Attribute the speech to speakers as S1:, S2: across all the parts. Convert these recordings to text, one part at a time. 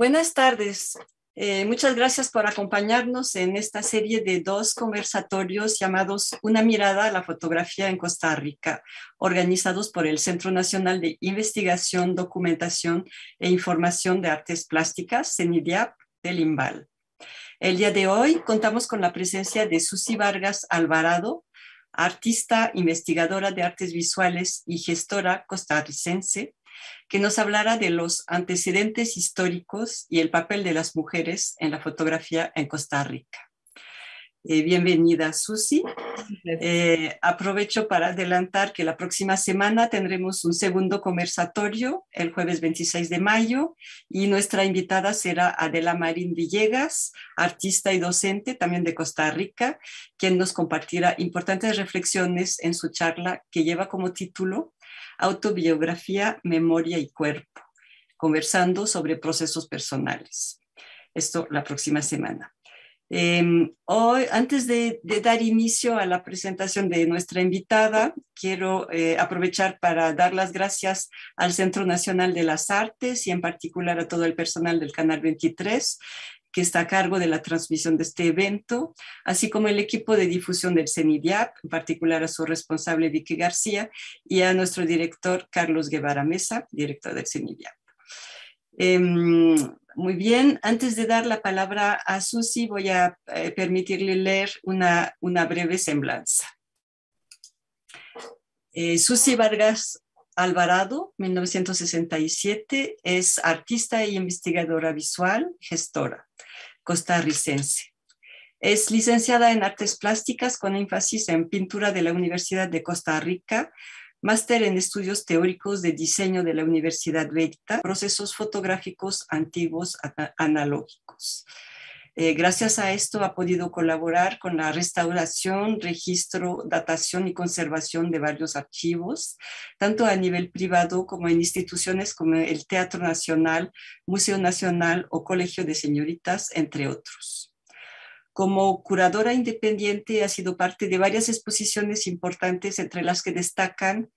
S1: Buenas tardes. Eh, muchas gracias por acompañarnos en esta serie de dos conversatorios llamados Una mirada a la fotografía en Costa Rica, organizados por el Centro Nacional de Investigación, Documentación e Información de Artes Plásticas, CENIDIAP, del IMBAL. El día de hoy contamos con la presencia de Susi Vargas Alvarado, artista, investigadora de artes visuales y gestora costarricense, que nos hablará de los antecedentes históricos y el papel de las mujeres en la fotografía en Costa Rica. Eh, bienvenida, Susi. Eh, aprovecho para adelantar que la próxima semana tendremos un segundo conversatorio el jueves 26 de mayo y nuestra invitada será Adela Marín Villegas, artista y docente también de Costa Rica, quien nos compartirá importantes reflexiones en su charla que lleva como título Autobiografía, Memoria y Cuerpo, conversando sobre procesos personales. Esto la próxima semana. Em, hoy, antes de, dar inicio a la presentación de nuestra invitada, quiero eh, aprovechar para dar las gracias al Centro Nacional de las Artes y en particular a todo el personal del Canal 23 que está a cargo de la transmisión de este evento, así como el equipo de difusión del CENIDIAP, en particular a su responsable Vicky García y a nuestro director Carlos Guevara Mesa, director del CENIDIAP. Em, muy bien, antes de dar la palabra a Susi, voy a eh, permitirle leer una, breve semblanza. Eh, Susi Vargas Alvarado, 1967, es artista e investigadora visual, gestora costarricense. Es licenciada en artes plásticas con énfasis en pintura de la Universidad de Costa Rica, máster en estudios teóricos de diseño de la Universidad Verita, procesos fotográficos antiguos analógicos. Eh, gracias a esto ha podido colaborar con la restauración, registro, datación y conservación de varios archivos, tanto a nivel privado como en instituciones como el Teatro Nacional, Museo Nacional o Colegio de Señoritas, entre otros. Como curadora independiente ha sido parte de varias exposiciones importantes, entre las que destacan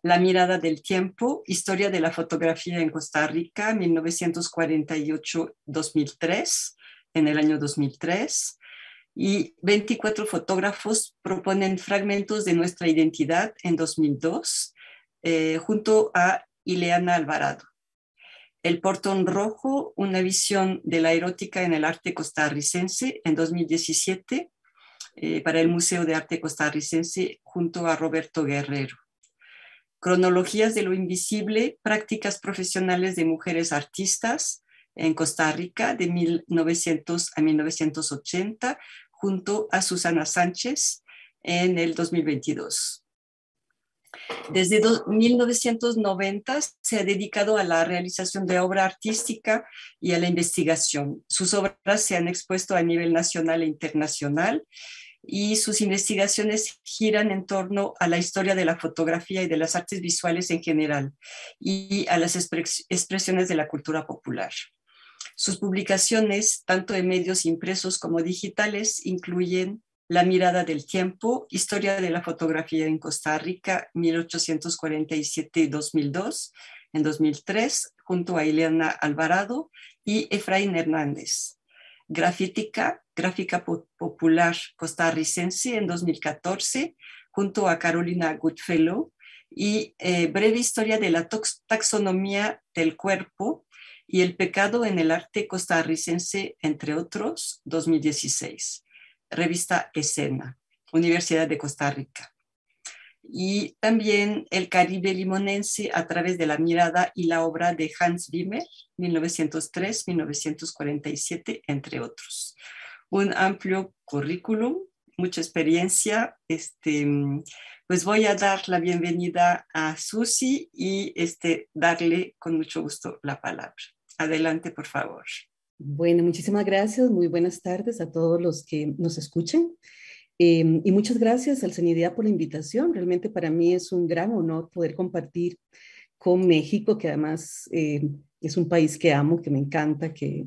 S1: La mirada del tiempo, Historia de la fotografía en Costa Rica, 1948-2003, en el año 2003 y 24 fotógrafos proponen fragmentos de nuestra identidad en 2002 eh, junto a Ileana Alvarado. El portón rojo, una visión de la erótica en el arte costarricense en 2017 eh, para el Museo de Arte Costarricense junto a Roberto Guerrero. Cronologías de lo invisible, prácticas profesionales de mujeres artistas, en Costa Rica de 1900 a 1980 junto a Susana Sánchez en el 2022. Desde 1990 se ha dedicado a la realización de obra artística y a la investigación. Sus obras se han expuesto a nivel nacional e internacional y sus investigaciones giran en torno a la historia de la fotografía y de las artes visuales en general y a las expresiones de la cultura popular. Sus publicaciones, tanto en medios impresos como digitales, incluyen La mirada del tiempo, Historia de la fotografía en Costa Rica, 1847-2002, en 2003, junto a Ileana Alvarado y Efraín Hernández. Grafítica, Gráfica Popular Costarricense en 2014, junto a Carolina Goodfellow, y eh, Breve Historia de la Taxonomía del Cuerpo y El pecado en el arte costarricense, entre otros, 2016, revista Escena, Universidad de Costa Rica. Y también El Caribe limonense a través de la mirada y la obra de Hans Wimmer, 1903-1947, entre otros. Un amplio currículum, mucha experiencia. Este, mm, pues voy a dar la bienvenida a Susi y este, darle con mucho gusto la palabra. Adelante, por favor.
S2: Bueno, muchísimas gracias. Muy buenas tardes a todos los que nos escuchen. Em, y muchas gracias al señoría por la invitación. Realmente para mí es un gran honor poder compartir con México, que además em, es un país que amo, que me encanta, que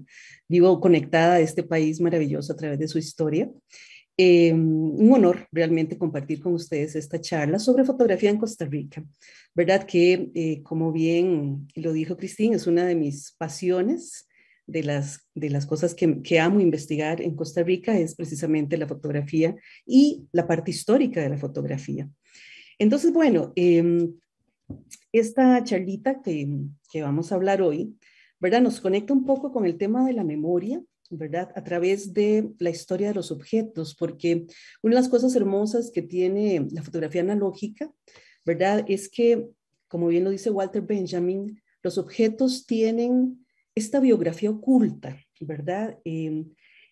S2: vivo conectada a este país maravilloso a través de su historia. Eh, un honor realmente compartir con ustedes esta charla sobre fotografía en Costa Rica, ¿verdad? Que, eh, como bien lo dijo Cristín, es una de mis pasiones, de las, de las cosas que, amo investigar en Costa Rica, es precisamente la fotografía y la parte histórica de la fotografía. Entonces, bueno, em, esta charlita que, que vamos a hablar hoy, ¿verdad? Nos conecta un poco con el tema de la memoria ¿verdad? A través de la historia de los objetos, porque una de las cosas hermosas que tiene la fotografía analógica, ¿verdad? Es que, como bien lo dice Walter Benjamin, los objetos tienen esta biografía oculta, ¿verdad? Em,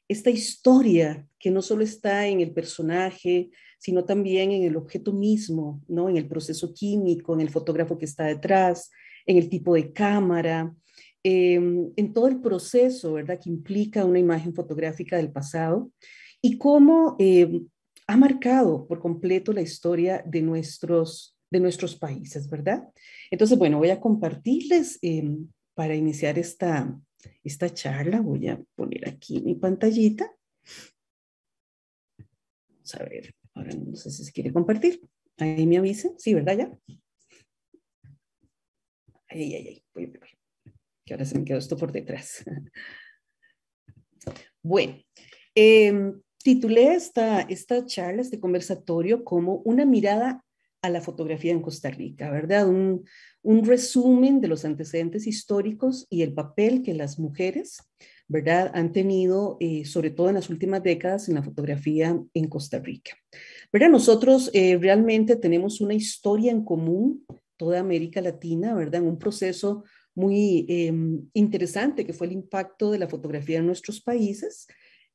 S2: esta historia que no solo está en el personaje, sino también en el objeto mismo, ¿no? En el proceso químico, en el fotógrafo que está detrás, en el tipo de cámara, Em, en todo el proceso, ¿verdad?, que implica una imagen fotográfica del pasado y cómo em, ha marcado por completo la historia de nuestros, de nuestros países, ¿verdad? Entonces, bueno, voy a compartirles em, para iniciar esta, esta charla, voy a poner aquí mi pantallita. Vamos a ver, ahora no sé si se quiere compartir. Ahí me avisen. sí, ¿verdad? Ya. Ahí, ahí, ahí. Voy, voy, voy que ahora se me quedó esto por detrás. Bueno, em, titulé esta, esta charla, este conversatorio, como una mirada a la fotografía en Costa Rica, ¿verdad? Un, un, resumen de los antecedentes históricos y el papel que las mujeres, ¿verdad?, han tenido, eh, sobre todo en las últimas décadas, en la fotografía en Costa Rica. ¿Verdad? Nosotros eh, realmente tenemos una historia en común, toda América Latina, ¿verdad?, en un proceso muy em, interesante, que fue el impacto de la fotografía en nuestros países,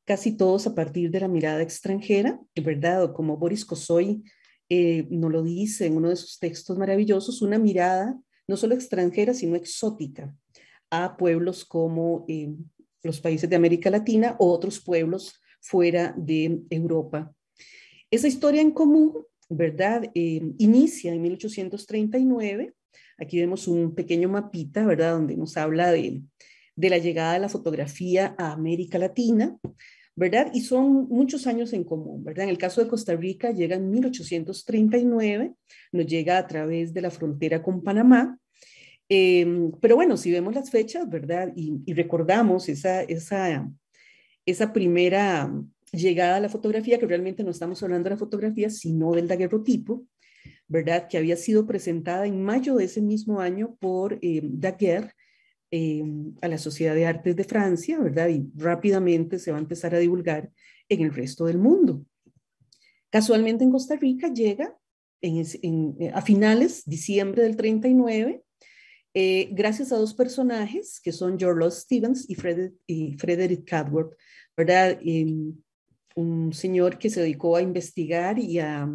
S2: casi todos a partir de la mirada extranjera, ¿verdad? Como Boris Kosoy eh, nos lo dice en uno de sus textos maravillosos, una mirada no solo extranjera, sino exótica a pueblos como eh, los países de América Latina o otros pueblos fuera de Europa. Esa historia en común, ¿verdad? Eh, inicia en 1839 Aquí vemos un pequeño mapita, ¿verdad? Donde nos habla de, la llegada de la fotografía a América Latina, ¿verdad? Y son muchos años en común, ¿verdad? En el caso de Costa Rica llega en 1839, nos llega a través de la frontera con Panamá. Em, pero bueno, si vemos las fechas, ¿verdad? Y, recordamos esa primera llegada a la fotografía, que realmente no estamos hablando de la fotografía, sino del daguerrotipo, ¿verdad? Que había sido presentada en mayo de ese mismo año por eh, Daguerre eh, a la Sociedad de Artes de Francia, ¿verdad? Y rápidamente se va a empezar a divulgar en el resto del mundo. Casualmente en Costa Rica llega eh, a finales, diciembre del 39, eh, gracias a dos personajes que son George Stevens y, Frederick Cadworth, ¿verdad? un señor que se dedicó a investigar y a,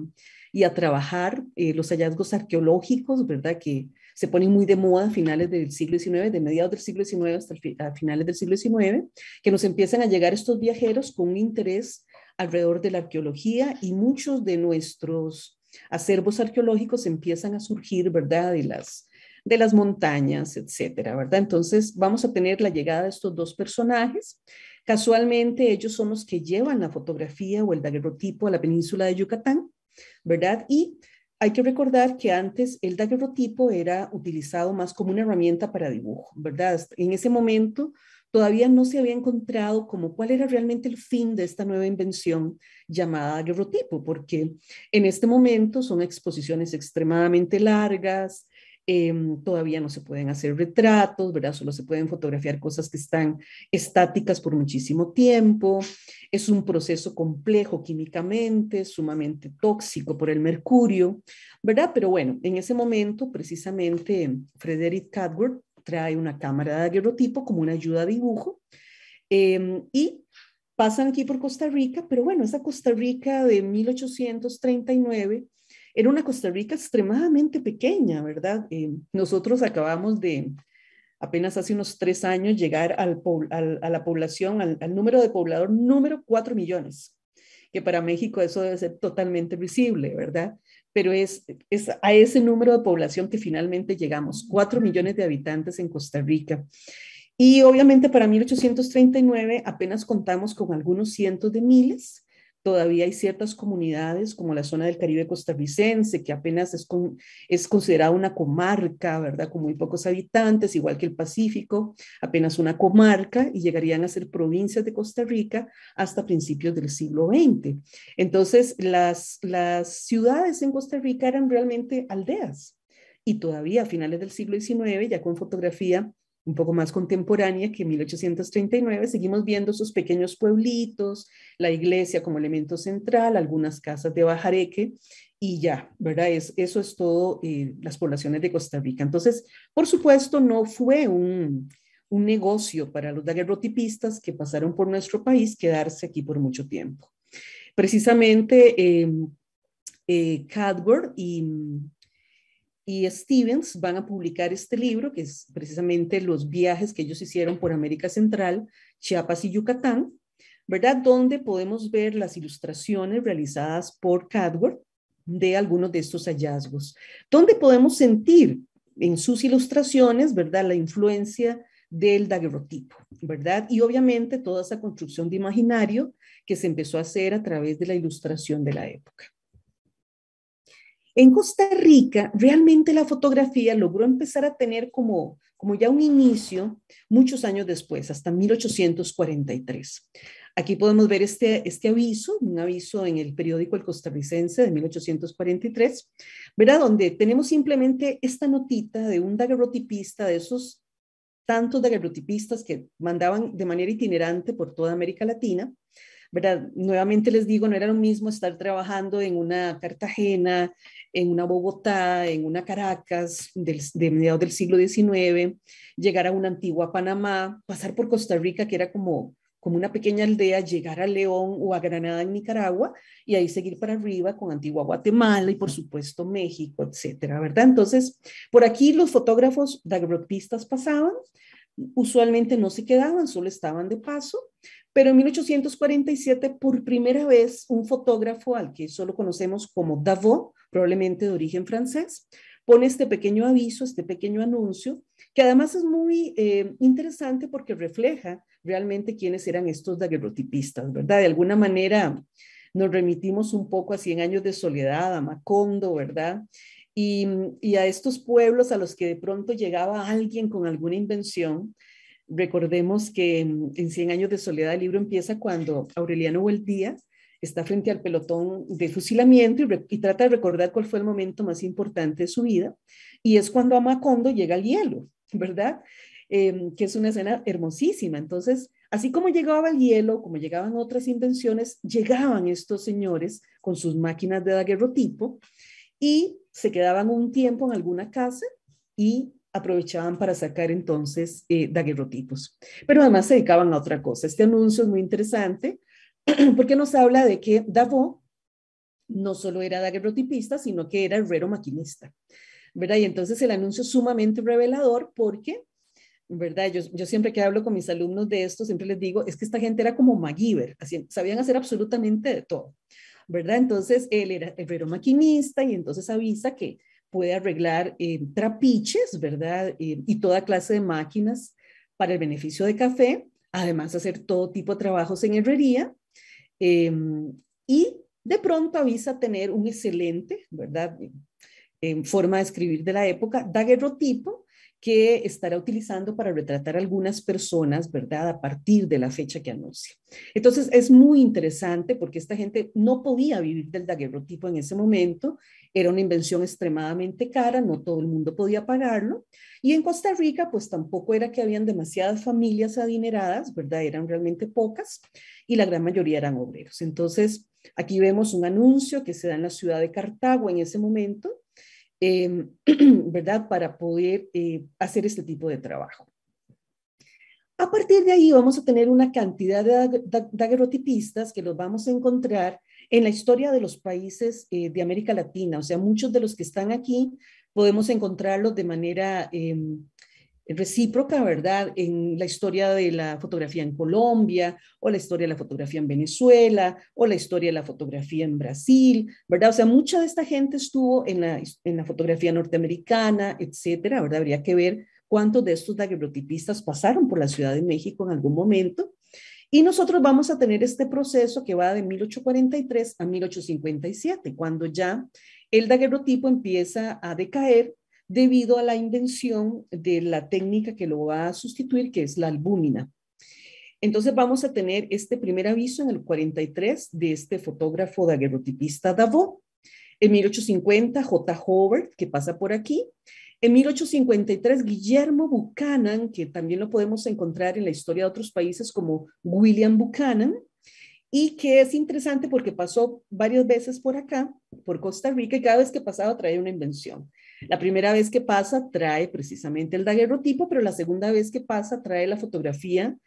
S2: y a trabajar eh, los hallazgos arqueológicos, ¿verdad? Que se ponen muy de moda a finales del siglo XIX, de mediados del siglo XIX hasta finales del siglo XIX, que nos empiezan a llegar estos viajeros con un interés alrededor de la arqueología y muchos de nuestros acervos arqueológicos empiezan a surgir, ¿verdad? De las, de las montañas, etcétera, ¿verdad? Entonces vamos a tener la llegada de estos dos personajes. Casualmente ellos son los que llevan la fotografía o el daguerrotipo a la península de Yucatán ¿verdad? Y hay que recordar que antes el daguerrotipo era utilizado más como una herramienta para dibujo, ¿verdad? En ese momento todavía no se había encontrado como cuál era realmente el fin de esta nueva invención llamada daguerrotipo, porque en este momento son exposiciones extremadamente largas, Em, todavía no se pueden hacer retratos, ¿verdad? Solo se pueden fotografiar cosas que están estáticas por muchísimo tiempo. Es un proceso complejo químicamente, sumamente tóxico por el mercurio, ¿verdad? Pero bueno, en ese momento, precisamente, Frederick Cadworth trae una cámara de daguerrotipo como una ayuda a dibujo em, y pasan aquí por Costa Rica, pero bueno, esa Costa Rica de 1839 era una Costa Rica extremadamente pequeña, ¿verdad? Eh, nosotros acabamos de, apenas hace unos tres años, llegar al, a la población, al, número de poblador número cuatro millones, que para México eso debe ser totalmente visible, ¿verdad? Pero es, es a ese número de población que finalmente llegamos, cuatro millones de habitantes en Costa Rica. Y obviamente para 1839 apenas contamos con algunos cientos de miles Todavía hay ciertas comunidades, como la zona del Caribe costarricense, que apenas es, es considerada una comarca, ¿verdad? Con muy pocos habitantes, igual que el Pacífico, apenas una comarca y llegarían a ser provincias de Costa Rica hasta principios del siglo XX. Entonces, las, las ciudades en Costa Rica eran realmente aldeas y todavía a finales del siglo XIX, ya con fotografía un poco más contemporánea que 1839, seguimos viendo sus pequeños pueblitos, la iglesia como elemento central, algunas casas de bajareque y ya, ¿verdad? eso es todo eh, las poblaciones de Costa Rica. Entonces, por supuesto, no fue un, negocio para los daguerrotipistas que pasaron por nuestro país quedarse aquí por mucho tiempo. Precisamente, em, eh, y y Stevens van a publicar este libro, que es precisamente los viajes que ellos hicieron por América Central, Chiapas y Yucatán, ¿verdad? Donde podemos ver las ilustraciones realizadas por Cadworth de algunos de estos hallazgos, donde podemos sentir en sus ilustraciones, ¿verdad? La influencia del daguerrotipo, ¿verdad? Y obviamente toda esa construcción de imaginario que se empezó a hacer a través de la ilustración de la época. En Costa Rica, realmente la fotografía logró empezar a tener como, como ya un inicio muchos años después, hasta 1843. Aquí podemos ver este, este aviso, un aviso en el periódico El Costarricense de 1843, ¿verdad? Donde tenemos simplemente esta notita de un daguerrotipista, de esos tantos daguerrotipistas que mandaban de manera itinerante por toda América Latina, Nuevamente les digo, no era lo mismo estar trabajando en una Cartagena, en una Bogotá, en una Caracas de mediados del siglo XIX, llegar a una antigua Panamá, pasar por Costa Rica, que era como, como una pequeña aldea, llegar a León o a Granada en Nicaragua y ahí seguir para arriba con Antigua Guatemala y por supuesto México, etcétera, ¿verdad? Entonces, por aquí los fotógrafos agropistas pasaban, usualmente no se quedaban, solo estaban de paso pero en 1847, por primera vez, un fotógrafo al que solo conocemos como davo probablemente de origen francés, pone este pequeño aviso, este pequeño anuncio, que además es muy eh, interesante porque refleja realmente quiénes eran estos daguerrotipistas, ¿verdad? De alguna manera nos remitimos un poco a 100 años de soledad, a Macondo, ¿verdad? y, a estos pueblos a los que de pronto llegaba alguien con alguna invención Recordemos que mm, en Cien años de soledad el libro empieza cuando Aureliano díaz está frente al pelotón de fusilamiento y, trata de recordar cuál fue el momento más importante de su vida. Y es cuando a Macondo llega el hielo, ¿verdad? Em, que es una escena hermosísima. Entonces, así como llegaba el hielo, como llegaban otras invenciones, llegaban estos señores con sus máquinas de daguerrotipo y se quedaban un tiempo en alguna casa y aprovechaban para sacar entonces eh, daguerrotipos. Pero además se dedicaban a otra cosa. Este anuncio es muy interesante porque nos habla de que Davo no solo era daguerrotipista, sino que era herrero maquinista. ¿verdad? Y entonces el anuncio es sumamente revelador porque, ¿verdad? Yo, yo, siempre que hablo con mis alumnos de esto, siempre les digo, es que esta gente era como MacGyver, así, sabían hacer absolutamente de todo, ¿verdad? Entonces él era herrero maquinista y entonces avisa que puede arreglar eh, trapiches, ¿verdad? Eh, y toda clase de máquinas para el beneficio de café, además hacer todo tipo de trabajos en herrería. Eh, y de pronto avisa tener un excelente, ¿verdad? En forma de escribir de la época, daguerrotipo, que estará utilizando para retratar algunas personas, ¿verdad? A partir de la fecha que anuncia. Entonces, es muy interesante porque esta gente no podía vivir del daguerrotipo en ese momento, era una invención extremadamente cara, no todo el mundo podía pagarlo, y en Costa Rica, pues tampoco era que habían demasiadas familias adineradas, ¿verdad? Eran realmente pocas, y la gran mayoría eran obreros. Entonces, aquí vemos un anuncio que se da en la ciudad de Cartago en ese momento, Em, ¿verdad? Para poder eh, hacer este tipo de trabajo. A partir de ahí vamos a tener una cantidad de daguerrotipistas que los vamos a encontrar en la historia de los países eh, de América Latina. O sea, muchos de los que están aquí podemos encontrarlos de manera em, recíproca, ¿verdad? En la historia de la fotografía en Colombia, o la historia de la fotografía en Venezuela, o la historia de la fotografía en Brasil, ¿verdad? O sea, mucha de esta gente estuvo en la, en la fotografía norteamericana, etcétera, ¿verdad? Habría que ver cuántos de estos daguerrotipistas pasaron por la Ciudad de México en algún momento. Y nosotros vamos a tener este proceso que va de 1843 a 1857, cuando ya el daguerrotipo empieza a decaer debido a la invención de la técnica que lo va a sustituir, que es la albúmina. Entonces vamos a tener este primer aviso en el 43 de este fotógrafo daguerrotipista Davó En 1850, J. Howard, que pasa por aquí. En 1853, Guillermo Buchanan, que también lo podemos encontrar en la historia de otros países como William Buchanan, y que es interesante porque pasó varias veces por acá, por Costa Rica, y cada vez que pasaba traía una invención. La primera vez que pasa trae precisamente el daguerrotipo, pero la segunda vez que pasa trae la fotografía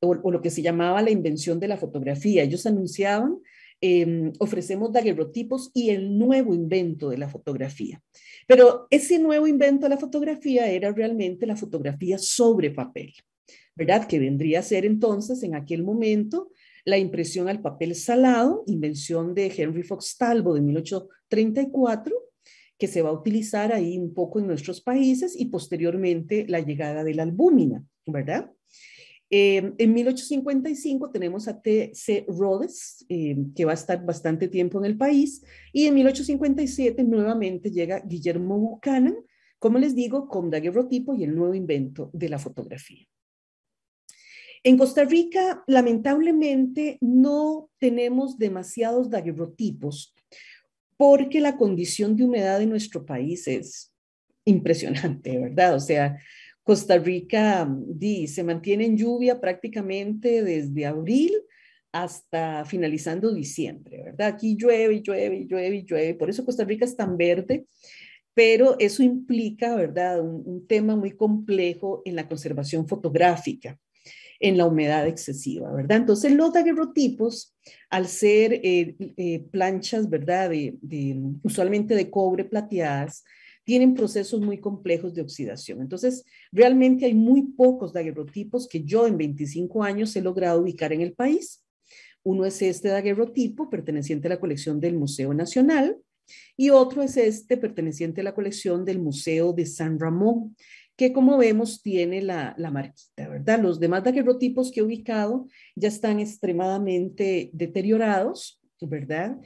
S2: o, lo que se llamaba la invención de la fotografía. Ellos anunciaban, em, ofrecemos daguerrotipos y el nuevo invento de la fotografía. Pero ese nuevo invento de la fotografía era realmente la fotografía sobre papel, ¿verdad? Que vendría a ser entonces en aquel momento la impresión al papel salado, invención de Henry Fox Talbot de 1834, que se va a utilizar ahí un poco en nuestros países y posteriormente la llegada de la albúmina, ¿verdad? Em, en 1855 tenemos a T.C. Rhodes, em, que va a estar bastante tiempo en el país, y en 1857 nuevamente llega Guillermo Buchanan, como les digo, con daguerrotipo y el nuevo invento de la fotografía. En Costa Rica, lamentablemente, no tenemos demasiados daguerrotipos porque la condición de humedad de nuestro país es impresionante, ¿verdad? O sea, Costa Rica mm, se mantiene en lluvia prácticamente desde abril hasta finalizando diciembre, ¿verdad? Aquí llueve, y llueve, y llueve, y llueve. Por eso Costa Rica es tan verde, pero eso implica, ¿verdad? un tema muy complejo en la conservación fotográfica en la humedad excesiva, ¿verdad? Entonces los daguerrotipos, al ser eh, eh, planchas, ¿verdad? De, usualmente de cobre plateadas, tienen procesos muy complejos de oxidación. Entonces, realmente hay muy pocos daguerrotipos que yo en 25 años he logrado ubicar en el país. Uno es este daguerrotipo, perteneciente a la colección del Museo Nacional, y otro es este, perteneciente a la colección del Museo de San Ramón, que como vemos tiene la, la marquita, ¿verdad? Los demás daguerrotipos que he ubicado ya están extremadamente deteriorados, ¿verdad?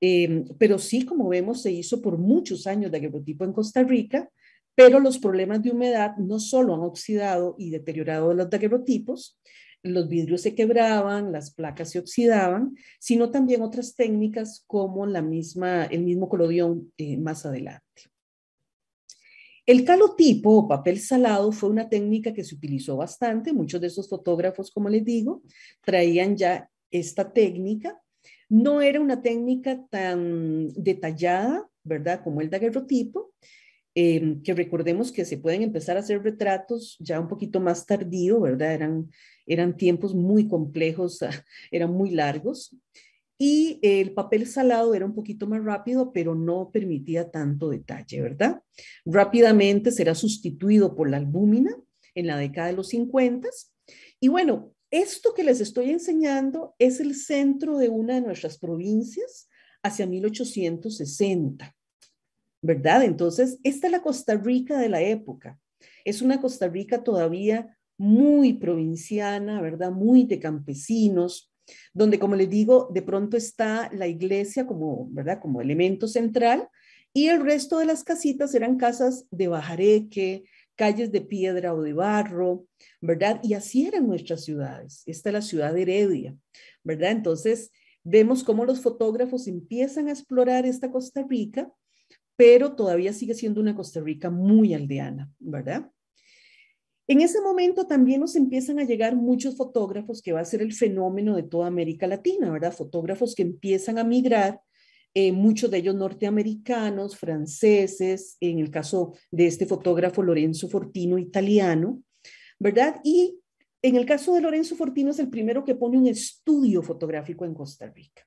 S2: Em, pero sí, como vemos, se hizo por muchos años daguerrotipo en Costa Rica, pero los problemas de humedad no solo han oxidado y deteriorado los daguerrotipos, los vidrios se quebraban, las placas se oxidaban, sino también otras técnicas como la misma, el mismo colodión eh, más adelante. El calotipo o papel salado fue una técnica que se utilizó bastante. Muchos de esos fotógrafos, como les digo, traían ya esta técnica. No era una técnica tan detallada, ¿verdad? Como el daguerrotipo, em, que recordemos que se pueden empezar a hacer retratos ya un poquito más tardío, ¿verdad? eran tiempos muy complejos, eran muy largos y el papel salado era un poquito más rápido, pero no permitía tanto detalle, ¿verdad? Rápidamente será sustituido por la albúmina en la década de los 50. Y bueno, esto que les estoy enseñando es el centro de una de nuestras provincias hacia 1860, ¿verdad? Entonces, esta es la Costa Rica de la época. Es una Costa Rica todavía muy provinciana, ¿verdad? Muy de campesinos, donde, como les digo, de pronto está la iglesia como, ¿verdad? como elemento central y el resto de las casitas eran casas de bajareque, calles de piedra o de barro, ¿verdad? Y así eran nuestras ciudades. Esta es la ciudad de Heredia, ¿verdad? Entonces, vemos cómo los fotógrafos empiezan a explorar esta Costa Rica, pero todavía sigue siendo una Costa Rica muy aldeana, ¿verdad? En ese momento también nos empiezan a llegar muchos fotógrafos, que va a ser el fenómeno de toda América Latina, ¿verdad? Fotógrafos que empiezan a migrar, eh, muchos de ellos norteamericanos, franceses, en el caso de este fotógrafo Lorenzo Fortino, italiano, ¿verdad? Y en el caso de Lorenzo Fortino es el primero que pone un estudio fotográfico en Costa Rica.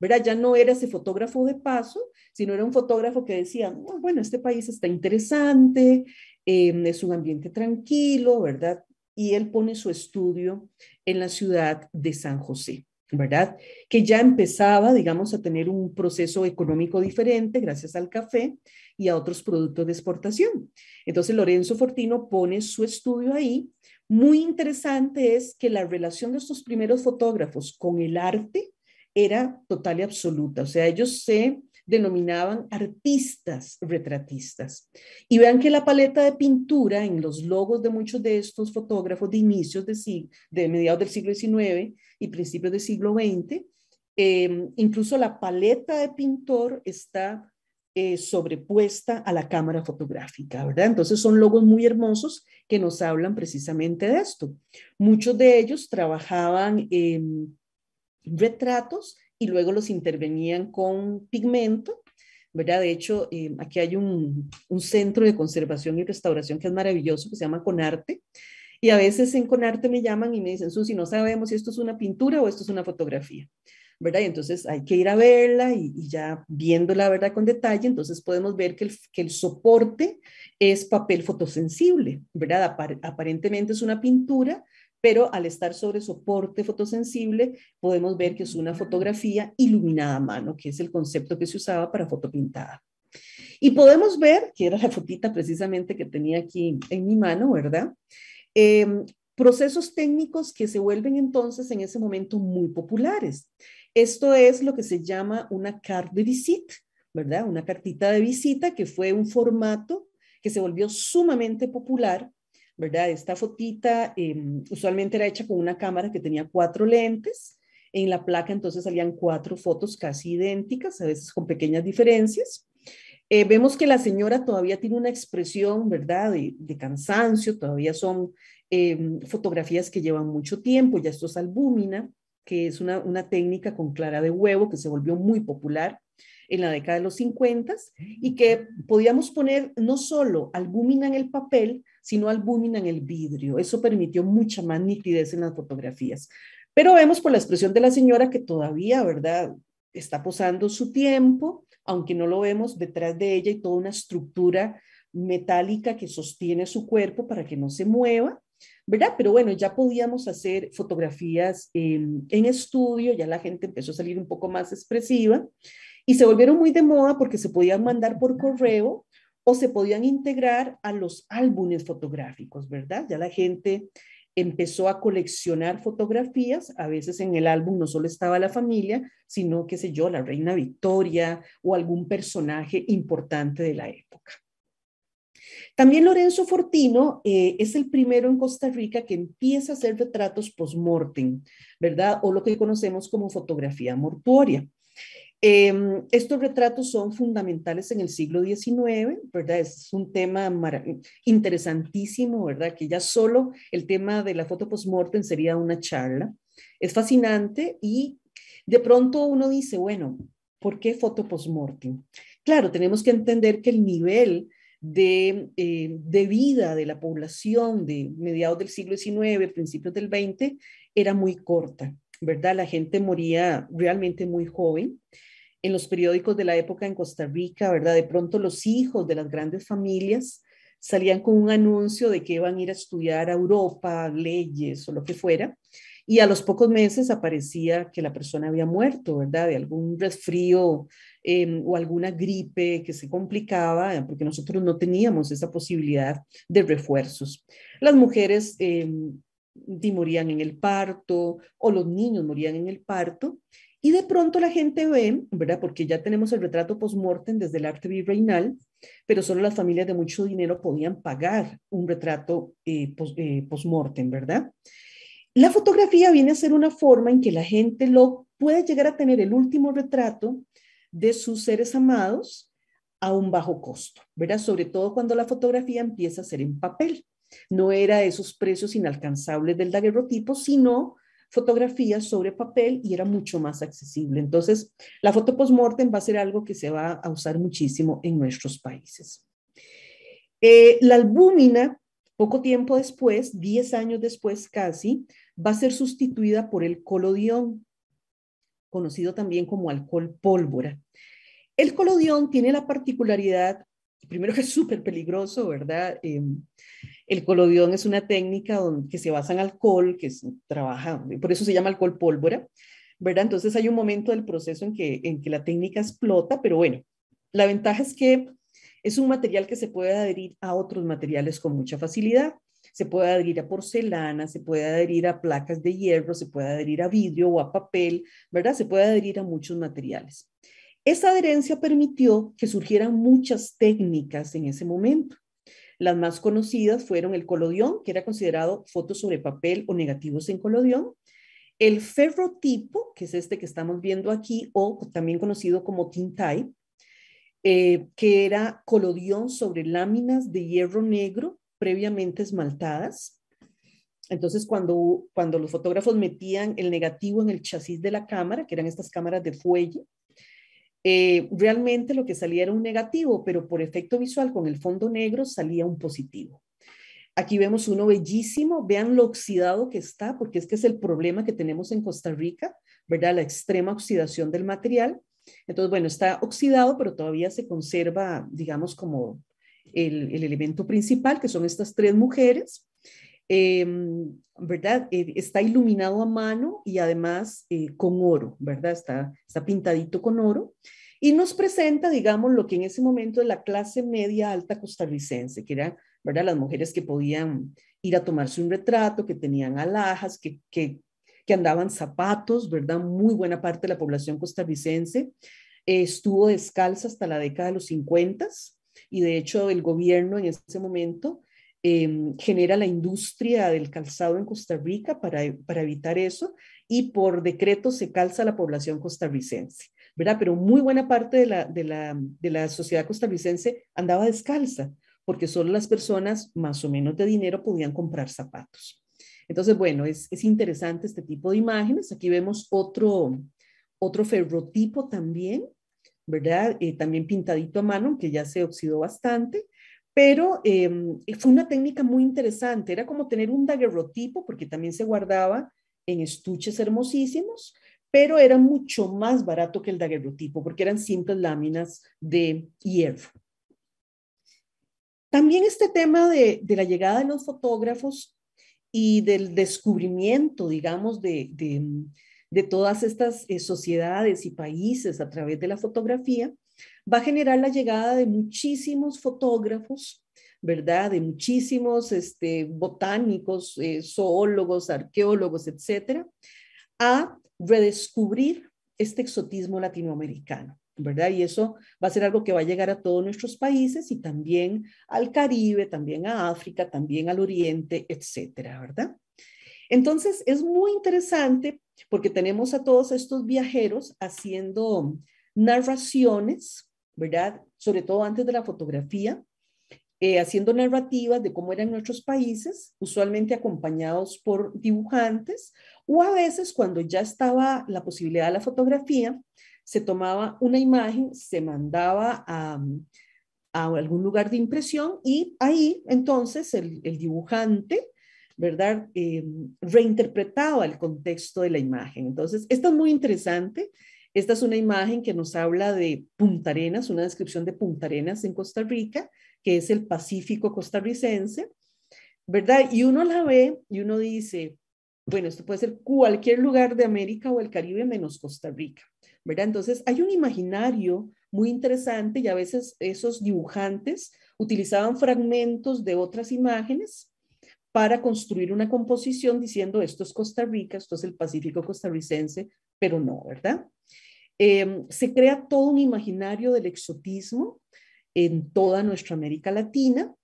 S2: ¿verdad? Ya no era ese fotógrafo de paso, sino era un fotógrafo que decía, bueno, este país está interesante, Em, es un ambiente tranquilo, ¿verdad? Y él pone su estudio en la ciudad de San José, ¿verdad? Que ya empezaba, digamos, a tener un proceso económico diferente gracias al café y a otros productos de exportación. Entonces, Lorenzo Fortino pone su estudio ahí. Muy interesante es que la relación de estos primeros fotógrafos con el arte era total y absoluta. O sea, ellos se denominaban artistas retratistas. Y vean que la paleta de pintura en los logos de muchos de estos fotógrafos de inicios de, de mediados del siglo XIX y principios del siglo XX, em, incluso la paleta de pintor está eh, sobrepuesta a la cámara fotográfica, ¿verdad? Entonces son logos muy hermosos que nos hablan precisamente de esto. Muchos de ellos trabajaban eh, retratos y luego los intervenían con pigmento, ¿verdad? De hecho, eh, aquí hay un, centro de conservación y restauración que es maravilloso, que se llama Conarte, y a veces en Conarte me llaman y me dicen, Susi, no sabemos si esto es una pintura o esto es una fotografía. ¿verdad? Y entonces hay que ir a verla y, y, ya viéndola, ¿verdad? Con detalle, entonces podemos ver que el, soporte es papel fotosensible, ¿verdad? aparentemente es una pintura, pero al estar sobre soporte fotosensible podemos ver que es una fotografía iluminada a mano, que es el concepto que se usaba para fotopintada. Y podemos ver, que era la fotita precisamente que tenía aquí en mi mano, ¿verdad? Em, procesos técnicos que se vuelven entonces en ese momento muy populares. Esto es lo que se llama una carte de visita, ¿verdad? Una cartita de visita que fue un formato que se volvió sumamente popular ¿verdad? Esta fotita em, usualmente era hecha con una cámara que tenía cuatro lentes. En la placa entonces salían cuatro fotos casi idénticas, a veces con pequeñas diferencias. Eh, vemos que la señora todavía tiene una expresión, ¿verdad?, de, cansancio, todavía son em, fotografías que llevan mucho tiempo, ya esto es albúmina, que es una, técnica con clara de huevo que se volvió muy popular en la década de los 50 y que podíamos poner no solo albúmina en el papel, sino albúmina en el vidrio. Eso permitió mucha más nitidez en las fotografías. Pero vemos por la expresión de la señora que todavía, ¿verdad? Está posando su tiempo, aunque no lo vemos detrás de ella y toda una estructura metálica que sostiene su cuerpo para que no se mueva, ¿verdad? Pero bueno, ya podíamos hacer fotografías en, en estudio, ya la gente empezó a salir un poco más expresiva y se volvieron muy de moda porque se podían mandar por correo o se podían integrar a los álbumes fotográficos, ¿verdad? Ya la gente empezó a coleccionar fotografías, a veces en el álbum no solo estaba la familia, sino, qué sé yo, la reina Victoria o algún personaje importante de la época. También Lorenzo Fortino eh, es el primero en Costa Rica que empieza a hacer retratos post-mortem, ¿verdad? O lo que conocemos como fotografía mortuoria. Em, estos retratos son fundamentales en el siglo XIX, ¿verdad? Es un tema interesantísimo, ¿verdad? Que ya solo el tema de la foto post postmortem sería una charla. Es fascinante y de pronto uno dice, bueno, ¿por qué foto postmortem? Claro, tenemos que entender que el nivel de, eh, de, vida de la población de mediados del siglo XIX, principios del XX, era muy corta, ¿verdad? La gente moría realmente muy joven en los periódicos de la época en Costa Rica, ¿verdad? De pronto los hijos de las grandes familias salían con un anuncio de que iban a ir a estudiar a Europa, leyes o lo que fuera, y a los pocos meses aparecía que la persona había muerto, ¿verdad? De algún resfrío em, o alguna gripe que se complicaba, eh, porque nosotros no teníamos esa posibilidad de refuerzos. Las mujeres em, morían en el parto o los niños morían en el parto y de pronto la gente ve, ¿verdad? Porque ya tenemos el retrato post-mortem desde el arte virreinal, pero solo las familias de mucho dinero podían pagar un retrato eh, eh, post-mortem, ¿verdad? La fotografía viene a ser una forma en que la gente lo puede llegar a tener el último retrato de sus seres amados a un bajo costo, ¿verdad? Sobre todo cuando la fotografía empieza a ser en papel. No era esos precios inalcanzables del daguerrotipo, sino fotografías sobre papel y era mucho más accesible. Entonces, la foto post-mortem va a ser algo que se va a usar muchísimo en nuestros países. Eh, la albúmina, poco tiempo después, 10 años después casi, va a ser sustituida por el colodión, conocido también como alcohol pólvora. El colodión tiene la particularidad primero que es súper peligroso, ¿verdad? Em, el colodión es una técnica que se basa en alcohol, que trabaja, por eso se llama alcohol pólvora, ¿verdad? Entonces hay un momento del proceso en que, en que la técnica explota, pero bueno, la ventaja es que es un material que se puede adherir a otros materiales con mucha facilidad. Se puede adherir a porcelana, se puede adherir a placas de hierro, se puede adherir a vidrio o a papel, ¿verdad? Se puede adherir a muchos materiales. Esa adherencia permitió que surgieran muchas técnicas en ese momento. Las más conocidas fueron el colodión, que era considerado fotos sobre papel o negativos en colodión, el ferrotipo, que es este que estamos viendo aquí, o también conocido como tintype, eh, que era colodión sobre láminas de hierro negro previamente esmaltadas. Entonces, cuando, cuando los fotógrafos metían el negativo en el chasis de la cámara, que eran estas cámaras de fuelle, eh, realmente lo que salía era un negativo, pero por efecto visual con el fondo negro salía un positivo. Aquí vemos uno bellísimo, vean lo oxidado que está, porque es que es el problema que tenemos en Costa Rica, ¿verdad? La extrema oxidación del material. Entonces, bueno, está oxidado, pero todavía se conserva, digamos, como el elemento principal, que son estas tres mujeres. Em, ¿verdad? Eh, está iluminado a mano y además eh, con oro, ¿verdad? Está, está pintadito con oro. Y nos presenta, digamos, lo que en ese momento de la clase media alta costarricense, que eran, ¿verdad? Las mujeres que podían ir a tomarse un retrato, que tenían alhajas, que, que, que andaban zapatos, ¿verdad? Muy buena parte de la población costarricense eh, estuvo descalza hasta la década de los 50 y de hecho el gobierno en ese momento Em, genera la industria del calzado en Costa Rica para, evitar eso y por decreto se calza la población costarricense, ¿verdad? Pero muy buena parte de la, sociedad costarricense andaba descalza porque solo las personas más o menos de dinero podían comprar zapatos. Entonces, bueno, es, interesante este tipo de imágenes. Aquí vemos otro, otro ferrotipo también, ¿verdad? Eh, también pintadito a mano, que ya se oxidó bastante pero em, fue una técnica muy interesante, era como tener un daguerrotipo, porque también se guardaba en estuches hermosísimos, pero era mucho más barato que el daguerrotipo, porque eran simples láminas de hierro. También este tema de, la llegada de los fotógrafos y del descubrimiento, digamos, de, todas estas eh, sociedades y países a través de la fotografía, va a generar la llegada de muchísimos fotógrafos ¿verdad? De muchísimos este, botánicos, eh, zoólogos, arqueólogos, etcétera, a redescubrir este exotismo latinoamericano, ¿verdad? Y eso va a ser algo que va a llegar a todos nuestros países y también al Caribe, también a África, también al Oriente, etcétera, ¿verdad? Entonces es muy interesante porque tenemos a todos estos viajeros haciendo narraciones ¿verdad? Sobre todo antes de la fotografía, eh, haciendo narrativas de cómo eran nuestros países, usualmente acompañados por dibujantes, o a veces cuando ya estaba la posibilidad de la fotografía, se tomaba una imagen, se mandaba a, algún lugar de impresión y ahí entonces el, dibujante, ¿verdad? Eh, reinterpretaba el contexto de la imagen. Entonces, esto es muy interesante esta es una imagen que nos habla de Punta Arenas, una descripción de Punta Arenas en Costa Rica, que es el Pacífico costarricense, ¿verdad? Y uno la ve y uno dice, bueno, esto puede ser cualquier lugar de América o el Caribe menos Costa Rica, ¿verdad? Entonces hay un imaginario muy interesante y a veces esos dibujantes utilizaban fragmentos de otras imágenes para construir una composición diciendo esto es Costa Rica, esto es el Pacífico costarricense, pero no, ¿verdad? Em, se crea todo un imaginario del exotismo en toda nuestra América Latina,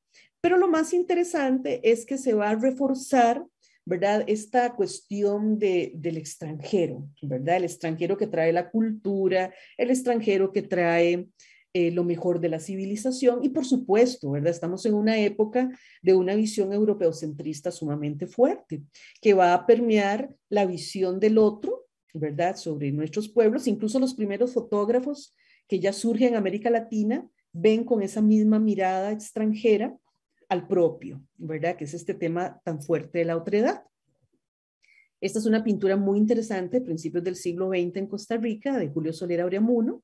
S2: pero lo más interesante es que se va a reforzar, ¿verdad? Esta cuestión del extranjero, ¿verdad? El extranjero que trae la cultura, el extranjero que trae eh, lo mejor de la civilización y por supuesto, ¿verdad? Estamos en una época de una visión europeocentrista sumamente fuerte que va a permear la visión del otro, ¿verdad? Sobre nuestros pueblos, incluso los primeros fotógrafos que ya surgen en América Latina ven con esa misma mirada extranjera al propio, ¿verdad? Que es este tema tan fuerte de la otredad. Esta es una pintura muy interesante, principios del siglo XX en Costa Rica, de Julio Soler Aureamuno,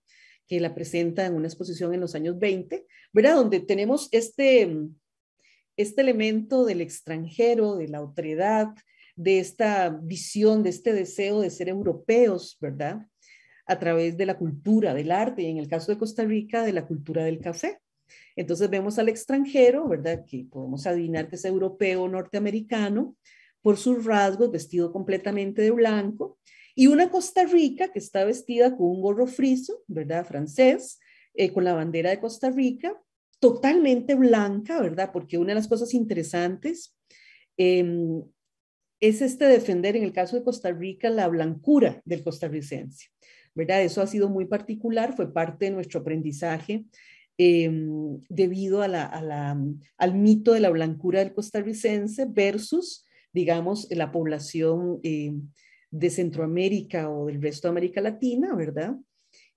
S2: que la presenta en una exposición en los años 20, ¿verdad? Donde tenemos este, este elemento del extranjero, de la otredad, de esta visión, de este deseo de ser europeos, ¿verdad? A través de la cultura, del arte, y en el caso de Costa Rica, de la cultura del café. Entonces vemos al extranjero, ¿verdad? Que podemos adivinar que es europeo norteamericano por sus rasgos, vestido completamente de blanco, y una Costa Rica que está vestida con un gorro friso, ¿verdad? Francés, eh, con la bandera de Costa Rica, totalmente blanca, ¿verdad? Porque una de las cosas interesantes em, es este defender, en el caso de Costa Rica, la blancura del costarricense, ¿verdad? Eso ha sido muy particular, fue parte de nuestro aprendizaje em, debido a al mito de la blancura del costarricense versus, digamos, la población em, de Centroamérica o del resto de América Latina, ¿verdad?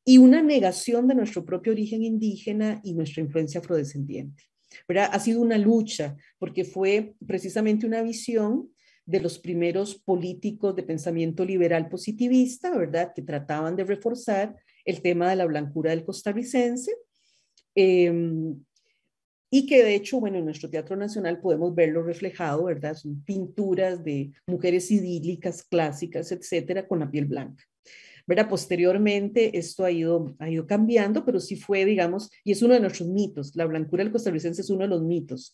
S2: Y una negación de nuestro propio origen indígena y nuestra influencia afrodescendiente. ¿verdad? Ha sido una lucha porque fue precisamente una visión de los primeros políticos de pensamiento liberal positivista, ¿verdad? Que trataban de reforzar el tema de la blancura del costarricense. Em, y que de hecho, bueno, en nuestro Teatro Nacional podemos verlo reflejado, ¿verdad? Son pinturas de mujeres idílicas, clásicas, etcétera, con la piel blanca. ¿verdad? Posteriormente esto ha ido, ha ido cambiando, pero sí fue, digamos, y es uno de nuestros mitos, la blancura del costarricense es uno de los mitos,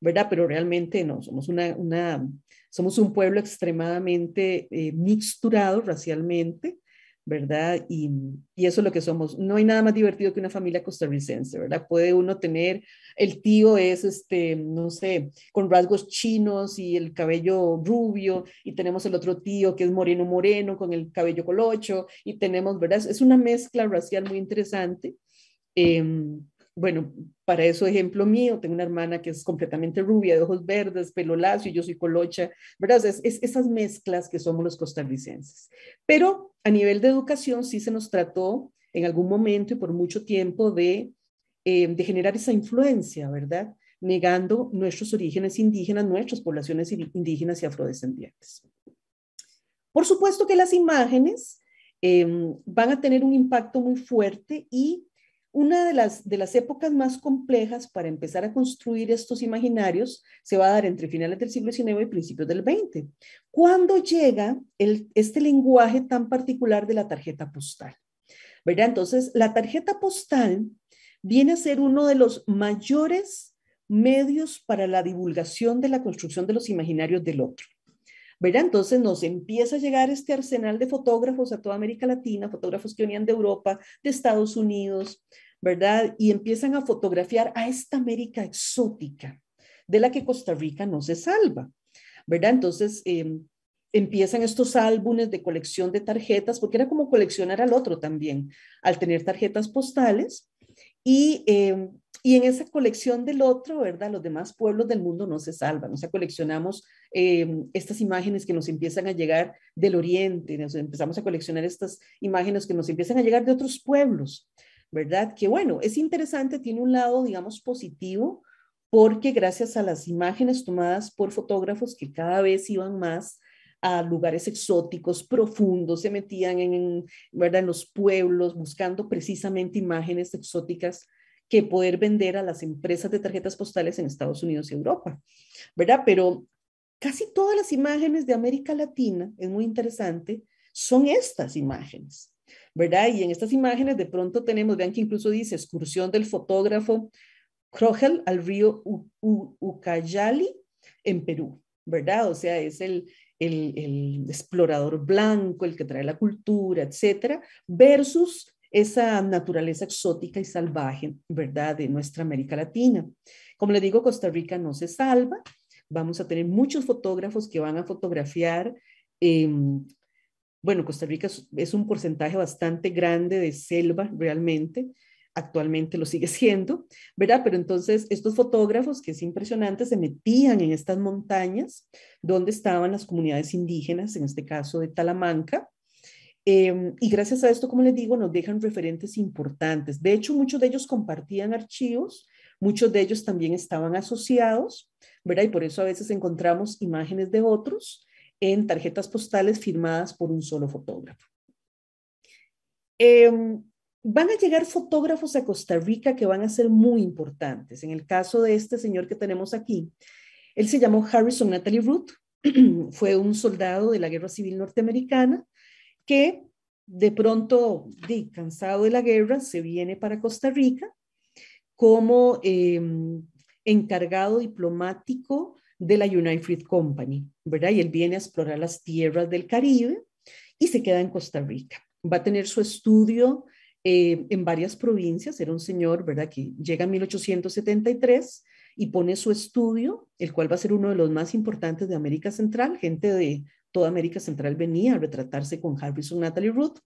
S2: ¿verdad? Pero realmente no, somos, una, somos un pueblo extremadamente eh, mixturado racialmente, ¿verdad? Y, y, eso es lo que somos. No hay nada más divertido que una familia costarricense, ¿verdad? Puede uno tener, el tío es, este, no sé, con rasgos chinos y el cabello rubio, y tenemos el otro tío que es moreno moreno con el cabello colocho, y tenemos, ¿verdad? Es una mezcla racial muy interesante. Em, bueno, para eso ejemplo mío, tengo una hermana que es completamente rubia, de ojos verdes, pelo lacio, yo soy colocha, ¿verdad? Es, esas mezclas que somos los costarricenses. Pero a nivel de educación sí se nos trató en algún momento y por mucho tiempo de, eh, generar esa influencia, ¿verdad? Negando nuestros orígenes indígenas, nuestras poblaciones indígenas y afrodescendientes. Por supuesto que las imágenes em, van a tener un impacto muy fuerte y una de las, de las épocas más complejas para empezar a construir estos imaginarios se va a dar entre finales del siglo XIX y principios del XX, cuando llega este lenguaje tan particular de la tarjeta postal. ¿Verdad? Entonces, la tarjeta postal viene a ser uno de los mayores medios para la divulgación de la construcción de los imaginarios del otro. ¿verdad? Entonces nos empieza a llegar este arsenal de fotógrafos a toda América Latina, fotógrafos que venían de Europa, de Estados Unidos, ¿verdad? Y empiezan a fotografiar a esta América exótica, de la que Costa Rica no se salva, ¿verdad? Entonces... Em, empiezan estos álbumes de colección de tarjetas, porque era como coleccionar al otro también. Al tener tarjetas postales, eh, y, en esa colección del otro, ¿verdad? Los demás pueblos del mundo no se salvan. O sea, coleccionamos eh, estas imágenes que nos empiezan a llegar del oriente, nos empezamos a coleccionar estas imágenes que nos empiezan a llegar de otros pueblos, ¿verdad? Que bueno, es interesante, tiene un lado, digamos, positivo, porque gracias a las imágenes tomadas por fotógrafos que cada vez iban más a lugares exóticos, profundos, se metían en, ¿verdad? los pueblos buscando precisamente imágenes exóticas que poder vender a las empresas de tarjetas postales en Estados Unidos y Europa, ¿verdad? Pero casi todas las imágenes de América Latina, es muy interesante, son estas imágenes, ¿verdad? Y en estas imágenes de pronto tenemos, vean que incluso dice excursión del fotógrafo Krogel al río Ucayali en Perú, ¿verdad? O sea, es el, el, explorador blanco, el que trae la cultura, etcétera, versus esa naturaleza exótica y salvaje, ¿verdad?, de nuestra América Latina. Como le digo, Costa Rica no se salva. Vamos a tener muchos fotógrafos que van a fotografiar. Eh, bueno, Costa Rica es, un porcentaje bastante grande de selva realmente, actualmente lo sigue siendo, ¿verdad? Pero entonces estos fotógrafos, que es impresionante, se metían en estas montañas donde estaban las comunidades indígenas, en este caso de Talamanca. Em, y gracias a esto, como les digo, nos dejan referentes importantes. De hecho, muchos de ellos compartían archivos, muchos de ellos también estaban asociados, ¿verdad? Y por eso a veces encontramos imágenes de otros en tarjetas postales firmadas por un solo fotógrafo. Eh, Van a llegar fotógrafos a Costa Rica que van a ser muy importantes. En el caso de este señor que tenemos aquí, él se llamó Harrison Natalie Root, fue un soldado de la Guerra Civil Norteamericana que de pronto, cansado de la guerra, se viene para Costa Rica como em, encargado diplomático de la United Fruit Company, ¿verdad? Y él viene a explorar las tierras del Caribe y se queda en Costa Rica. Va a tener su estudio eh, en varias provincias. Era un señor, ¿verdad?, que llega en 1873 y pone su estudio, el cual va a ser uno de los más importantes de América Central. Gente de toda América Central venía a retratarse con Harrison Natalie root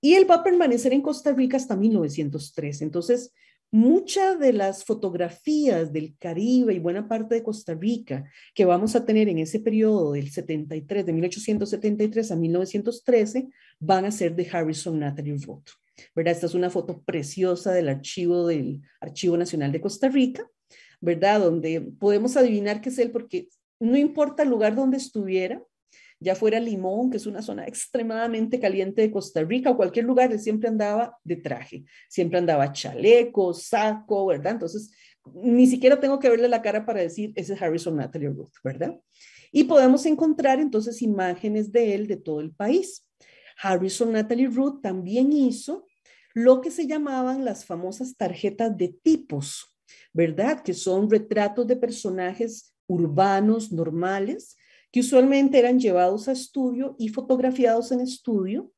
S2: Y él va a permanecer en Costa Rica hasta 1903. Entonces, muchas de las fotografías del Caribe y buena parte de Costa Rica que vamos a tener en ese periodo del 73, de 1873 a 1913, van a ser de Harrison Natalie Root. ¿verdad? Esta es una foto preciosa del archivo del Archivo Nacional de Costa Rica, ¿verdad? Donde podemos adivinar que es él porque no importa el lugar donde estuviera, ya fuera Limón, que es una zona extremadamente caliente de Costa Rica, o cualquier lugar, él siempre andaba de traje, siempre andaba chaleco, saco, ¿verdad? Entonces, ni siquiera tengo que verle la cara para decir, ese es Harrison Natalie Ruth, ¿verdad? Y podemos encontrar entonces imágenes de él de todo el país. Harrison Natalie Root también hizo lo que se llamaban las famosas tarjetas de tipos, ¿verdad? Que son retratos de personajes urbanos normales que usualmente eran llevados a estudio y fotografiados en estudio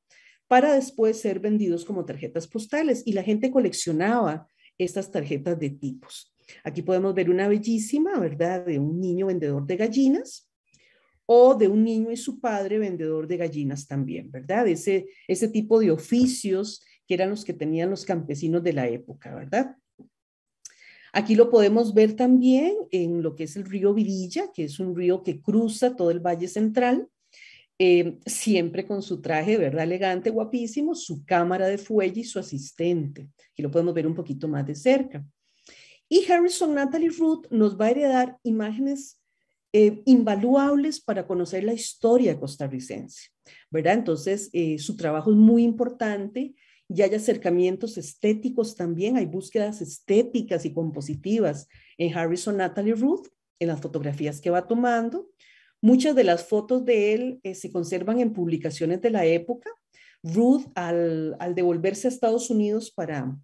S2: para después ser vendidos como tarjetas postales. Y la gente coleccionaba estas tarjetas de tipos. Aquí podemos ver una bellísima, ¿verdad? De un niño vendedor de gallinas o de un niño y su padre vendedor de gallinas también, ¿verdad? Ese, ese tipo de oficios que eran los que tenían los campesinos de la época, ¿verdad? Aquí lo podemos ver también en lo que es el río Virilla, que es un río que cruza todo el Valle Central, eh, siempre con su traje, ¿verdad? Elegante, guapísimo, su cámara de fuelle y su asistente. Aquí lo podemos ver un poquito más de cerca. Y Harrison Natalie Root nos va a heredar imágenes eh, invaluables para conocer la historia costarricense, ¿verdad? Entonces, eh, su trabajo es muy importante y hay acercamientos estéticos también, hay búsquedas estéticas y compositivas en Harrison Natalie Ruth, en las fotografías que va tomando. Muchas de las fotos de él eh, se conservan en publicaciones de la época. Ruth, al, al devolverse a Estados Unidos para,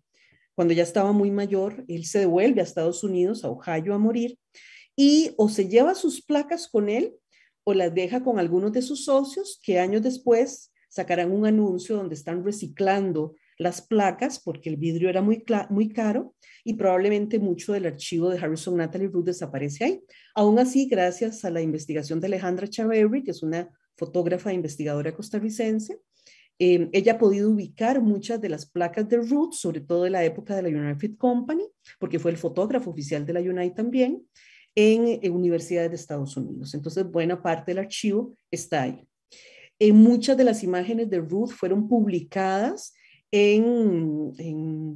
S2: cuando ya estaba muy mayor, él se devuelve a Estados Unidos, a Ohio, a morir y o se lleva sus placas con él o las deja con algunos de sus socios que años después sacarán un anuncio donde están reciclando las placas porque el vidrio era muy, muy caro y probablemente mucho del archivo de Harrison Natalie Ruth desaparece ahí. Aún así, gracias a la investigación de Alejandra Chaverri, que es una fotógrafa e investigadora costarricense, eh, ella ha podido ubicar muchas de las placas de Ruth, sobre todo de la época de la United Company, porque fue el fotógrafo oficial de la United también, en, eh, universidades de Estados Unidos. Entonces, buena parte del archivo está ahí. En eh, muchas de las imágenes de Ruth fueron publicadas en,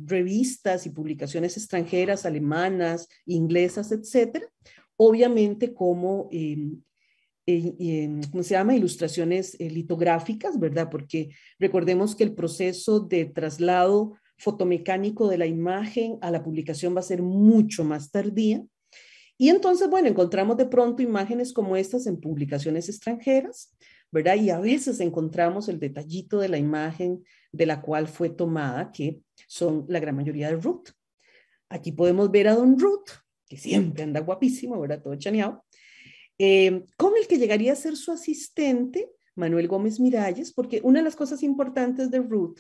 S2: revistas y publicaciones extranjeras, alemanas, inglesas, etcétera, obviamente como, em, eh, em, ¿cómo se llama? Ilustraciones litográficas, ¿verdad? Porque recordemos que el proceso de traslado fotomecánico de la imagen a la publicación va a ser mucho más tardía y entonces, bueno, encontramos de pronto imágenes como estas en publicaciones extranjeras, ¿verdad? Y a veces encontramos el detallito de la imagen de la cual fue tomada, que son la gran mayoría de Ruth. Aquí podemos ver a Don Ruth, que siempre anda guapísimo, ¿verdad? Todo chaneado, eh, con el que llegaría a ser su asistente, Manuel Gómez Miralles, porque una de las cosas importantes de Ruth,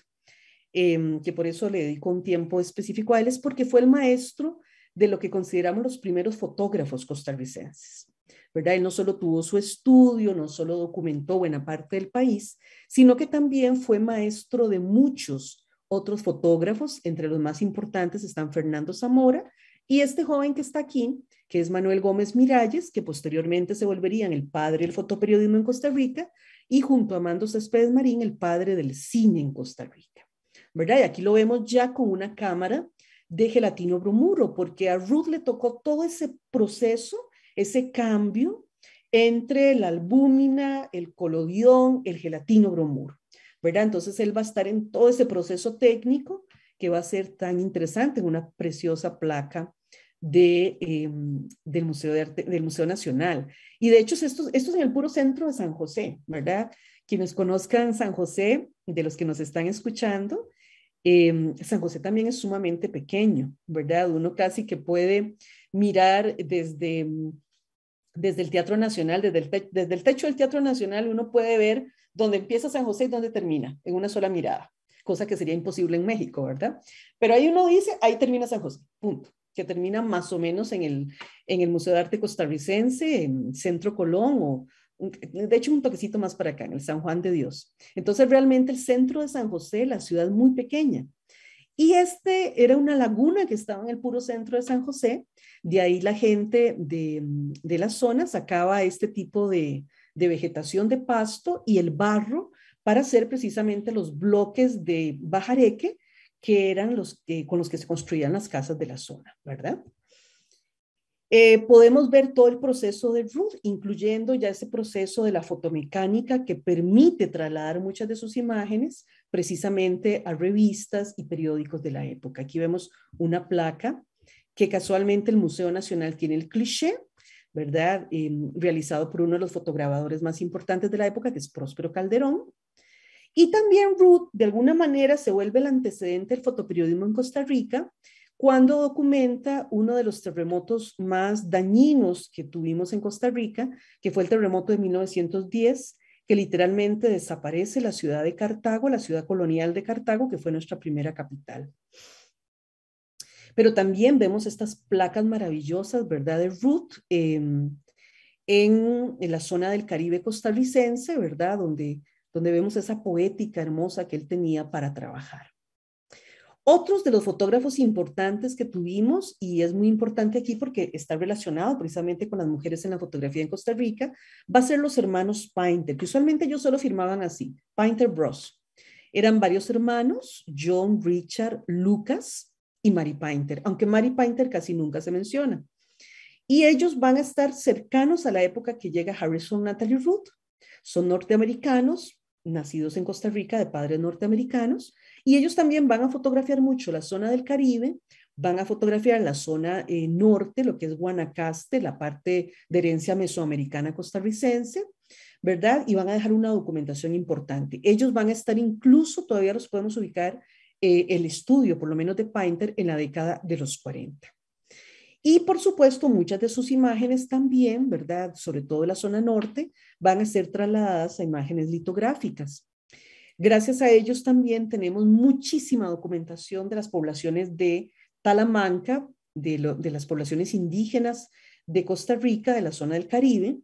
S2: em, que por eso le dedico un tiempo específico a él, es porque fue el maestro de lo que consideramos los primeros fotógrafos costarricenses. ¿verdad? Él no solo tuvo su estudio, no solo documentó buena parte del país, sino que también fue maestro de muchos otros fotógrafos. Entre los más importantes están Fernando Zamora y este joven que está aquí, que es Manuel Gómez Miralles, que posteriormente se volverían el padre del fotoperiodismo en Costa Rica, y junto a Mando Céspedes Marín, el padre del cine en Costa Rica. ¿Verdad? Y aquí lo vemos ya con una cámara de Gelatino Bromuro, porque a Ruth le tocó todo ese proceso, ese cambio entre la albúmina, el colodión, el gelatino bromuro, ¿verdad? Entonces él va a estar en todo ese proceso técnico que va a ser tan interesante en una preciosa placa de, em, del, Museo del Museo Nacional. Y de hecho, esto, esto es en el puro centro de San José, ¿verdad? Quienes conozcan San José, de los que nos están escuchando, Em, San José también es sumamente pequeño, ¿verdad? Uno casi que puede mirar desde, desde el Teatro Nacional, desde el, desde el techo del Teatro Nacional, uno puede ver dónde empieza San José y dónde termina, en una sola mirada, cosa que sería imposible en México, ¿verdad? Pero ahí uno dice, ahí termina San José, punto, que termina más o menos en el, en el Museo de Arte Costarricense, en Centro Colón o, de hecho un toquecito más para acá, en el San Juan de Dios. Entonces realmente el centro de San José, la ciudad muy pequeña. Y este era una laguna que estaba en el puro centro de San José. De ahí la gente de, la zona sacaba este tipo de, vegetación de pasto y el barro para hacer precisamente los bloques de bajareque que eran los que, con los que se construían las casas de la zona, ¿verdad? Eh, podemos ver todo el proceso de Ruth, incluyendo ya ese proceso de la fotomecánica que permite trasladar muchas de sus imágenes precisamente a revistas y periódicos de la época. Aquí vemos una placa que casualmente el Museo Nacional tiene el cliché, ¿verdad? Em, realizado por uno de los fotograbadores más importantes de la época, que es Próspero Calderón. Y también Ruth, de alguna manera, se vuelve el antecedente del fotoperiodismo en Costa Rica cuando documenta uno de los terremotos más dañinos que tuvimos en Costa Rica, que fue el terremoto de 1910, que literalmente desaparece la ciudad de Cartago, la ciudad colonial de Cartago, que fue nuestra primera capital. Pero también vemos estas placas maravillosas, ¿verdad? De Ruth em, en, en, la zona del Caribe costarricense, ¿verdad? Donde, donde vemos esa poética hermosa que él tenía para trabajar. Otros de los fotógrafos importantes que tuvimos, y es muy importante aquí porque está relacionado precisamente con las mujeres en la fotografía en Costa Rica, va a ser los hermanos Painter, que usualmente ellos solo firmaban así, Painter Bros. Eran varios hermanos, John, Richard, Lucas y Mary Painter, aunque Mary Painter casi nunca se menciona. Y ellos van a estar cercanos a la época que llega Harrison Natalie Root. Son norteamericanos, nacidos en Costa Rica de padres norteamericanos, y ellos también van a fotografiar mucho la zona del Caribe, van a fotografiar la zona eh, norte, lo que es Guanacaste, la parte de herencia mesoamericana costarricense, ¿verdad? Y van a dejar una documentación importante. Ellos van a estar incluso, todavía los podemos ubicar, eh, el estudio, por lo menos de Painter, en la década de los 40. Y por supuesto, muchas de sus imágenes también, ¿verdad? Sobre todo en la zona norte, van a ser trasladadas a imágenes litográficas. Gracias a ellos también tenemos muchísima documentación de las poblaciones de Talamanca, de, las poblaciones indígenas de Costa Rica, de la zona del Caribe,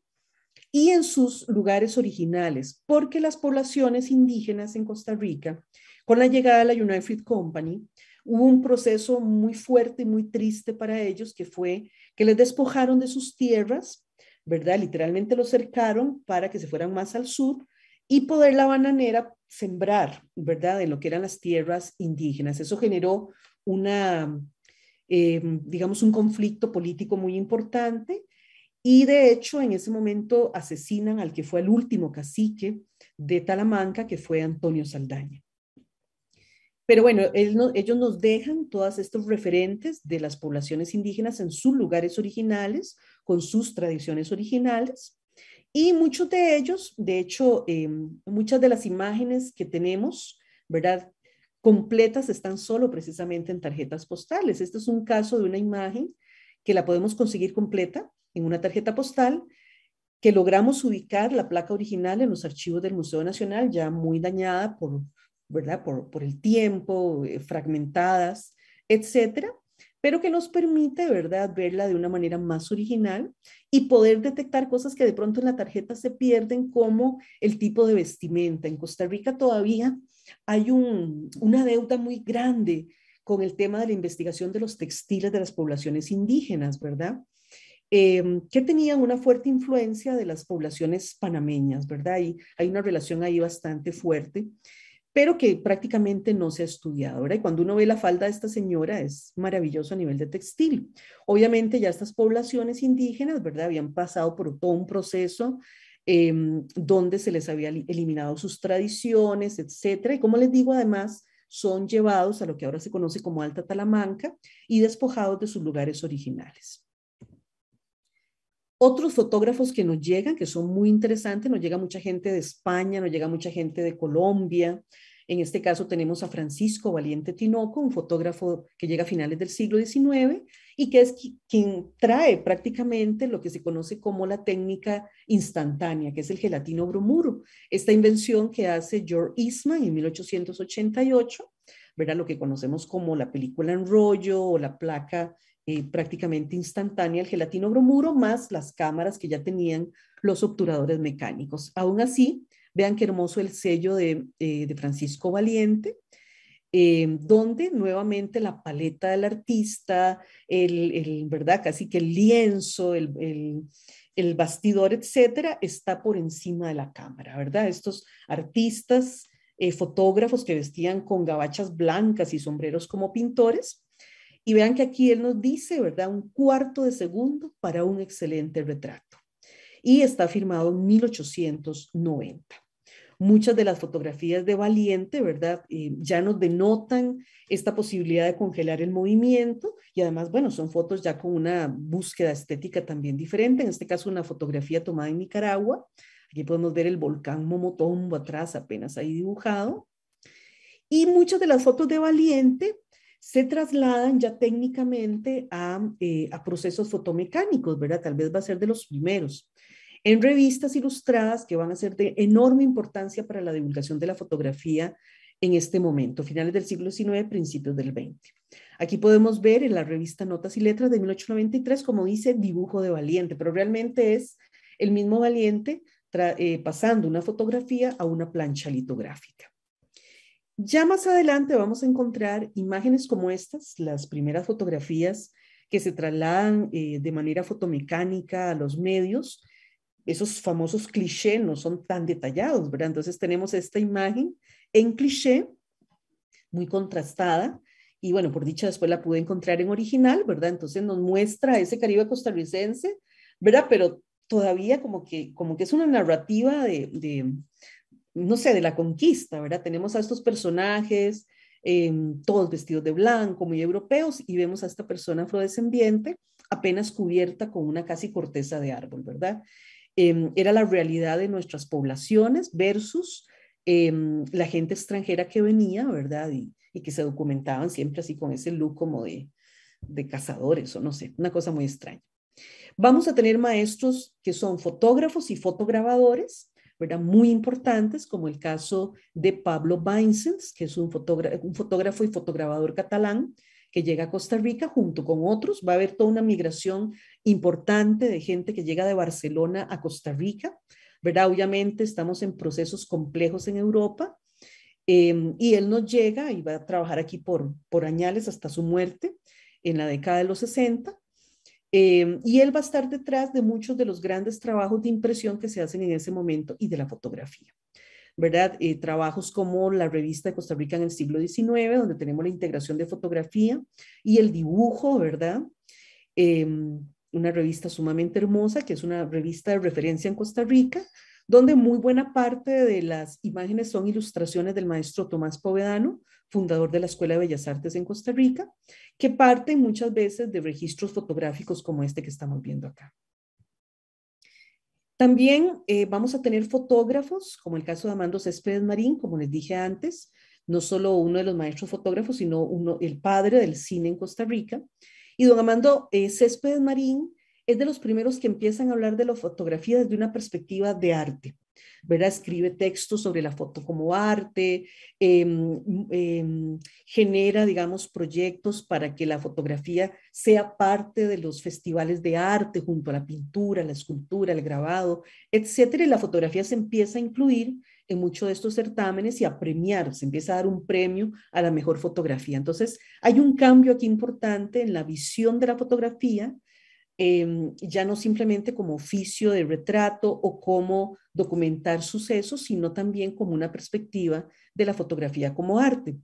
S2: y en sus lugares originales, porque las poblaciones indígenas en Costa Rica, con la llegada de la United Fruit Company, hubo un proceso muy fuerte y muy triste para ellos, que fue que les despojaron de sus tierras, ¿verdad? Literalmente los cercaron para que se fueran más al sur y poder la bananera sembrar, ¿verdad? En lo que eran las tierras indígenas. Eso generó una, eh, digamos, un conflicto político muy importante. Y de hecho, en ese momento asesinan al que fue el último cacique de Talamanca, que fue Antonio Saldaña. Pero bueno, ellos nos dejan todos estos referentes de las poblaciones indígenas en sus lugares originales, con sus tradiciones originales. Y muchos de ellos, de hecho, em, muchas de las imágenes que tenemos, ¿verdad? Completas están solo precisamente en tarjetas postales. Este es un caso de una imagen que la podemos conseguir completa en una tarjeta postal, que logramos ubicar la placa original en los archivos del Museo Nacional, ya muy dañada por ¿verdad? Por, el tiempo, eh, fragmentadas, etcétera, pero que nos permite, ¿verdad?, verla de una manera más original y poder detectar cosas que de pronto en la tarjeta se pierden, como el tipo de vestimenta. En Costa Rica todavía hay una deuda muy grande con el tema de la investigación de los textiles de las poblaciones indígenas, ¿verdad? Em, que tenían una fuerte influencia de las poblaciones panameñas, ¿verdad? Y hay una relación ahí bastante fuerte pero que prácticamente no se ha estudiado. ¿verdad? Y cuando uno ve la falda de esta señora es maravilloso a nivel de textil. Obviamente ya estas poblaciones indígenas, ¿verdad? Habían pasado por todo un proceso em, donde se les había eliminado sus tradiciones, etcétera. Y como les digo, además son llevados a lo que ahora se conoce como Alta Talamanca y despojados de sus lugares originales. Otros fotógrafos que nos llegan, que son muy interesantes, nos llega mucha gente de España, nos llega mucha gente de Colombia. En este caso tenemos a Francisco Valiente Tinoco, un fotógrafo que llega a finales del siglo XIX y que es quien trae prácticamente lo que se conoce como la técnica instantánea, que es el gelatino bromuro. Esta invención que hace George Eastman en 1888, ¿verdad? lo que conocemos como la película en rollo o la placa eh, prácticamente instantánea el gelatino bromuro más las cámaras que ya tenían los obturadores mecánicos. Aún así, vean qué hermoso el sello de, eh, Francisco Valiente, em, donde nuevamente la paleta del artista, el, ¿verdad? Casi que el lienzo, el, bastidor, etcétera, está por encima de la cámara, ¿verdad? Estos artistas, eh, fotógrafos que vestían con gabachas blancas y sombreros como pintores, y vean que aquí él nos dice, ¿verdad? Un cuarto de segundo para un excelente retrato. Y está firmado en 1890. Muchas de las fotografías de Valiente, ¿verdad? ya nos denotan esta posibilidad de congelar el movimiento y además, bueno, son fotos ya con una búsqueda estética también diferente, en este caso una fotografía tomada en Nicaragua. Aquí podemos ver el volcán Momotombo atrás, apenas ahí dibujado. Y muchas de las fotos de Valiente se trasladan ya técnicamente eh, a, procesos fotomecánicos, ¿verdad? Tal vez va a ser de los primeros en revistas ilustradas que van a ser de enorme importancia para la divulgación de la fotografía en este momento, finales del siglo XIX, principios del XX. Aquí podemos ver en la revista Notas y Letras de 1893, como dice, dibujo de valiente, pero realmente es el mismo valiente eh, pasando una fotografía a una plancha litográfica. Ya más adelante vamos a encontrar imágenes como estas, las primeras fotografías que se trasladan eh, de manera fotomecánica a los medios. Esos famosos clichés no son tan detallados, ¿verdad? Entonces tenemos esta imagen en cliché, muy contrastada, y bueno, por dicha después la pude encontrar en original, ¿verdad? Entonces nos muestra ese Caribe costarricense, ¿verdad? Pero todavía como que, como que es una narrativa de, no sé, de la conquista, ¿verdad? Tenemos a estos personajes, em, todos vestidos de blanco, muy europeos, y vemos a esta persona afrodescendiente apenas cubierta con una casi corteza de árbol, ¿verdad? Em, era la realidad de nuestras poblaciones versus em, la gente extranjera que venía, ¿verdad? Y, que se documentaban siempre así con ese look como de, de cazadores o no sé, una cosa muy extraña. Vamos a tener maestros que son fotógrafos y fotograbadores muy importantes, como el caso de Pablo Bainsens, que es un, un fotógrafo y fotograbador catalán que llega a Costa Rica junto con otros. Va a haber toda una migración importante de gente que llega de Barcelona a Costa Rica. ¿verdad? Obviamente estamos en procesos complejos en Europa em, y él nos llega y va a trabajar aquí por, por añales hasta su muerte en la década de los 60 Em, y él va a estar detrás de muchos de los grandes trabajos de impresión que se hacen en ese momento y de la fotografía. ¿Verdad? Eh, trabajos como la revista de Costa Rica en el siglo XIX, donde tenemos la integración de fotografía y el dibujo, ¿verdad? Em, una revista sumamente hermosa, que es una revista de referencia en Costa Rica, donde muy buena parte de las imágenes son ilustraciones del maestro Tomás Povedano, fundador de la Escuela de Bellas Artes en Costa Rica, que parte muchas veces de registros fotográficos como este que estamos viendo acá. También eh, vamos a tener fotógrafos, como el caso de Amando Céspedes Marín, como les dije antes, no solo uno de los maestros fotógrafos, sino uno, el padre del cine en Costa Rica. Y don Amando eh, Céspedes Marín es de los primeros que empiezan a hablar de la fotografía desde una perspectiva de arte. ¿verdad? Escribe textos sobre la foto como arte, em, em, genera, digamos, proyectos para que la fotografía sea parte de los festivales de arte junto a la pintura, la escultura, el grabado, etcétera. Y la fotografía se empieza a incluir en muchos de estos certámenes y a premiar, se empieza a dar un premio a la mejor fotografía. Entonces, hay un cambio aquí importante en la visión de la fotografía Em, ya no simplemente como oficio de retrato o como documentar sucesos, sino también como una perspectiva de la fotografía como arte.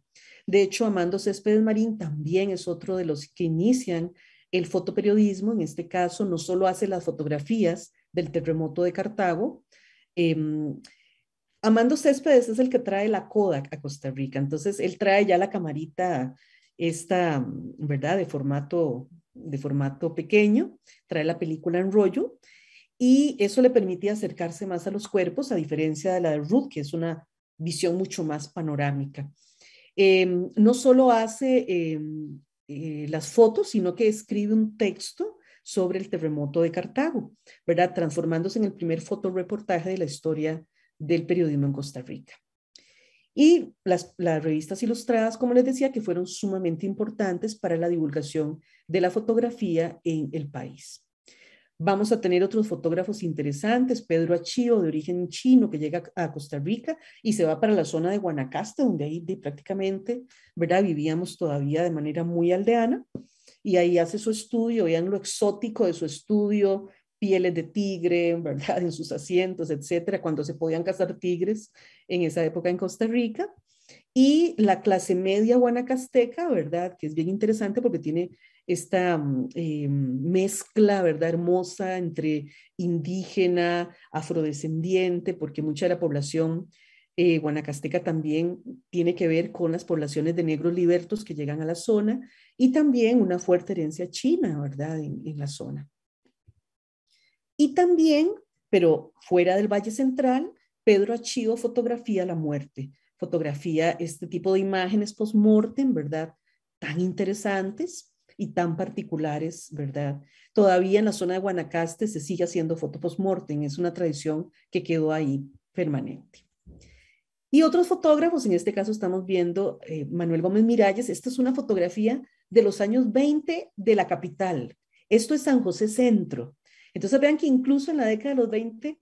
S2: De hecho, Amando Céspedes Marín también es otro de los que inician el fotoperiodismo. En este caso, no solo hace las fotografías del terremoto de Cartago, em, Amando Céspedes es el que trae la Kodak a Costa Rica, entonces él trae ya la camarita esta, ¿verdad? De formato de formato pequeño, trae la película en rollo y eso le permitía acercarse más a los cuerpos, a diferencia de la de Ruth, que es una visión mucho más panorámica. Em, no solo hace em, eh, las fotos, sino que escribe un texto sobre el terremoto de Cartago, ¿verdad? Transformándose en el primer fotoreportaje de la historia del periodismo en Costa Rica. Y las, revistas ilustradas, como les decía, que fueron sumamente importantes para la divulgación de la fotografía en el país. Vamos a tener otros fotógrafos interesantes, Pedro Achío, de origen chino, que llega a Costa Rica y se va para la zona de Guanacaste, donde ahí prácticamente ¿verdad? vivíamos todavía de manera muy aldeana, y ahí hace su estudio, vean lo exótico de su estudio, pieles de tigre, ¿verdad? En sus asientos, etcétera, cuando se podían cazar tigres en esa época en Costa Rica. Y la clase media guanacasteca, ¿verdad? Que es bien interesante porque tiene esta mm, eh, mezcla, ¿verdad? Hermosa entre indígena, afrodescendiente, porque mucha de la población eh, guanacasteca también tiene que ver con las poblaciones de negros libertos que llegan a la zona y también una fuerte herencia china, ¿verdad? en la zona. Y también, pero fuera del Valle Central, Pedro Achío fotografía la muerte, fotografía este tipo de imágenes post-mortem, ¿verdad? Tan interesantes y tan particulares, ¿verdad? Todavía en la zona de Guanacaste se sigue haciendo foto post-mortem, es una tradición que quedó ahí permanente. Y otros fotógrafos, en este caso estamos viendo eh, Manuel Gómez Miralles, esta es una fotografía de los años 20 de la capital. Esto es San José Centro, entonces vean que incluso en la década de los 20,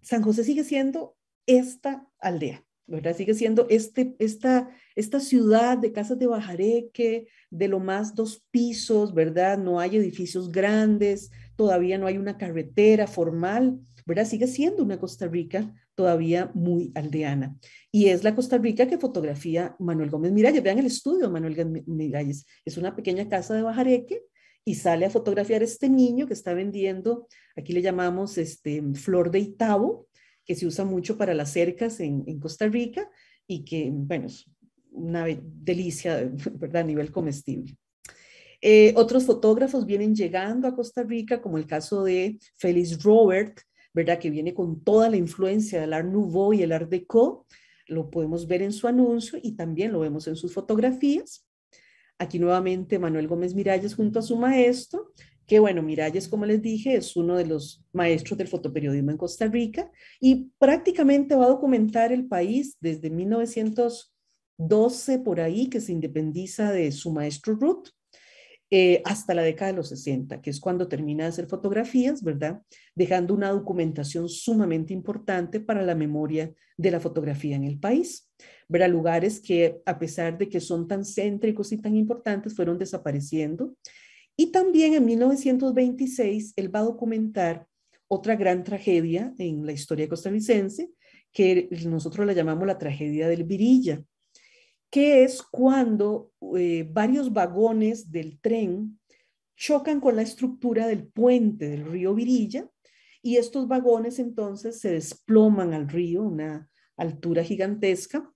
S2: San José sigue siendo esta aldea, ¿verdad? Sigue siendo este, esta, esta ciudad de casas de bajareque, de lo más dos pisos, ¿verdad? No hay edificios grandes, todavía no hay una carretera formal, ¿verdad? Sigue siendo una Costa Rica todavía muy aldeana. Y es la Costa Rica que fotografía Manuel Gómez Miralles. Vean el estudio de Manuel Miralles. Es una pequeña casa de bajareque y sale a fotografiar este niño que está vendiendo, aquí le llamamos este, flor de Itabo, que se usa mucho para las cercas en, Costa Rica y que, bueno, es una delicia, ¿verdad? A nivel comestible. Eh, otros fotógrafos vienen llegando a Costa Rica, como el caso de Félix Robert, ¿verdad? Que viene con toda la influencia del Art Nouveau y el Art Deco. Lo podemos ver en su anuncio y también lo vemos en sus fotografías. Aquí nuevamente Manuel Gómez Miralles junto a su maestro, que bueno, Miralles, como les dije, es uno de los maestros del fotoperiodismo en Costa Rica y prácticamente va a documentar el país desde 1912 por ahí, que se independiza de su maestro Ruth, eh, hasta la década de los 60, que es cuando termina de hacer fotografías, ¿verdad? Dejando una documentación sumamente importante para la memoria de la fotografía en el país. Verá lugares que, a pesar de que son tan céntricos y tan importantes, fueron desapareciendo. Y también en 1926 él va a documentar otra gran tragedia en la historia costarricense, que nosotros la llamamos la tragedia del Virilla, que es cuando eh, varios vagones del tren chocan con la estructura del puente del río Virilla y estos vagones entonces se desploman al río, una altura gigantesca,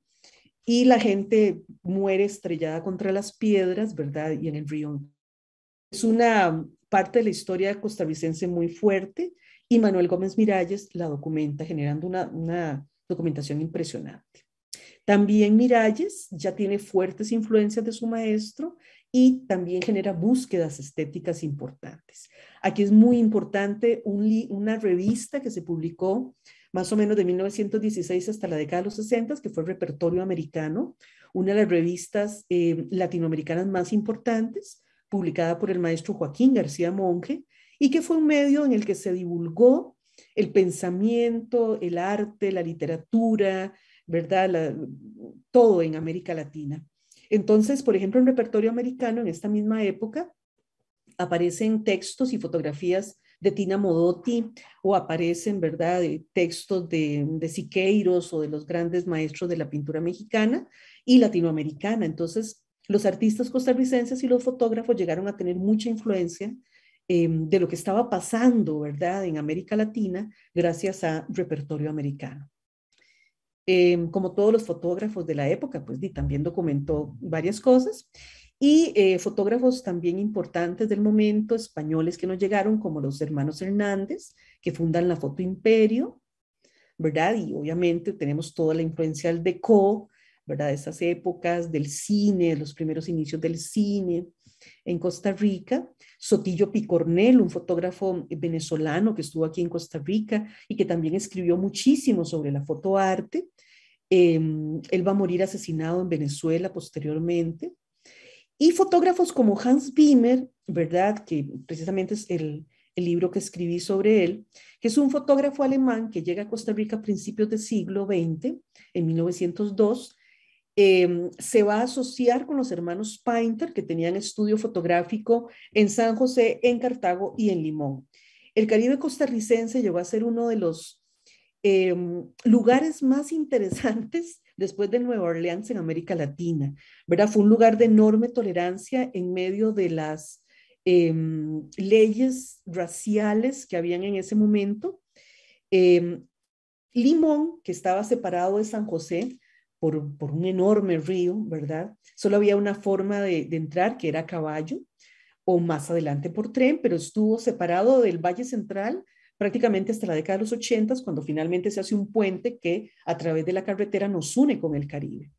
S2: y la gente muere estrellada contra las piedras, ¿verdad? Y en el río. Es una parte de la historia costarricense muy fuerte y Manuel Gómez Miralles la documenta generando una documentación impresionante. También Miralles ya tiene fuertes influencias de su maestro y también genera búsquedas estéticas importantes. Aquí es muy importante una revista que se publicó más o menos de 1916 hasta la década de los 60, que fue Repertorio Americano, una de las revistas eh, latinoamericanas más importantes, publicada por el maestro Joaquín García Monge, y que fue un medio en el que se divulgó el pensamiento, el arte, la literatura, ¿verdad? todo en América Latina. Entonces, por ejemplo, en repertorio americano, en esta misma época, aparecen textos y fotografías de Tina Modotti o aparecen, ¿verdad?, eh, textos de, Siqueiros o de los grandes maestros de la pintura mexicana y latinoamericana. Entonces, los artistas costarricenses y los fotógrafos llegaron a tener mucha influencia em, de lo que estaba pasando, ¿verdad?, en América Latina gracias a repertorio americano. Em, como todos los fotógrafos de la época, pues también documentó varias cosas. Y eh, fotógrafos también importantes del momento, españoles que nos llegaron, como los hermanos Hernández, que fundan la Foto Imperio, ¿verdad? Y obviamente tenemos toda la influencia del deco, ¿verdad? De esas épocas, del cine, los primeros inicios del cine, en Costa Rica, Sotillo Picornel, un fotógrafo venezolano que estuvo aquí en Costa Rica y que también escribió muchísimo sobre la fotoarte. Em, él va a morir asesinado en Venezuela posteriormente. Y fotógrafos como Hans Biemer, ¿verdad? Que precisamente es el, el libro que escribí sobre él, que es un fotógrafo alemán que llega a Costa Rica a principios del siglo XX, en 1902, Em, se va a asociar con los hermanos Painter, que tenían estudio fotográfico en San José, en Cartago y en Limón. El Caribe costarricense llegó a ser uno de los em, lugares más interesantes después de Nueva Orleans en América Latina, ¿verdad? Fue un lugar de enorme tolerancia en medio de las em, leyes raciales que habían en ese momento. Limón, que estaba separado de San José, por, un enorme río, ¿verdad? Solo había una forma de, entrar, que era a caballo, o más adelante por tren, pero estuvo separado del Valle Central prácticamente hasta la década de los 80, cuando finalmente se hace un puente que a través de la carretera nos une con el Caribe.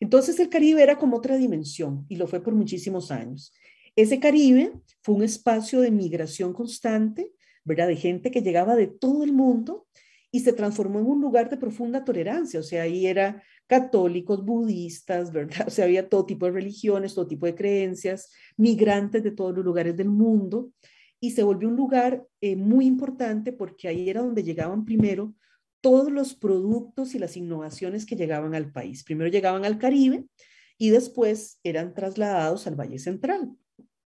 S2: Entonces el Caribe era como otra dimensión y lo fue por muchísimos años. Ese Caribe fue un espacio de migración constante, ¿verdad? De gente que llegaba de todo el mundo y se transformó en un lugar de profunda tolerancia. O sea, ahí era católicos, budistas, ¿verdad? O sea, había todo tipo de religiones, todo tipo de creencias, migrantes de todos los lugares del mundo, y se volvió un lugar eh, muy importante porque ahí era donde llegaban primero todos los productos y las innovaciones que llegaban al país. Primero llegaban al Caribe y después eran trasladados al Valle Central.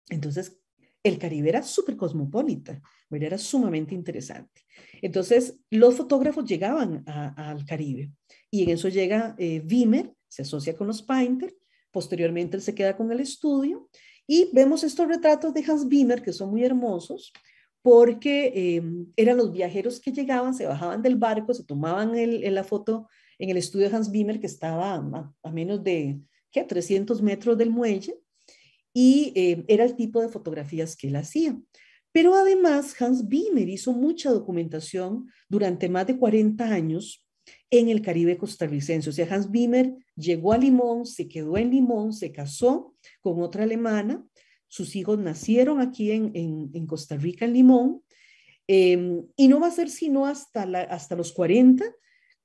S2: Entonces, el Caribe era súper cosmopolita, era sumamente interesante. Entonces, los fotógrafos llegaban al Caribe y en eso llega eh, Wimmer, se asocia con los Painter, posteriormente él se queda con el estudio y vemos estos retratos de Hans Wimmer que son muy hermosos porque em, eran los viajeros que llegaban, se bajaban del barco, se tomaban la foto en el estudio de Hans Wimmer que estaba a, menos de ¿qué? 300 metros del muelle y eh, era el tipo de fotografías que él hacía. Pero además, Hans Bimmer hizo mucha documentación durante más de 40 años en el Caribe costarricense. O sea, Hans Bimmer llegó a Limón, se quedó en Limón, se casó con otra alemana, sus hijos nacieron aquí en, Costa Rica, en Limón, em, y no va a ser sino hasta, hasta los 40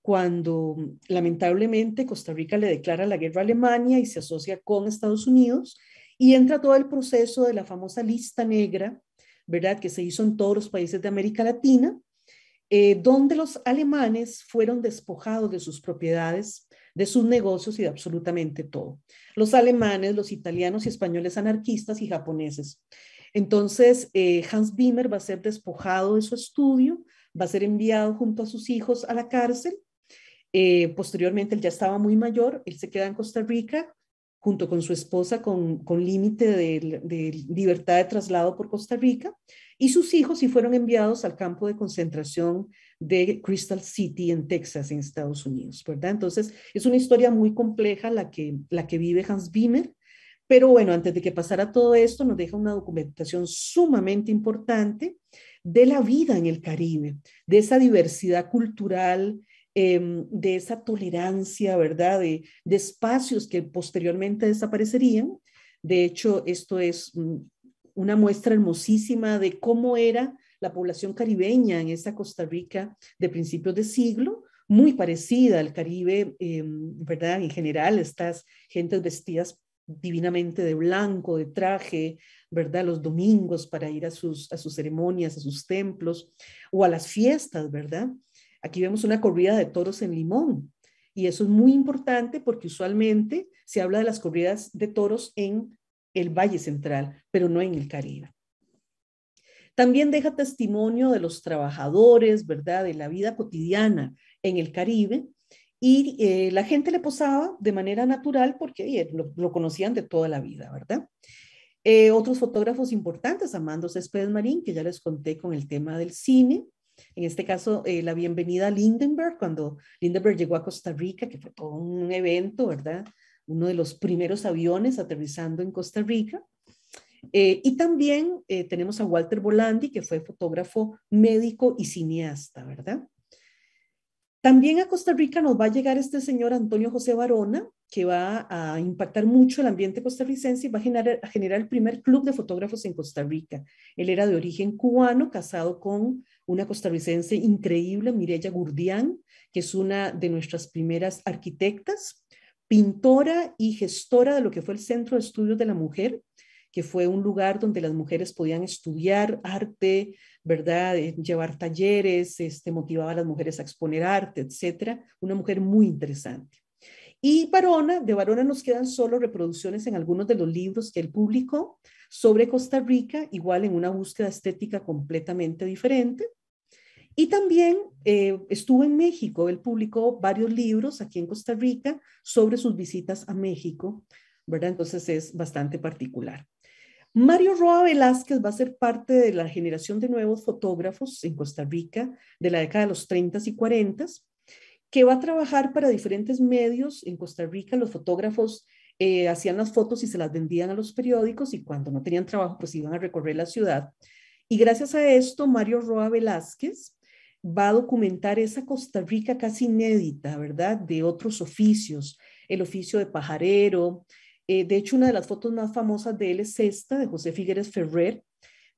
S2: cuando lamentablemente Costa Rica le declara la guerra a Alemania y se asocia con Estados Unidos y entra todo el proceso de la famosa lista negra, ¿verdad? Que se hizo en todos los países de América Latina, eh, donde los alemanes fueron despojados de sus propiedades, de sus negocios y de absolutamente todo. Los alemanes, los italianos y españoles anarquistas y japoneses. Entonces, eh, Hans Bimmer va a ser despojado de su estudio, va a ser enviado junto a sus hijos a la cárcel. Eh, posteriormente, él ya estaba muy mayor, él se queda en Costa Rica, junto con su esposa con, límite de, libertad de traslado por Costa Rica, y sus hijos y fueron enviados al campo de concentración de Crystal City en Texas, en Estados Unidos, ¿verdad? Entonces, es una historia muy compleja la que, la que vive Hans Bimmer, pero bueno, antes de que pasara todo esto, nos deja una documentación sumamente importante de la vida en el Caribe, de esa diversidad cultural, Em, de esa tolerancia, ¿verdad? De, espacios que posteriormente desaparecerían. De hecho, esto es mm, una muestra hermosísima de cómo era la población caribeña en esa Costa Rica de principios de siglo, muy parecida al Caribe, em, ¿verdad? En general, estas gentes vestidas divinamente de blanco, de traje, ¿verdad? Los domingos para ir a sus, a sus ceremonias, a sus templos o a las fiestas, ¿verdad? Aquí vemos una corrida de toros en Limón y eso es muy importante porque usualmente se habla de las corridas de toros en el Valle Central, pero no en el Caribe. También deja testimonio de los trabajadores, ¿verdad? De la vida cotidiana en el Caribe. Y eh, la gente le posaba de manera natural porque lo, conocían de toda la vida, ¿verdad? Eh, otros fotógrafos importantes, Amando Céspedes Marín, que ya les conté con el tema del cine, en este caso, eh, la bienvenida a Lindenberg, cuando Lindenberg llegó a Costa Rica, que fue todo un evento, ¿verdad? Uno de los primeros aviones aterrizando en Costa Rica. Eh, y también eh, tenemos a Walter Bolandi, que fue fotógrafo médico y cineasta, ¿verdad? También a Costa Rica nos va a llegar este señor Antonio José Varona, que va a impactar mucho el ambiente costarricense y va a generar, generar el primer club de fotógrafos en Costa Rica. Él era de origen cubano, casado con una costarricense increíble, Mirella Gurdián, que es una de nuestras primeras arquitectas, pintora y gestora de lo que fue el Centro de Estudios de la Mujer, que fue un lugar donde las mujeres podían estudiar arte, ¿verdad? Llevar talleres, este, motivaba a las mujeres a exponer arte, etcétera. Una mujer muy interesante. Y Varona, de Varona nos quedan solo reproducciones en algunos de los libros que él publicó sobre Costa Rica, igual en una búsqueda estética completamente diferente. Y también eh, estuvo en México, él publicó varios libros aquí en Costa Rica sobre sus visitas a México, ¿verdad? Entonces es bastante particular. Mario Roa Velázquez va a ser parte de la generación de nuevos fotógrafos en Costa Rica de la década de los 30 y 40, que va a trabajar para diferentes medios. En Costa Rica los fotógrafos eh, hacían las fotos y se las vendían a los periódicos y cuando no tenían trabajo pues iban a recorrer la ciudad. Y gracias a esto, Mario Roa Velázquez va a documentar esa Costa Rica casi inédita, ¿verdad? De otros oficios, el oficio de pajarero, eh, de hecho, una de las fotos más famosas de él es esta, de José Figueres Ferrer,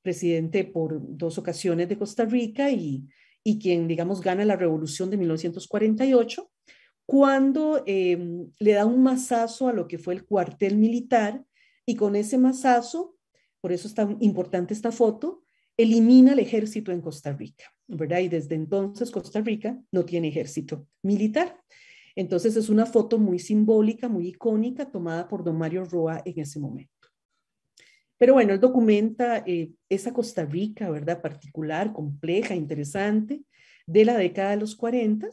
S2: presidente por dos ocasiones de Costa Rica y, quien, digamos, gana la revolución de 1948, cuando em, le da un mazazo a lo que fue el cuartel militar y con ese mazazo, por eso es tan importante esta foto, elimina el ejército en Costa Rica, ¿verdad? Y desde entonces Costa Rica no tiene ejército militar. Entonces es una foto muy simbólica, muy icónica, tomada por don Mario Roa en ese momento. Pero bueno, él documenta eh, esa Costa Rica, ¿verdad? Particular, compleja, interesante, de la década de los 40,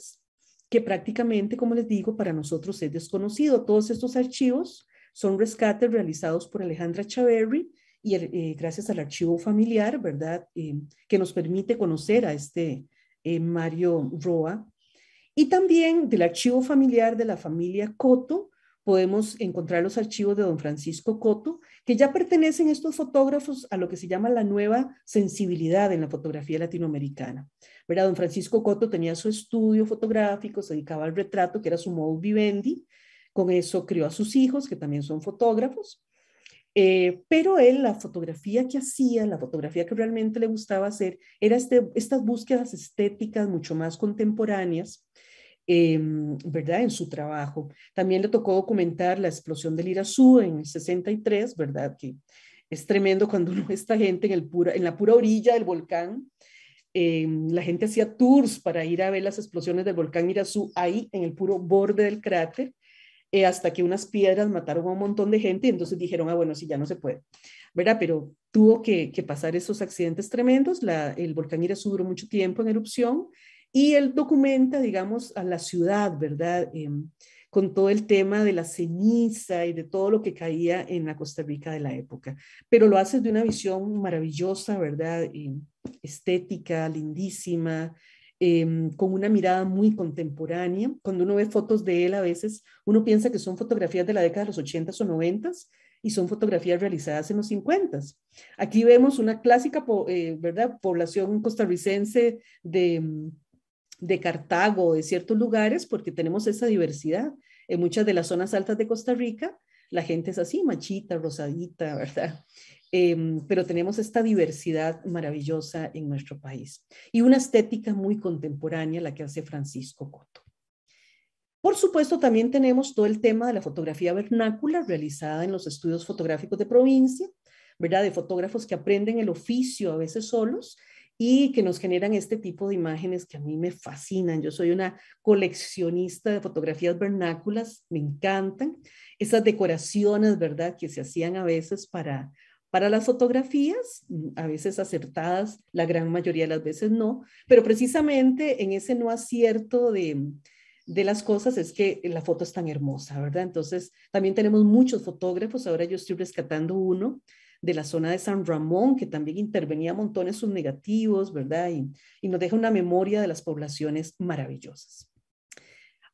S2: que prácticamente, como les digo, para nosotros es desconocido. Todos estos archivos son rescates realizados por Alejandra Chaverri y eh, gracias al archivo familiar, ¿verdad? Eh, que nos permite conocer a este Mario Roa y también del archivo familiar de la familia Coto podemos encontrar los archivos de don Francisco Coto, que ya pertenecen estos fotógrafos a lo que se llama la nueva sensibilidad en la fotografía latinoamericana. ¿Verdad? Don Francisco Coto tenía su estudio fotográfico, se dedicaba al retrato, que era su modo vivendi, con eso crió a sus hijos, que también son fotógrafos. Eh, pero él, la fotografía que hacía, la fotografía que realmente le gustaba hacer, era este, estas búsquedas estéticas mucho más contemporáneas, Em, ¿verdad? En su trabajo. También le tocó documentar la explosión del Irazú en el 63, ¿verdad? Que es tremendo cuando uno esta gente en, el pura, en la pura orilla del volcán. Em, la gente hacía tours para ir a ver las explosiones del volcán Irazú ahí en el puro borde del cráter, eh, hasta que unas piedras mataron a un montón de gente y entonces dijeron, ah, bueno, si ya no se puede, ¿verdad? Pero tuvo que, pasar esos accidentes tremendos. el volcán Irazú duró mucho tiempo en erupción y él documenta, digamos, a la ciudad, ¿verdad? Em, con todo el tema de la ceniza y de todo lo que caía en la Costa Rica de la época. Pero lo hace de una visión maravillosa, ¿verdad? Em, estética, lindísima, em, con una mirada muy contemporánea. Cuando uno ve fotos de él a veces, uno piensa que son fotografías de la década de los 80s o 90 y son fotografías realizadas en los 50. Aquí vemos una clásica eh, ¿verdad? población costarricense de de Cartago, de ciertos lugares, porque tenemos esa diversidad. En muchas de las zonas altas de Costa Rica, la gente es así, machita, rosadita, ¿verdad? Em, pero tenemos esta diversidad maravillosa en nuestro país y una estética muy contemporánea, la que hace Francisco Coto. Por supuesto, también tenemos todo el tema de la fotografía vernácula realizada en los estudios fotográficos de provincia, ¿verdad? De fotógrafos que aprenden el oficio a veces solos y que nos generan este tipo de imágenes que a mí me fascinan. Yo soy una coleccionista de fotografías vernáculas, me encantan esas decoraciones, ¿verdad?, que se hacían a veces para, para las fotografías, mm, a veces acertadas, la gran mayoría de las veces no, pero precisamente en ese no acierto de, de las cosas es que la foto es tan hermosa, ¿verdad? Entonces, también tenemos muchos fotógrafos, ahora yo estoy rescatando uno de la zona de San Ramón, que también intervenía montones sus negativos, ¿verdad? Y, nos deja una memoria de las poblaciones maravillosas.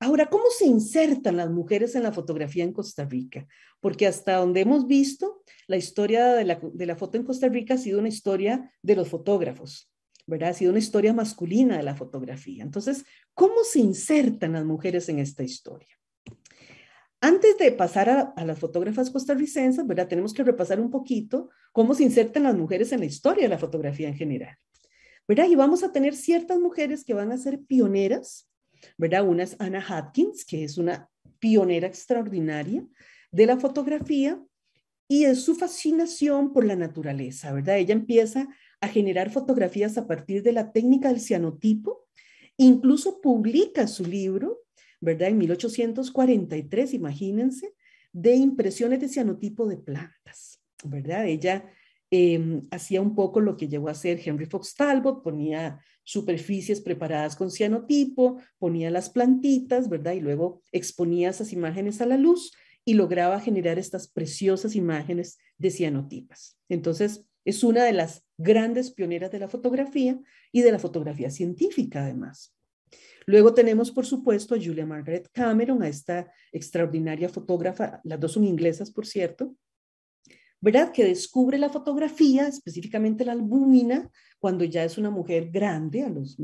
S2: Ahora, ¿cómo se insertan las mujeres en la fotografía en Costa Rica? Porque hasta donde hemos visto, la historia de la foto en Costa Rica ha sido una historia de los fotógrafos, ¿verdad? Ha sido una historia masculina de la fotografía. Entonces, ¿cómo se insertan las mujeres en esta historia? Antes de pasar a, las fotógrafas costarricenses, ¿verdad? Tenemos que repasar un poquito cómo se insertan las mujeres en la historia de la fotografía en general, ¿verdad? Y vamos a tener ciertas mujeres que van a ser pioneras, ¿verdad? Una es Anna Hopkins, que es una pionera extraordinaria de la fotografía y es su fascinación por la naturaleza, ¿verdad? Ella empieza a generar fotografías a partir de la técnica del cianotipo, incluso publica su libro ¿verdad? En 1843, imagínense, de impresiones de cianotipo de plantas, ¿verdad? Ella em, hacía un poco lo que llegó a hacer Henry Fox Talbot, ponía superficies preparadas con cianotipo, ponía las plantitas, ¿verdad? Y luego exponía esas imágenes a la luz y lograba generar estas preciosas imágenes de cianotipas. Entonces, es una de las grandes pioneras de la fotografía y de la fotografía científica, además. Luego tenemos, por supuesto, a Julia Margaret Cameron, a esta extraordinaria fotógrafa, las dos son inglesas, por cierto, ¿verdad? Que descubre la fotografía, específicamente la albúmina, cuando ya es una mujer grande, a los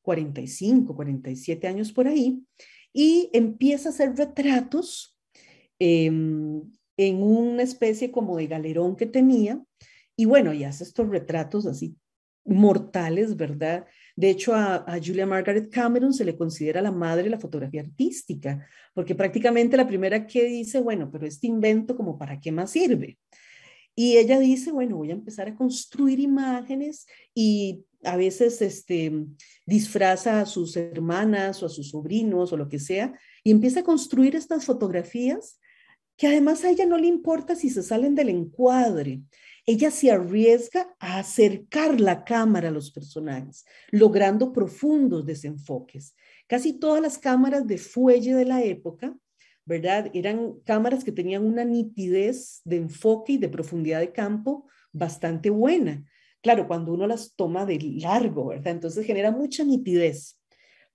S2: 45, 47 años por ahí, y empieza a hacer retratos em, en una especie como de galerón que tenía, y bueno, y hace estos retratos así mortales, ¿verdad? De hecho, a, Julia Margaret Cameron se le considera la madre de la fotografía artística, porque prácticamente la primera que dice, bueno, pero este invento como para qué más sirve. Y ella dice, bueno, voy a empezar a construir imágenes y a veces este, disfraza a sus hermanas o a sus sobrinos o lo que sea, y empieza a construir estas fotografías que además a ella no le importa si se salen del encuadre. Ella se arriesga a acercar la cámara a los personajes, logrando profundos desenfoques. Casi todas las cámaras de fuelle de la época, ¿verdad? Eran cámaras que tenían una nitidez de enfoque y de profundidad de campo bastante buena. Claro, cuando uno las toma de largo, ¿verdad? Entonces genera mucha nitidez.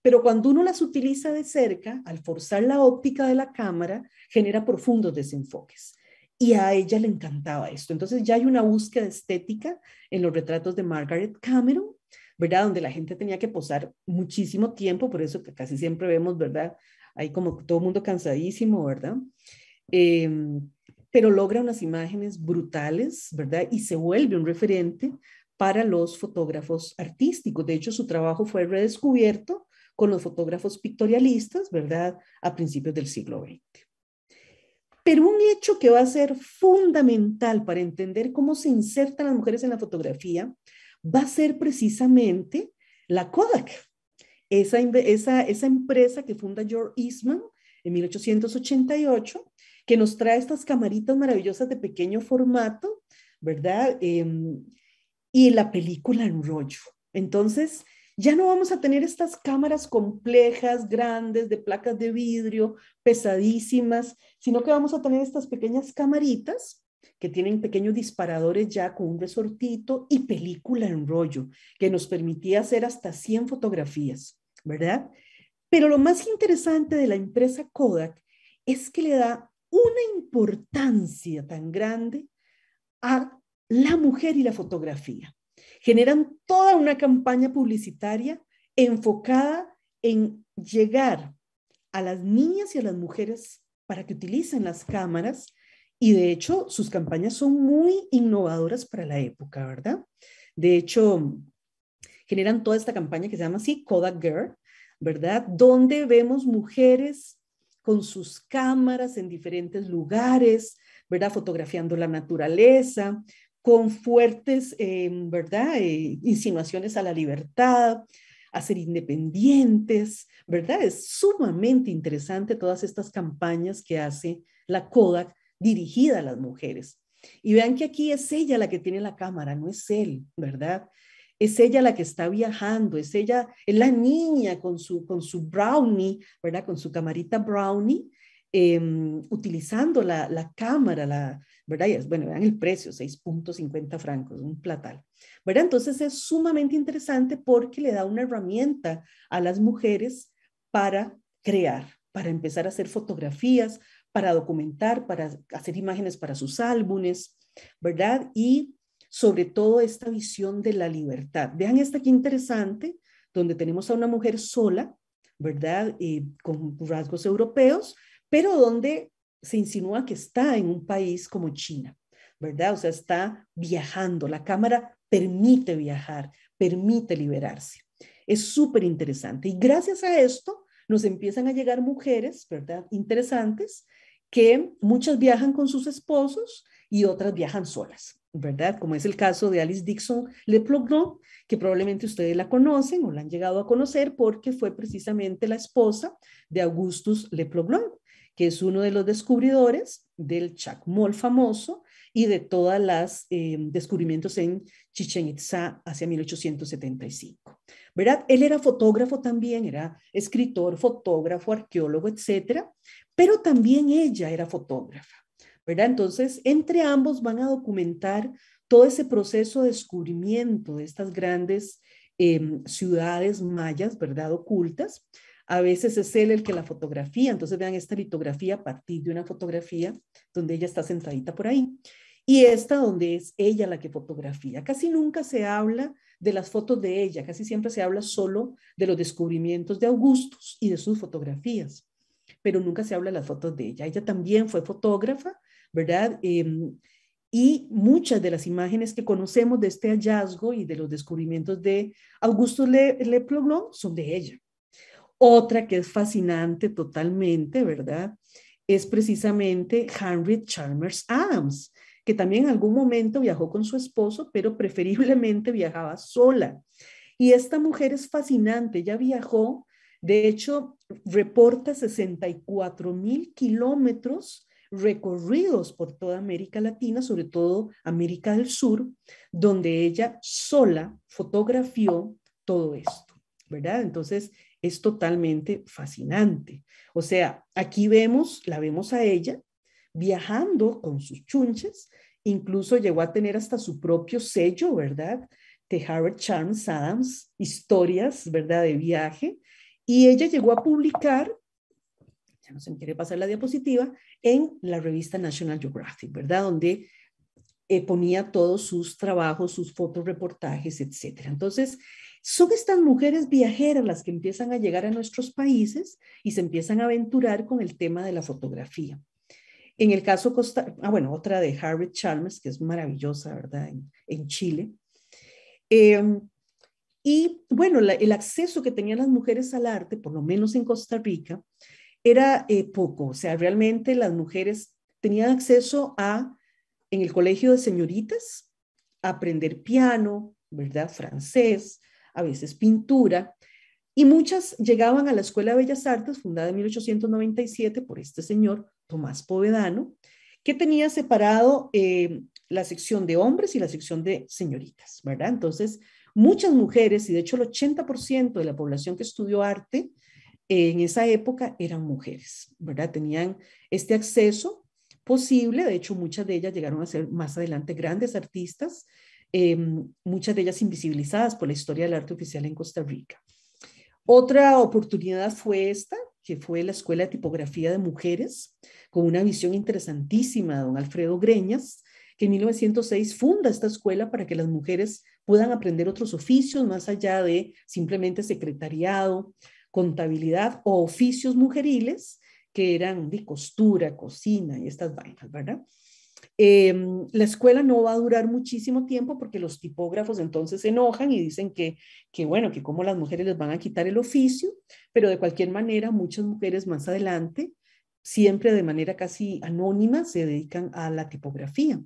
S2: Pero cuando uno las utiliza de cerca, al forzar la óptica de la cámara, genera profundos desenfoques. Y a ella le encantaba esto. Entonces ya hay una búsqueda estética en los retratos de Margaret Cameron, ¿verdad? Donde la gente tenía que posar muchísimo tiempo, por eso casi siempre vemos, ¿verdad? Ahí como todo mundo cansadísimo, ¿verdad? Em, pero logra unas imágenes brutales, ¿verdad? Y se vuelve un referente para los fotógrafos artísticos. De hecho, su trabajo fue redescubierto con los fotógrafos pictorialistas, ¿verdad?, a principios del siglo XX. Pero un hecho que va a ser fundamental para entender cómo se insertan las mujeres en la fotografía va a ser precisamente la Kodak, esa, esa, empresa que funda George Eastman en 1888, que nos trae estas camaritas maravillosas de pequeño formato, ¿verdad? Em, y la película en rollo. Entonces, ya no vamos a tener estas cámaras complejas, grandes, de placas de vidrio, pesadísimas, sino que vamos a tener estas pequeñas camaritas que tienen pequeños disparadores ya con un resortito y película en rollo, que nos permitía hacer hasta 100 fotografías, ¿verdad? Pero lo más interesante de la empresa Kodak es que le da una importancia tan grande a la mujer y la fotografía generan toda una campaña publicitaria enfocada en llegar a las niñas y a las mujeres para que utilicen las cámaras y de hecho sus campañas son muy innovadoras para la época, ¿verdad? De hecho, generan toda esta campaña que se llama así Kodak Girl, ¿verdad? Donde vemos mujeres con sus cámaras en diferentes lugares, ¿verdad? Fotografiando la naturaleza, con fuertes, em, ¿verdad?, eh, insinuaciones a la libertad, a ser independientes, ¿verdad? Es sumamente interesante todas estas campañas que hace la Kodak dirigida a las mujeres. Y vean que aquí es ella la que tiene la cámara, no es él, ¿verdad? Es ella la que está viajando, es ella, es la niña con su, con su brownie, ¿verdad? Con su camarita brownie, em, utilizando la, la cámara, la, ¿verdad? es, bueno, vean el precio, 6.50 francos, un platal, ¿verdad? Entonces es sumamente interesante porque le da una herramienta a las mujeres para crear, para empezar a hacer fotografías, para documentar, para hacer imágenes para sus álbumes, ¿verdad? Y sobre todo esta visión de la libertad. Vean esta aquí interesante, donde tenemos a una mujer sola, ¿verdad? Y eh, con rasgos europeos, pero donde se insinúa que está en un país como China, ¿verdad? O sea, está viajando, la cámara permite viajar, permite liberarse. Es súper interesante. Y gracias a esto nos empiezan a llegar mujeres, ¿verdad? Interesantes, que muchas viajan con sus esposos y otras viajan solas, ¿verdad? Como es el caso de Alice Dixon Le que probablemente ustedes la conocen o la han llegado a conocer porque fue precisamente la esposa de Augustus Le que es uno de los descubridores del chacmol famoso y de todas las em, descubrimientos en Chichen Itza hacia 1875. ¿Verdad? Él era fotógrafo también, era escritor, fotógrafo, arqueólogo, etcétera, pero también ella era fotógrafa. ¿Verdad? Entonces, entre ambos van a documentar todo ese proceso de descubrimiento de estas grandes em, ciudades mayas, ¿verdad? Ocultas, a veces es él el que la fotografía, entonces vean esta litografía a partir de una fotografía donde ella está sentadita por ahí. Y esta donde es ella la que fotografía. Casi nunca se habla de las fotos de ella, casi siempre se habla solo de los descubrimientos de Augustus y de sus fotografías, pero nunca se habla de las fotos de ella. Ella también fue fotógrafa, ¿verdad? Em, y muchas de las imágenes que conocemos de este hallazgo y de los descubrimientos de Augustus Le, son de ella. Otra que es fascinante totalmente, ¿verdad? Es precisamente Henry Chalmers Adams, que también en algún momento viajó con su esposo, pero preferiblemente viajaba sola. Y esta mujer es fascinante, ya viajó, de hecho, reporta 64 mil kilómetros recorridos por toda América Latina, sobre todo América del Sur, donde ella sola fotografió todo esto, ¿verdad? Entonces, es totalmente fascinante. O sea, aquí vemos, la vemos a ella viajando con sus chunches, incluso llegó a tener hasta su propio sello, ¿verdad? De Harvard Charles Adams, historias, ¿verdad? De viaje. Y ella llegó a publicar, ya no se me quiere pasar la diapositiva, en la revista National Geographic, ¿verdad? Donde eh, ponía todos sus trabajos, sus fotoreportajes, etcétera. Entonces, son estas mujeres viajeras las que empiezan a llegar a nuestros países y se empiezan a aventurar con el tema de la fotografía. En el caso, Costa, ah, bueno, otra de Harriet Chalmers, que es maravillosa, ¿verdad? En, Chile. Em, y bueno, el acceso que tenían las mujeres al arte, por lo menos en Costa Rica, era eh, poco. O sea, realmente las mujeres tenían acceso a, en el colegio de señoritas, aprender piano, ¿verdad? Francés, a veces pintura, y muchas llegaban a la Escuela de Bellas Artes, fundada en 1897 por este señor Tomás Povedano, que tenía separado eh, la sección de hombres y la sección de señoritas, ¿verdad? Entonces, muchas mujeres, y de hecho el 80% de la población que estudió arte eh, en esa época eran mujeres, ¿verdad? Tenían este acceso posible, de hecho muchas de ellas llegaron a ser más adelante grandes artistas, Em, muchas de ellas invisibilizadas por la historia del arte oficial en Costa Rica. Otra oportunidad fue esta, que fue la Escuela de Tipografía de Mujeres, con una visión interesantísima de don Alfredo Greñas, que en 1906 funda esta escuela para que las mujeres puedan aprender otros oficios más allá de simplemente secretariado, contabilidad o oficios mujeriles que eran de costura, cocina y estas vainas, ¿verdad? Em, la escuela no va a durar muchísimo tiempo porque los tipógrafos entonces se enojan y dicen que, que bueno, que como las mujeres les van a quitar el oficio, pero de cualquier manera muchas mujeres más adelante, siempre de manera casi anónima, se dedican a la tipografía.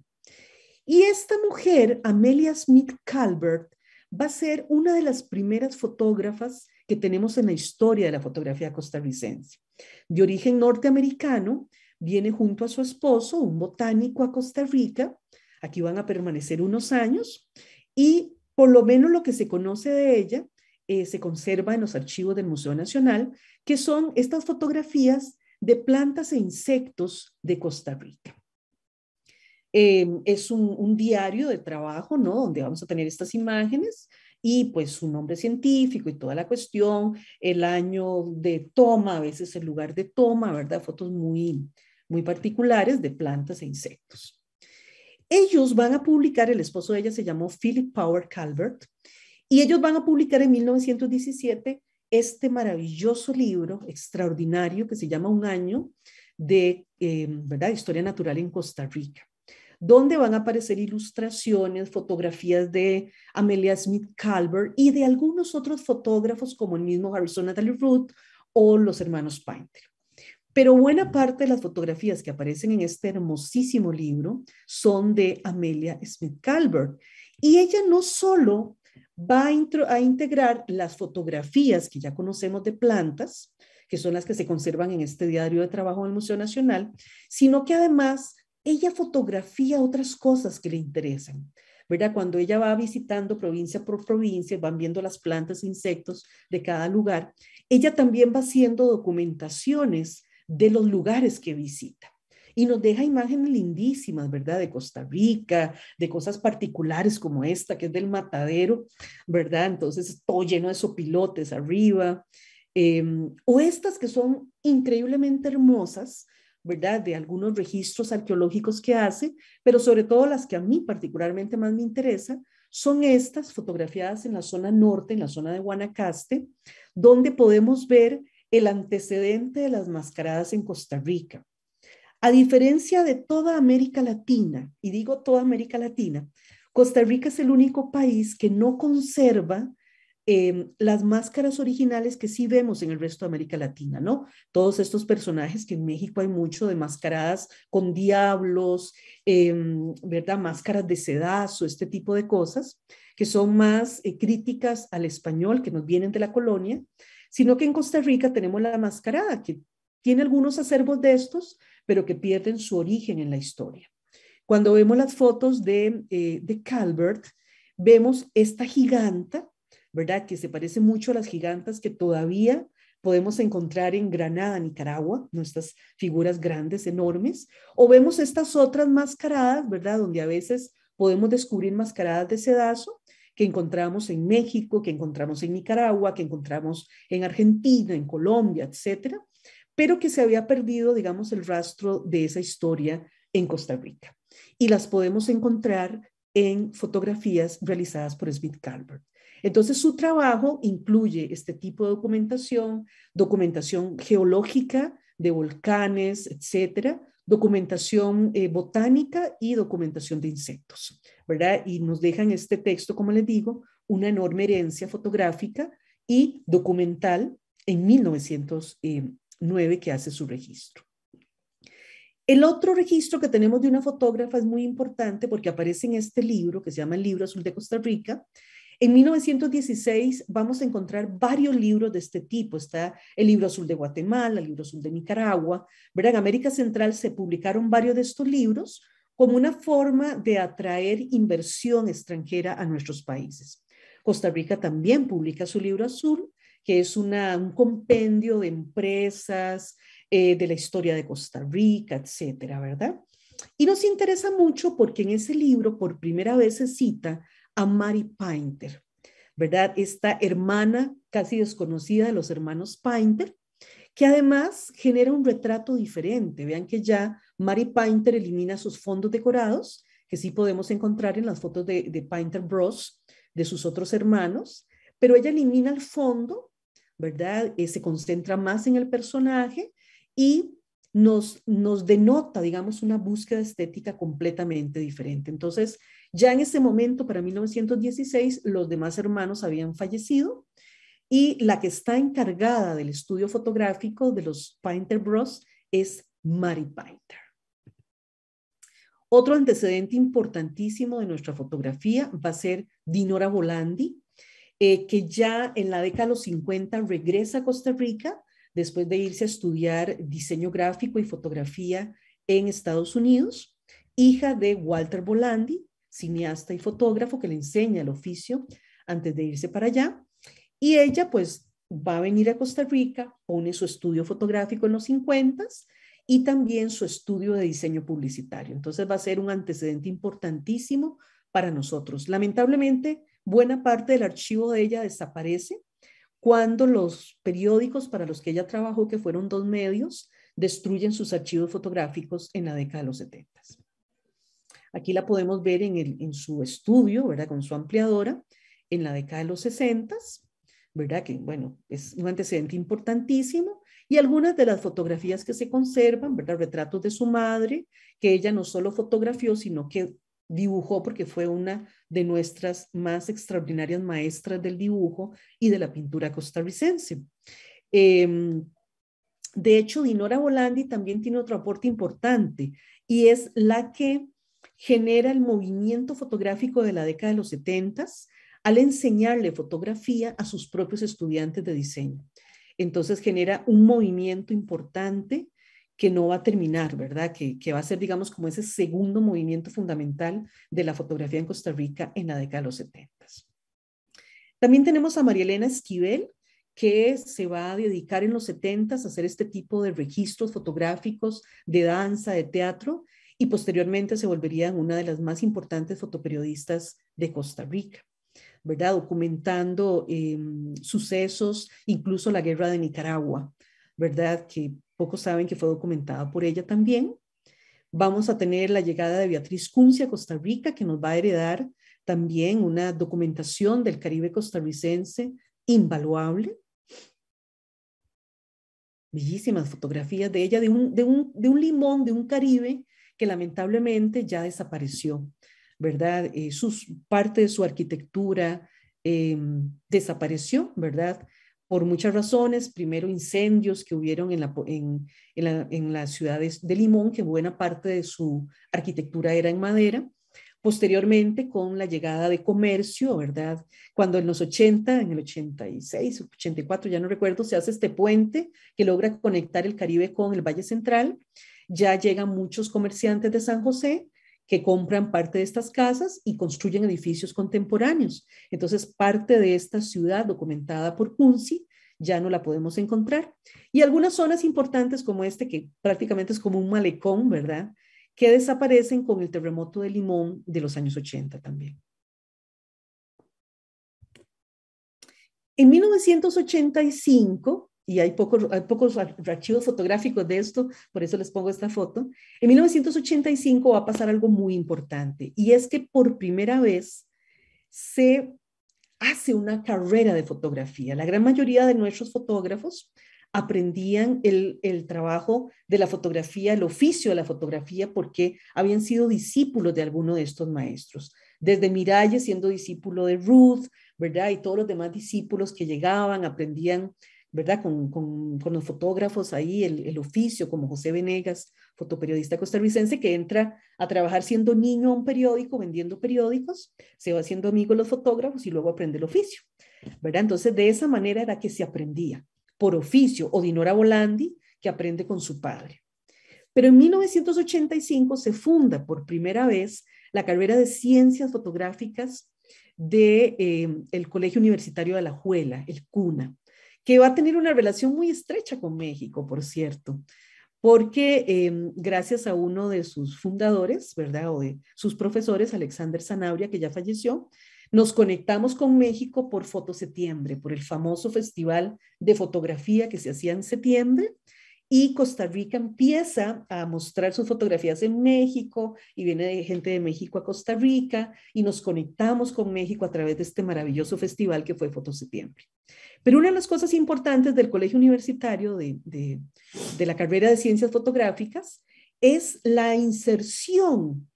S2: Y esta mujer, Amelia Smith Calvert, va a ser una de las primeras fotógrafas que tenemos en la historia de la fotografía costarricense. De origen norteamericano, viene junto a su esposo, un botánico a Costa Rica, aquí van a permanecer unos años, y por lo menos lo que se conoce de ella eh, se conserva en los archivos del Museo Nacional, que son estas fotografías de plantas e insectos de Costa Rica. Em, es un, un, diario de trabajo, ¿no? Donde vamos a tener estas imágenes y pues su nombre científico y toda la cuestión, el año de toma, a veces el lugar de toma, ¿verdad? Fotos muy, muy particulares de plantas e insectos. Ellos van a publicar, el esposo de ella se llamó Philip Power Calvert, y ellos van a publicar en 1917 este maravilloso libro extraordinario que se llama Un año de em, ¿verdad? historia natural en Costa Rica, donde van a aparecer ilustraciones, fotografías de Amelia Smith Calvert y de algunos otros fotógrafos como el mismo Harrison Natalie Root o los hermanos Painter. Pero buena parte de las fotografías que aparecen en este hermosísimo libro son de Amelia Smith Calvert. Y ella no solo va a, integrar las fotografías que ya conocemos de plantas, que son las que se conservan en este diario de trabajo del Museo Nacional, sino que además ella fotografía otras cosas que le interesan. ¿verdad? Cuando ella va visitando provincia por provincia, van viendo las plantas e insectos de cada lugar, ella también va haciendo documentaciones de los lugares que visita. Y nos deja imágenes lindísimas, ¿verdad? De Costa Rica, de cosas particulares como esta, que es del matadero, ¿verdad? Entonces, todo lleno de pilotes arriba. Em, o estas que son increíblemente hermosas, ¿verdad? De algunos registros arqueológicos que hace, pero sobre todo las que a mí particularmente más me interesa son estas fotografiadas en la zona norte, en la zona de Guanacaste, donde podemos ver el antecedente de las mascaradas en Costa Rica. A diferencia de toda América Latina, y digo toda América Latina, Costa Rica es el único país que no conserva em, las máscaras originales que sí vemos en el resto de América Latina, ¿no? Todos estos personajes que en México hay mucho de mascaradas con diablos, em, ¿verdad? Máscaras de sedazo, este tipo de cosas, que son más eh, críticas al español que nos vienen de la colonia sino que en Costa Rica tenemos la mascarada, que tiene algunos acervos de estos, pero que pierden su origen en la historia. Cuando vemos las fotos de, eh, de Calvert, vemos esta giganta, ¿verdad? Que se parece mucho a las gigantas que todavía podemos encontrar en Granada, Nicaragua, nuestras figuras grandes, enormes, o vemos estas otras mascaradas, ¿verdad? Donde a veces podemos descubrir mascaradas de sedazo que encontramos en México, que encontramos en Nicaragua, que encontramos en Argentina, en Colombia, etcétera, pero que se había perdido, digamos, el rastro de esa historia en Costa Rica. Y las podemos encontrar en fotografías realizadas por Smith Calvert. Entonces, su trabajo incluye este tipo de documentación, documentación geológica de volcanes, etcétera, documentación eh, botánica y documentación de insectos, ¿verdad? Y nos dejan este texto, como les digo, una enorme herencia fotográfica y documental en 1909 que hace su registro. El otro registro que tenemos de una fotógrafa es muy importante porque aparece en este libro que se llama El Libro Azul de Costa Rica en 1916 vamos a encontrar varios libros de este tipo. Está el libro azul de Guatemala, el libro azul de Nicaragua. ¿verdad? En América Central se publicaron varios de estos libros como una forma de atraer inversión extranjera a nuestros países. Costa Rica también publica su libro azul, que es un compendio de empresas, eh, de la historia de Costa Rica, etcétera, ¿verdad? Y nos interesa mucho porque en ese libro por primera vez se cita a Mary Painter, ¿verdad? Esta hermana casi desconocida de los hermanos Painter, que además genera un retrato diferente. Vean que ya Mary Painter elimina sus fondos decorados, que sí podemos encontrar en las fotos de, de Painter Bros, de sus otros hermanos, pero ella elimina el fondo, ¿verdad? Eh, se concentra más en el personaje y nos, nos denota, digamos, una búsqueda estética completamente diferente. Entonces, ya en ese momento, para 1916, los demás hermanos habían fallecido y la que está encargada del estudio fotográfico de los Painter Bros es Mary Painter. Otro antecedente importantísimo de nuestra fotografía va a ser Dinora Volandi, eh, que ya en la década de los 50 regresa a Costa Rica después de irse a estudiar diseño gráfico y fotografía en Estados Unidos, hija de Walter Volandi, cineasta y fotógrafo que le enseña el oficio antes de irse para allá. Y ella pues va a venir a Costa Rica, pone su estudio fotográfico en los 50 y también su estudio de diseño publicitario. Entonces va a ser un antecedente importantísimo para nosotros. Lamentablemente, buena parte del archivo de ella desaparece cuando los periódicos para los que ella trabajó, que fueron dos medios, destruyen sus archivos fotográficos en la década de los 70. Aquí la podemos ver en, el, en su estudio, ¿verdad? Con su ampliadora en la década de los 60, ¿verdad? Que bueno, es un antecedente importantísimo. Y algunas de las fotografías que se conservan, ¿verdad? Retratos de su madre, que ella no solo fotografió, sino que dibujó porque fue una de nuestras más extraordinarias maestras del dibujo y de la pintura costarricense. Em, de hecho, Dinora Volandi también tiene otro aporte importante y es la que genera el movimiento fotográfico de la década de los 70 al enseñarle fotografía a sus propios estudiantes de diseño. Entonces genera un movimiento importante que no va a terminar, ¿verdad? Que, va a ser, digamos, como ese segundo movimiento fundamental de la fotografía en Costa Rica en la década de los 70. También tenemos a María Elena Esquivel, que se va a dedicar en los 70 a hacer este tipo de registros fotográficos de danza, de teatro, y posteriormente se volvería una de las más importantes fotoperiodistas de Costa Rica. ¿verdad? documentando em, sucesos, incluso la guerra de Nicaragua, ¿verdad? que pocos saben que fue documentada por ella también. Vamos a tener la llegada de Beatriz Cuncia a Costa Rica, que nos va a heredar también una documentación del Caribe costarricense invaluable. Bellísimas fotografías de ella, de de un, de un limón, de un Caribe que lamentablemente ya desapareció, ¿verdad? Eh, sus, parte de su arquitectura eh, desapareció, ¿verdad? Por muchas razones, primero incendios que hubieron en la, en, en de, Limón, que buena parte de su arquitectura era en madera, Posteriormente, con la llegada de comercio, ¿verdad? Cuando en los 80, en el 86, 84, ya no recuerdo, se hace este puente que logra conectar el Caribe con el Valle Central ya llegan muchos comerciantes de San José que compran parte de estas casas y construyen edificios contemporáneos. Entonces, parte de esta ciudad documentada por Punzi ya no la podemos encontrar. Y algunas zonas importantes como este, que prácticamente es como un malecón, ¿verdad? Que desaparecen con el terremoto de Limón de los años 80 también. En 1985 y hay pocos, hay pocos archivos fotográficos de esto, por eso les pongo esta foto. En 1985 va a pasar algo muy importante y es que por primera vez se hace una carrera de fotografía. La gran mayoría de nuestros fotógrafos aprendían el, trabajo de la fotografía, el oficio de la fotografía, porque habían sido discípulos de alguno de estos maestros. Desde Miralles siendo discípulo de Ruth, ¿verdad? Y todos los demás discípulos que llegaban, aprendían ¿verdad? Con, con, los fotógrafos ahí, el, oficio, como José Venegas, fotoperiodista costarricense, que entra a trabajar siendo niño a un periódico, vendiendo periódicos, se va haciendo amigo de los fotógrafos y luego aprende el oficio, ¿verdad? Entonces, de esa manera era que se aprendía, por oficio, o Dinora Volandi, que aprende con su padre. Pero en 1985 se funda por primera vez la carrera de Ciencias Fotográficas del de, eh, el Colegio Universitario de la Juela, el CUNA que va a tener una relación muy estrecha con México, por cierto, porque em, gracias a uno de sus fundadores, ¿verdad? O de sus profesores, Alexander Zanabria, que ya falleció, nos conectamos con México por Foto Septiembre, por el famoso festival de fotografía que se hacía en septiembre y Costa Rica empieza a mostrar sus fotografías en México y viene gente de México a Costa Rica y nos conectamos con México a través de este maravilloso festival que fue septiembre Pero una de las cosas importantes del colegio universitario de, la carrera de ciencias fotográficas es la inserción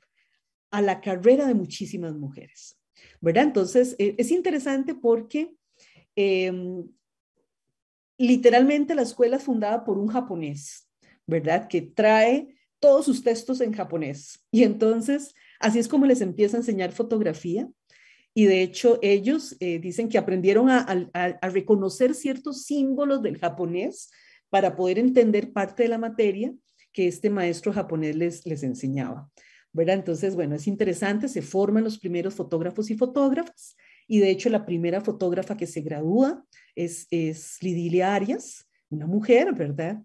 S2: a la carrera de muchísimas mujeres, ¿verdad? Entonces, eh, es interesante porque em, literalmente la escuela es fundada por un japonés, ¿verdad? Que trae todos sus textos en japonés. Y entonces, así es como les empieza a enseñar fotografía. Y de hecho, ellos eh, dicen que aprendieron a, reconocer ciertos símbolos del japonés para poder entender parte de la materia que este maestro japonés les, les enseñaba. ¿verdad? Entonces, bueno, es interesante, se forman los primeros fotógrafos y fotógrafas y de hecho, la primera fotógrafa que se gradúa es, es Lidilia Arias, una mujer, ¿verdad?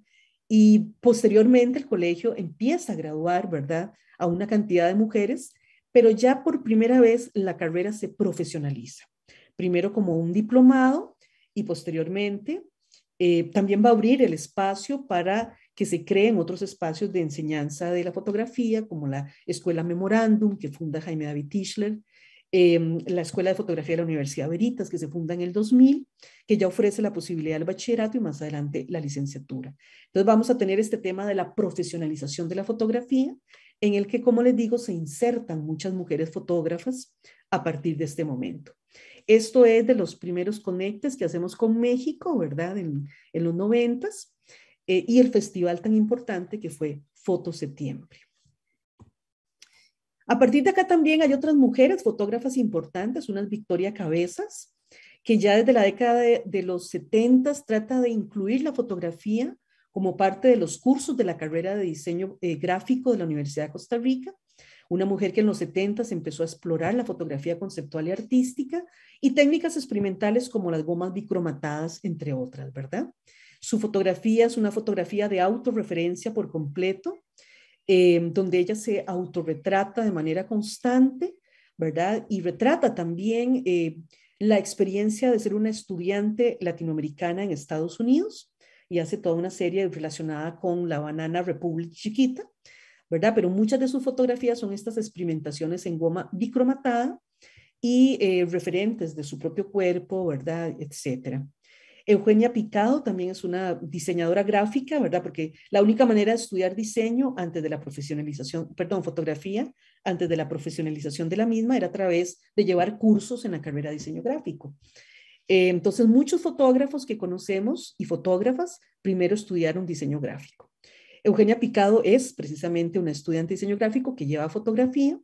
S2: Y posteriormente el colegio empieza a graduar, ¿verdad? A una cantidad de mujeres, pero ya por primera vez la carrera se profesionaliza. Primero como un diplomado y posteriormente eh, también va a abrir el espacio para que se creen otros espacios de enseñanza de la fotografía, como la Escuela Memorándum que funda Jaime David Tischler, Em, la Escuela de Fotografía de la Universidad Veritas, que se funda en el 2000, que ya ofrece la posibilidad del bachillerato y más adelante la licenciatura. Entonces vamos a tener este tema de la profesionalización de la fotografía, en el que, como les digo, se insertan muchas mujeres fotógrafas a partir de este momento. Esto es de los primeros conectes que hacemos con México, ¿verdad? En, los noventas, eh, y el festival tan importante que fue Foto Septiembre. A partir de acá también hay otras mujeres fotógrafas importantes, unas Victoria Cabezas, que ya desde la década de, los 70 trata de incluir la fotografía como parte de los cursos de la carrera de diseño eh, gráfico de la Universidad de Costa Rica. Una mujer que en los 70 empezó a explorar la fotografía conceptual y artística y técnicas experimentales como las gomas bicromatadas, entre otras, ¿verdad? Su fotografía es una fotografía de autorreferencia por completo Em, donde ella se autorretrata de manera constante, ¿verdad? Y retrata también eh, la experiencia de ser una estudiante latinoamericana en Estados Unidos y hace toda una serie relacionada con la Banana Republic chiquita, ¿verdad? Pero muchas de sus fotografías son estas experimentaciones en goma bicromatada y eh, referentes de su propio cuerpo, ¿verdad? Etcétera. Eugenia Picado también es una diseñadora gráfica, ¿verdad? Porque la única manera de estudiar diseño antes de la profesionalización, perdón, fotografía, antes de la profesionalización de la misma era a través de llevar cursos en la carrera de diseño gráfico. Eh, entonces, muchos fotógrafos que conocemos y fotógrafas primero estudiaron diseño gráfico. Eugenia Picado es precisamente una estudiante de diseño gráfico que lleva fotografía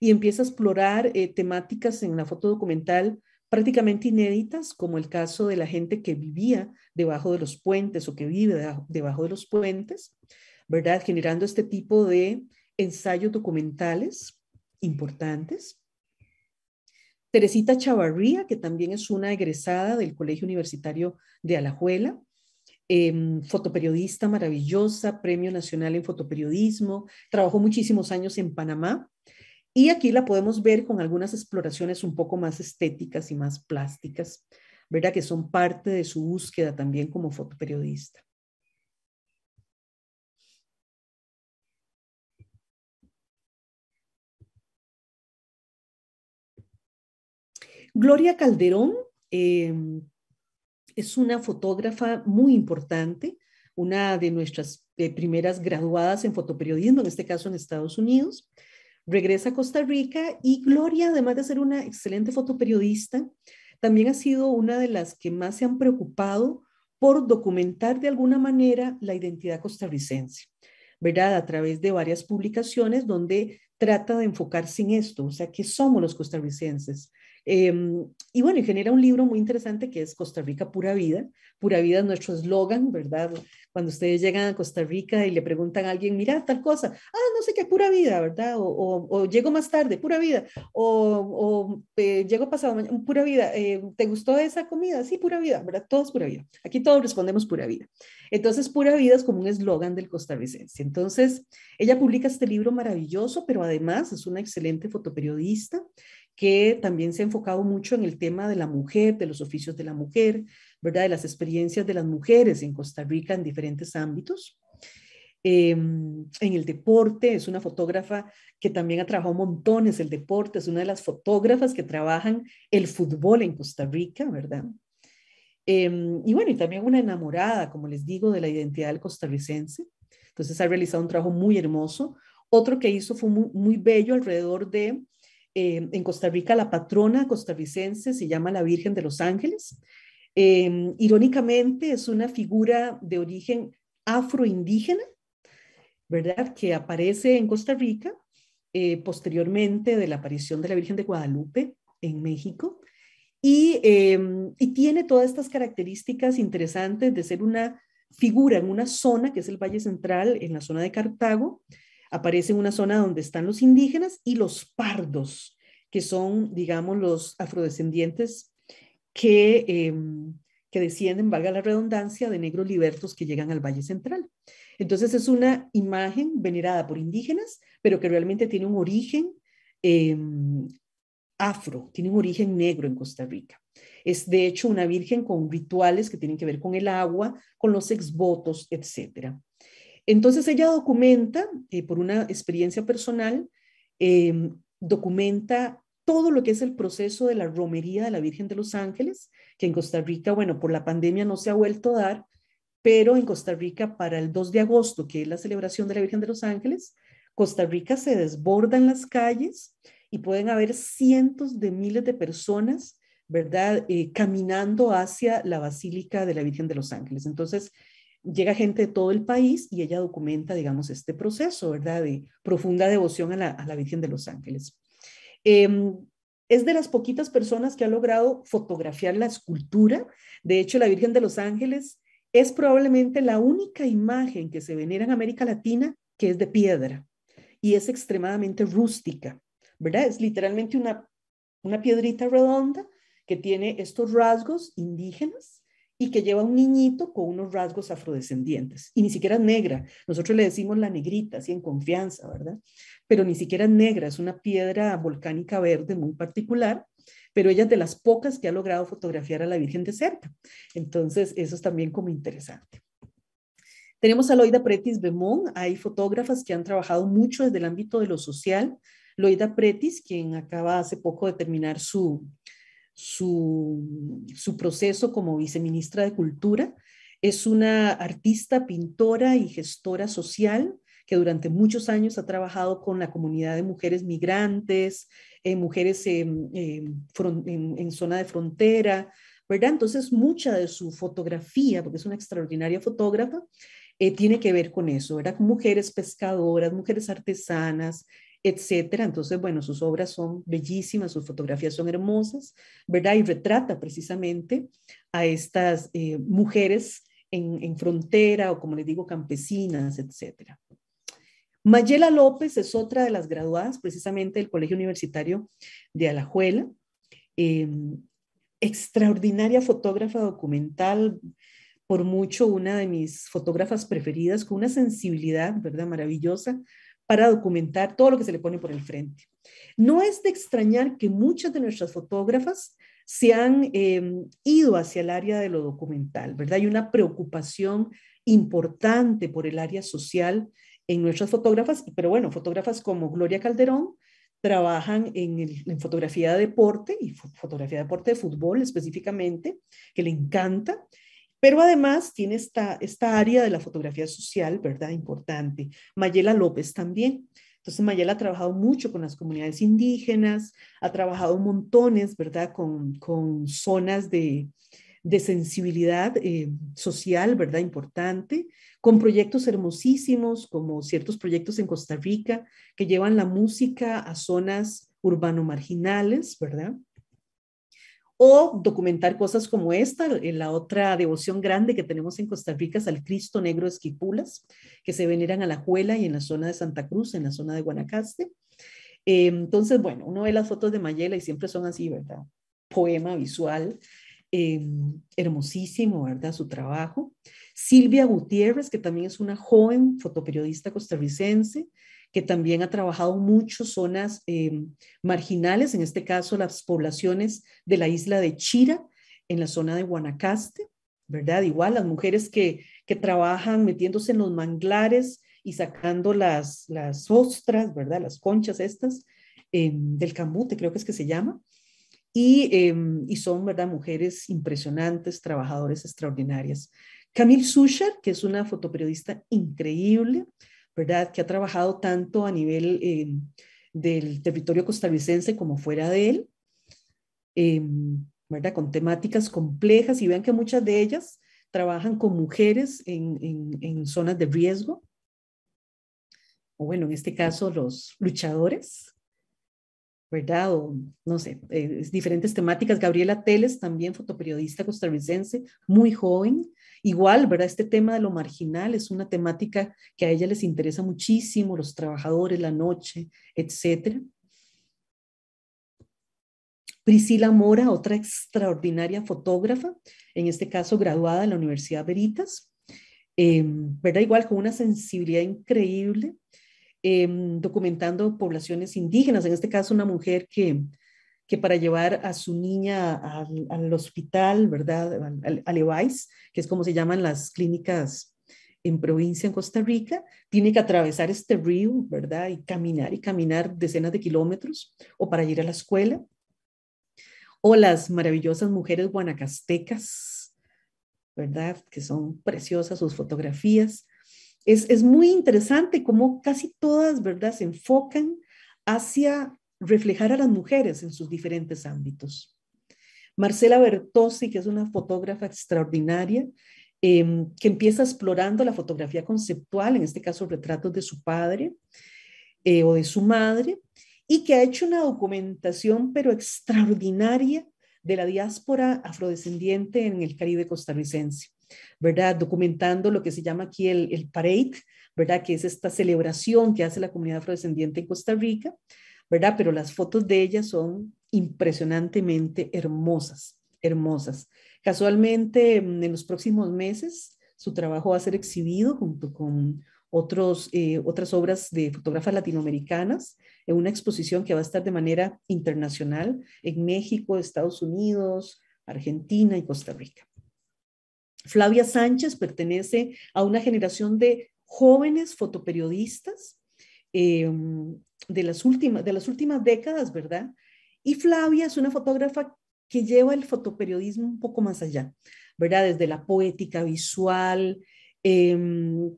S2: y empieza a explorar eh, temáticas en la foto documental prácticamente inéditas, como el caso de la gente que vivía debajo de los puentes o que vive debajo de los puentes, ¿verdad? Generando este tipo de ensayos documentales importantes. Teresita Chavarría, que también es una egresada del Colegio Universitario de Alajuela, em, fotoperiodista maravillosa, Premio Nacional en Fotoperiodismo, trabajó muchísimos años en Panamá, y aquí la podemos ver con algunas exploraciones un poco más estéticas y más plásticas, ¿verdad? Que son parte de su búsqueda también como fotoperiodista. Gloria Calderón em, es una fotógrafa muy importante, una de nuestras eh, primeras graduadas en fotoperiodismo, en este caso en Estados Unidos. Regresa a Costa Rica y Gloria, además de ser una excelente fotoperiodista, también ha sido una de las que más se han preocupado por documentar de alguna manera la identidad costarricense, ¿verdad? A través de varias publicaciones donde trata de enfocar sin esto, o sea, ¿qué somos los costarricenses? Em, y bueno, y genera un libro muy interesante que es Costa Rica Pura Vida. Pura Vida nuestro eslogan, ¿verdad? Cuando ustedes llegan a Costa Rica y le preguntan a alguien, mira tal cosa, ah, no sé qué, pura vida, ¿verdad? O, llego más tarde, pura vida. O, eh, llego pasado mañana, pura vida. Eh, ¿Te gustó esa comida? Sí, pura vida, ¿verdad? Todo es pura vida. Aquí todos respondemos pura vida. Entonces, pura vida es como un eslogan del costarricense. Entonces, ella publica este libro maravilloso, pero además es una excelente fotoperiodista que también se ha enfocado mucho en el tema de la mujer, de los oficios de la mujer, ¿verdad? De las experiencias de las mujeres en Costa Rica en diferentes ámbitos. Em, en el deporte, es una fotógrafa que también ha trabajado montones el deporte, es una de las fotógrafas que trabajan el fútbol en Costa Rica, ¿verdad? Em, y bueno, y también una enamorada, como les digo, de la identidad del costarricense. Entonces ha realizado un trabajo muy hermoso. Otro que hizo fue muy bello alrededor de eh, en Costa Rica la patrona costarricense se llama la Virgen de los Ángeles. Em, irónicamente es una figura de origen afroindígena, ¿verdad? Que aparece en Costa Rica eh, posteriormente de la aparición de la Virgen de Guadalupe en México em, y tiene todas estas características interesantes de ser una figura en una zona que es el Valle Central, en la zona de Cartago, Aparece en una zona donde están los indígenas y los pardos, que son, digamos, los afrodescendientes em, que, descienden, valga la redundancia, de negros libertos que llegan al Valle Central. Entonces es una imagen venerada por indígenas, pero que realmente tiene un origen em, afro, tiene un origen negro en Costa Rica. Es de hecho una virgen con rituales que tienen que ver con el agua, con los exvotos, etc. Entonces ella documenta, eh, por una experiencia personal, em, documenta todo lo que es el proceso de la romería de la Virgen de los Ángeles, que en Costa Rica, bueno, por la pandemia no se ha vuelto a dar, pero en Costa Rica para el 2 de agosto, que es la celebración de la Virgen de los Ángeles, Costa Rica se desborda en las calles y pueden haber cientos de miles de personas, ¿verdad?, eh, caminando hacia la Basílica de la Virgen de los Ángeles. Entonces, llega gente de todo el país y ella documenta, digamos, este proceso, ¿verdad? De profunda devoción a la, Virgen de los Ángeles. Em, es de las poquitas personas que ha logrado fotografiar la escultura. De hecho, la Virgen de los Ángeles es probablemente la única imagen que se venera en América Latina que es de piedra y es extremadamente rústica, ¿verdad? Es literalmente una, una piedrita redonda que tiene estos rasgos indígenas y que lleva un niñito con unos rasgos afrodescendientes. Y ni siquiera es negra. Nosotros le decimos la negrita, así en confianza, ¿verdad? Pero ni siquiera es negra, es una piedra volcánica verde muy particular, pero ella es de las pocas que ha logrado fotografiar a la Virgen de cerca. Entonces, eso es también como interesante. Tenemos a Loida Pretis Bemón, hay fotógrafas que han trabajado mucho desde el ámbito de lo social. Loida Pretis, quien acaba hace poco de terminar su, su, proceso como viceministra de Cultura. Es una artista, pintora y gestora social que durante muchos años ha trabajado con la comunidad de mujeres migrantes, eh, mujeres en, zona de frontera, ¿verdad? Entonces, mucha de su fotografía, porque es una extraordinaria fotógrafa, eh, tiene que ver con eso, ¿verdad? mujeres pescadoras, mujeres artesanas, etcétera. Entonces, bueno, sus obras son bellísimas, sus fotografías son hermosas, ¿verdad? Y retrata precisamente a estas eh, mujeres en, frontera o, como les digo, campesinas, etcétera. Mayela López es otra de las graduadas precisamente del Colegio Universitario de Alajuela, em, extraordinaria fotógrafa documental, por mucho una de mis fotógrafas preferidas, con una sensibilidad, ¿verdad? Maravillosa para documentar todo lo que se le pone por el frente. No es de extrañar que muchas de nuestras fotógrafas se han em, ido hacia el área de lo documental, ¿verdad? Hay una preocupación importante por el área social en nuestras fotógrafas, pero bueno, fotógrafas como Gloria Calderón trabajan en, en fotografía de deporte y fotografía de deporte de fútbol específicamente, que le encanta, pero además tiene esta, esta área de la fotografía social, ¿verdad? Importante. Mayela López también. Entonces, Mayela ha trabajado mucho con las comunidades indígenas, ha trabajado montones, ¿verdad?, con, zonas de, sensibilidad eh, social, ¿verdad?, importante, con proyectos hermosísimos, como ciertos proyectos en Costa Rica que llevan la música a zonas urbano-marginales, ¿verdad? o documentar cosas como esta, la otra devoción grande que tenemos en Costa Rica es al Cristo Negro Esquipulas, que se veneran a la Juela y en la zona de Santa Cruz, en la zona de Guanacaste. Eh, entonces, bueno, uno ve las fotos de Mayela y siempre son así, ¿verdad? Poema visual, eh, hermosísimo, ¿verdad? Su trabajo. Silvia Gutiérrez, que también es una joven fotoperiodista costarricense, que también ha trabajado mucho zonas em, marginales, en este caso las poblaciones de la isla de Chira, en la zona de Guanacaste, ¿verdad? Igual las mujeres que, trabajan metiéndose en los manglares y sacando las, las ostras, ¿verdad? Las conchas estas em, del cambute, creo que es que se llama. Y, em, son, ¿verdad? Mujeres impresionantes, trabajadoras extraordinarias. Camille Sucher, que es una fotoperiodista increíble, ¿verdad? Que ha trabajado tanto a nivel eh, del territorio costarricense como fuera de él, eh, ¿verdad? Con temáticas complejas y vean que muchas de ellas trabajan con mujeres en, en zonas de riesgo, o bueno, en este caso los luchadores, ¿verdad? O no sé, eh, diferentes temáticas. Gabriela Teles, también fotoperiodista costarricense, muy joven. Igual, ¿verdad? Este tema de lo marginal es una temática que a ella les interesa muchísimo, los trabajadores, la noche, etc. Priscila Mora, otra extraordinaria fotógrafa, en este caso graduada de la Universidad Veritas, em, ¿verdad? Igual con una sensibilidad increíble Em, documentando poblaciones indígenas, en este caso una mujer que, para llevar a su niña al, hospital, ¿verdad? Al, al e que es como se llaman las clínicas en provincia en Costa Rica, tiene que atravesar este río, ¿verdad? Y caminar y caminar decenas de kilómetros o para ir a la escuela. O las maravillosas mujeres guanacastecas, ¿verdad? Que son preciosas sus fotografías es, muy interesante cómo casi todas, ¿verdad?, se enfocan hacia reflejar a las mujeres en sus diferentes ámbitos. Marcela Bertossi, que es una fotógrafa extraordinaria, em, que empieza explorando la fotografía conceptual, en este caso retratos de su padre eh, o de su madre, y que ha hecho una documentación pero extraordinaria de la diáspora afrodescendiente en el Caribe costarricense. ¿verdad? Documentando lo que se llama aquí el, el parade, ¿verdad? Que es esta celebración que hace la comunidad afrodescendiente en Costa Rica, ¿verdad? Pero las fotos de ella son impresionantemente hermosas, hermosas. Casualmente, mm, en los próximos meses, su trabajo va a ser exhibido junto con otros, eh, otras obras de fotógrafas latinoamericanas en una exposición que va a estar de manera internacional en México, Estados Unidos, Argentina y Costa Rica. Flavia Sánchez pertenece a una generación de jóvenes fotoperiodistas eh, de, las últimas, de las últimas décadas, ¿verdad? Y Flavia es una fotógrafa que lleva el fotoperiodismo un poco más allá, ¿verdad? Desde la poética visual, em,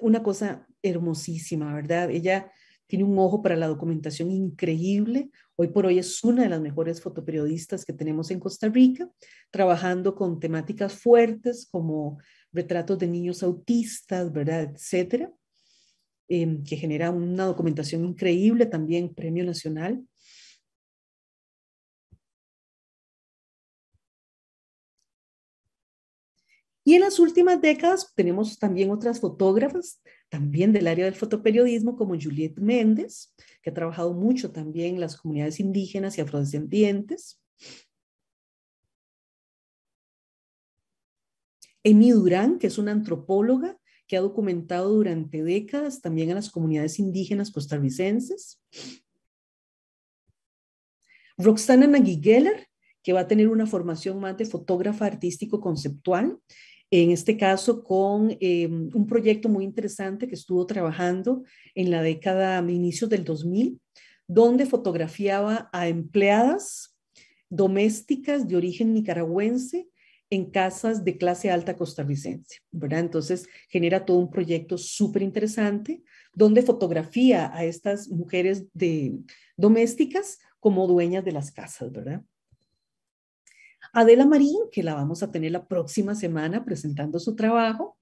S2: una cosa hermosísima, ¿verdad? Ella tiene un ojo para la documentación increíble. Hoy por hoy es una de las mejores fotoperiodistas que tenemos en Costa Rica, trabajando con temáticas fuertes como retratos de niños autistas, ¿verdad? Etcétera, em, que genera una documentación increíble, también premio nacional. Y en las últimas décadas tenemos también otras fotógrafas, también del área del fotoperiodismo, como Juliette Méndez, que ha trabajado mucho también en las comunidades indígenas y afrodescendientes. Emi Durán, que es una antropóloga que ha documentado durante décadas también a las comunidades indígenas costarricenses. Roxana Nagigeller, Geller, que va a tener una formación más de fotógrafa artístico conceptual en este caso con em, un proyecto muy interesante que estuvo trabajando en la década, a inicios del 2000, donde fotografiaba a empleadas domésticas de origen nicaragüense en casas de clase alta costarricense, ¿verdad? Entonces genera todo un proyecto súper interesante donde fotografía a estas mujeres de, domésticas como dueñas de las casas, ¿verdad? Adela Marín, que la vamos a tener la próxima semana presentando su trabajo.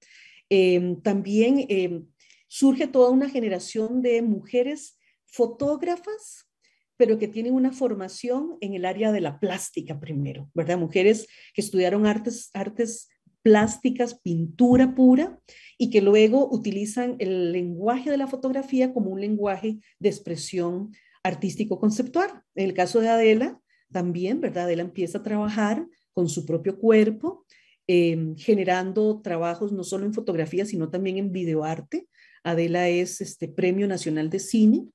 S2: Em, también em, surge toda una generación de mujeres fotógrafas, pero que tienen una formación en el área de la plástica primero, ¿verdad? Mujeres que estudiaron artes, artes plásticas, pintura pura, y que luego utilizan el lenguaje de la fotografía como un lenguaje de expresión artístico conceptual. En el caso de Adela, también, ¿verdad? Adela empieza a trabajar con su propio cuerpo, em, generando trabajos no solo en fotografía, sino también en videoarte. Adela es este Premio Nacional de Cine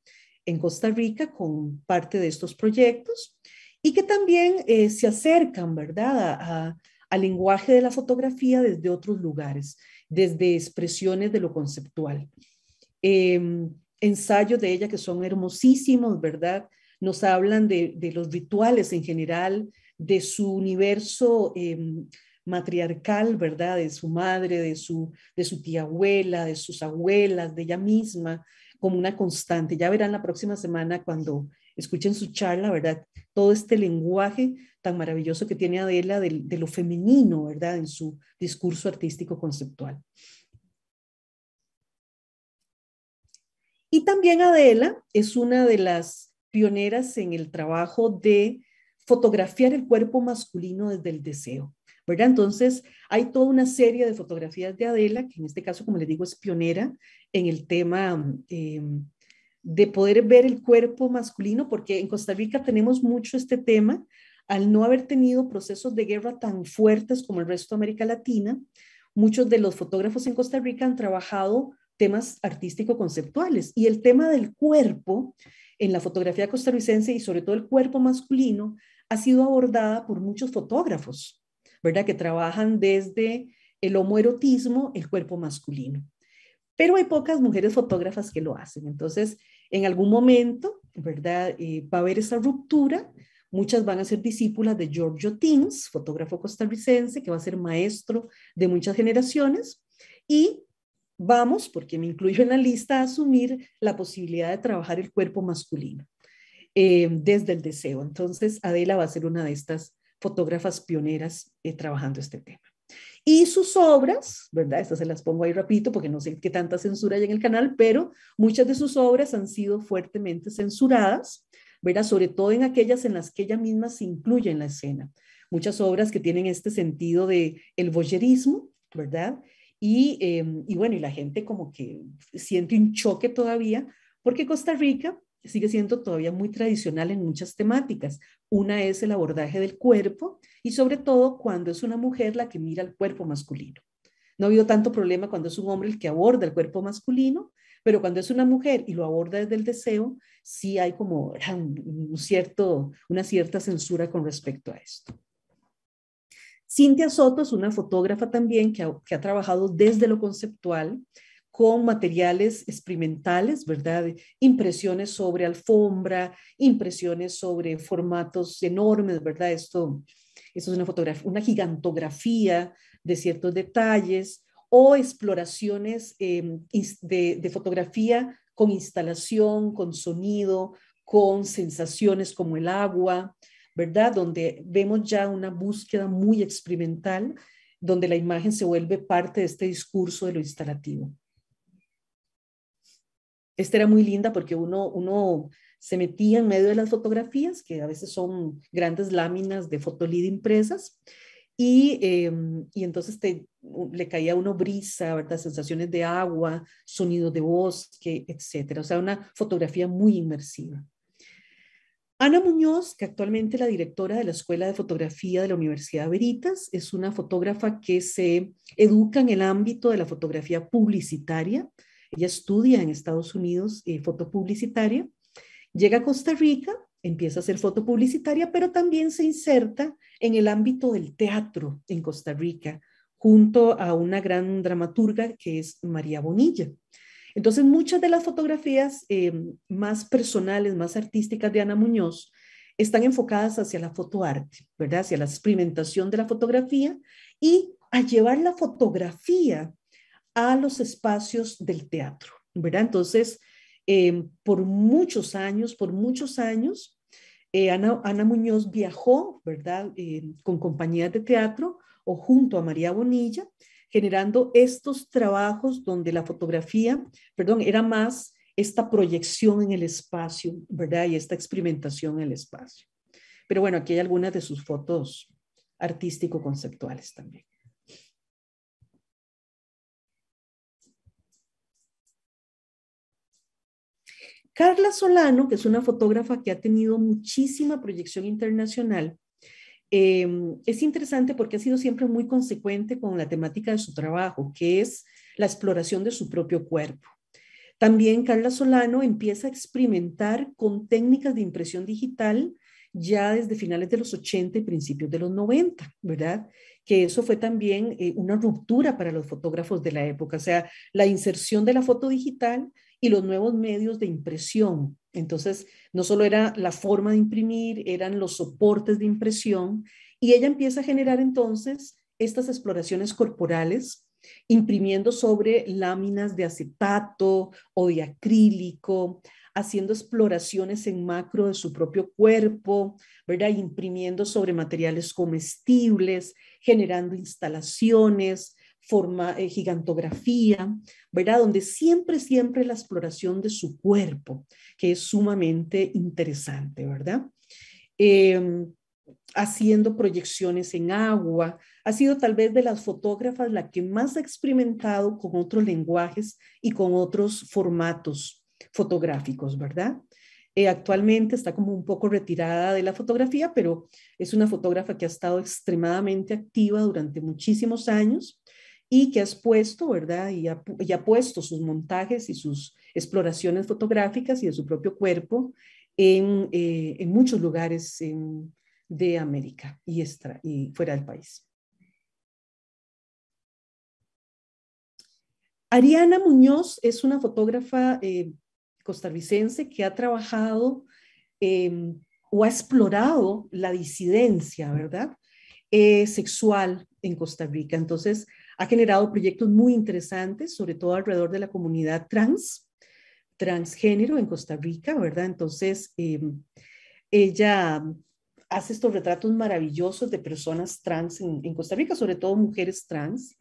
S2: en Costa Rica con parte de estos proyectos y que también eh, se acercan, ¿verdad?, al lenguaje de la fotografía desde otros lugares, desde expresiones de lo conceptual. Em, ensayos de ella que son hermosísimos, ¿verdad? nos hablan de, los rituales en general, de su universo em, matriarcal, ¿verdad? De su madre, de su, de su tía abuela, de sus abuelas, de ella misma, como una constante. Ya verán la próxima semana cuando escuchen su charla, ¿verdad? Todo este lenguaje tan maravilloso que tiene Adela de, de, lo femenino, ¿verdad? En su discurso artístico conceptual. Y también Adela es una de las pioneras en el trabajo de fotografiar el cuerpo masculino desde el deseo. ¿verdad? Entonces, hay toda una serie de fotografías de Adela, que en este caso, como les digo, es pionera en el tema mm, em, de poder ver el cuerpo masculino, porque en Costa Rica tenemos mucho este tema, al no haber tenido procesos de guerra tan fuertes como el resto de América Latina, muchos de los fotógrafos en Costa Rica han trabajado temas artístico-conceptuales y el tema del cuerpo en la fotografía costarricense y sobre todo el cuerpo masculino ha sido abordada por muchos fotógrafos, ¿verdad? Que trabajan desde el homoerotismo, el cuerpo masculino. Pero hay pocas mujeres fotógrafas que lo hacen. Entonces, en algún momento, ¿verdad? Eh, va a haber esa ruptura. Muchas van a ser discípulas de Giorgio Tins, fotógrafo costarricense, que va a ser maestro de muchas generaciones. Y vamos, porque me incluyo en la lista, a asumir la posibilidad de trabajar el cuerpo masculino eh, desde el deseo. Entonces, Adela va a ser una de estas fotógrafas pioneras eh, trabajando este tema. Y sus obras, ¿verdad? Estas se las pongo ahí rapidito porque no sé qué tanta censura hay en el canal, pero muchas de sus obras han sido fuertemente censuradas, ¿verdad? Sobre todo en aquellas en las que ella misma se incluye en la escena. Muchas obras que tienen este sentido de el voyerismo, ¿verdad? Em, y, bueno, y la gente como que siente un choque todavía, porque Costa Rica sigue siendo todavía muy tradicional en muchas temáticas. Una es el abordaje del cuerpo y sobre todo cuando es una mujer la que mira el cuerpo masculino. No ha habido tanto problema cuando es un hombre el que aborda el cuerpo masculino, pero cuando es una mujer y lo aborda desde el deseo, sí hay como un cierto, una cierta censura con respecto a esto. Cintia Soto es una fotógrafa también que ha, trabajado desde lo conceptual con materiales experimentales, ¿verdad? Impresiones sobre alfombra, impresiones sobre formatos enormes, ¿verdad? Esto, es una fotografía, una gigantografía de ciertos detalles o exploraciones em, de fotografía con instalación, con sonido, con sensaciones como el agua, ¿verdad? Donde vemos ya una búsqueda muy experimental, donde la imagen se vuelve parte de este discurso de lo instalativo. Esta era muy linda porque uno, uno se metía en medio de las fotografías, que a veces son grandes láminas de fotolid impresas, y, em, y, entonces le caía a uno brisa, ¿verdad? sensaciones de agua, sonido de bosque, etc. O sea, una fotografía muy inmersiva. Ana Muñoz, que actualmente es la directora de la Escuela de Fotografía de la Universidad Veritas, es una fotógrafa que se educa en el ámbito de la fotografía publicitaria. Ella estudia en Estados Unidos eh, foto publicitaria, llega a Costa Rica, empieza a hacer foto publicitaria, pero también se inserta en el ámbito del teatro en Costa Rica, junto a una gran dramaturga que es María Bonilla. Entonces, muchas de las fotografías em, más personales, más artísticas de Ana Muñoz, están enfocadas hacia la fotoarte, ¿verdad? Hacia la experimentación de la fotografía y a llevar la fotografía a los espacios del teatro, ¿verdad? Entonces, em, por muchos años, por muchos años, eh, Ana, Muñoz viajó, ¿verdad? Eh, con compañías de teatro o junto a María Bonilla generando estos trabajos donde la fotografía, perdón, era más esta proyección en el espacio, ¿verdad? Y esta experimentación en el espacio. Pero bueno, aquí hay algunas de sus fotos artístico-conceptuales también. Carla Solano, que es una fotógrafa que ha tenido muchísima proyección internacional, Em, es interesante porque ha sido siempre muy consecuente con la temática de su trabajo, que es la exploración de su propio cuerpo. También Carla Solano empieza a experimentar con técnicas de impresión digital ya desde finales de los 80 y principios de los 90, ¿verdad? Que eso fue también eh, una ruptura para los fotógrafos de la época, o sea, la inserción de la foto digital y los nuevos medios de impresión. Entonces, no solo era la forma de imprimir, eran los soportes de impresión, y ella empieza a generar entonces estas exploraciones corporales, imprimiendo sobre láminas de acetato o de acrílico, haciendo exploraciones en macro de su propio cuerpo, ¿verdad? Imprimiendo sobre materiales comestibles, generando instalaciones, forma, eh, gigantografía, ¿verdad? Donde siempre, siempre la exploración de su cuerpo, que es sumamente interesante, ¿verdad? Em, haciendo proyecciones en agua. Ha sido tal vez de las fotógrafas la que más ha experimentado con otros lenguajes y con otros formatos fotográficos, ¿verdad? Eh, actualmente está como un poco retirada de la fotografía, pero es una fotógrafa que ha estado extremadamente activa durante muchísimos años y que ha puesto, ¿verdad? Y ha, puesto sus montajes y sus exploraciones fotográficas y de su propio cuerpo en, eh, muchos lugares de América y, extra, y fuera del país. Ariana Muñoz es una fotógrafa eh, costarricense que ha trabajado em, o ha explorado la disidencia, ¿verdad? Eh, sexual en Costa Rica. Entonces, ha generado proyectos muy interesantes, sobre todo alrededor de la comunidad trans, transgénero en Costa Rica, ¿verdad? Entonces, em, ella hace estos retratos maravillosos de personas trans en, Costa Rica, sobre todo mujeres trans.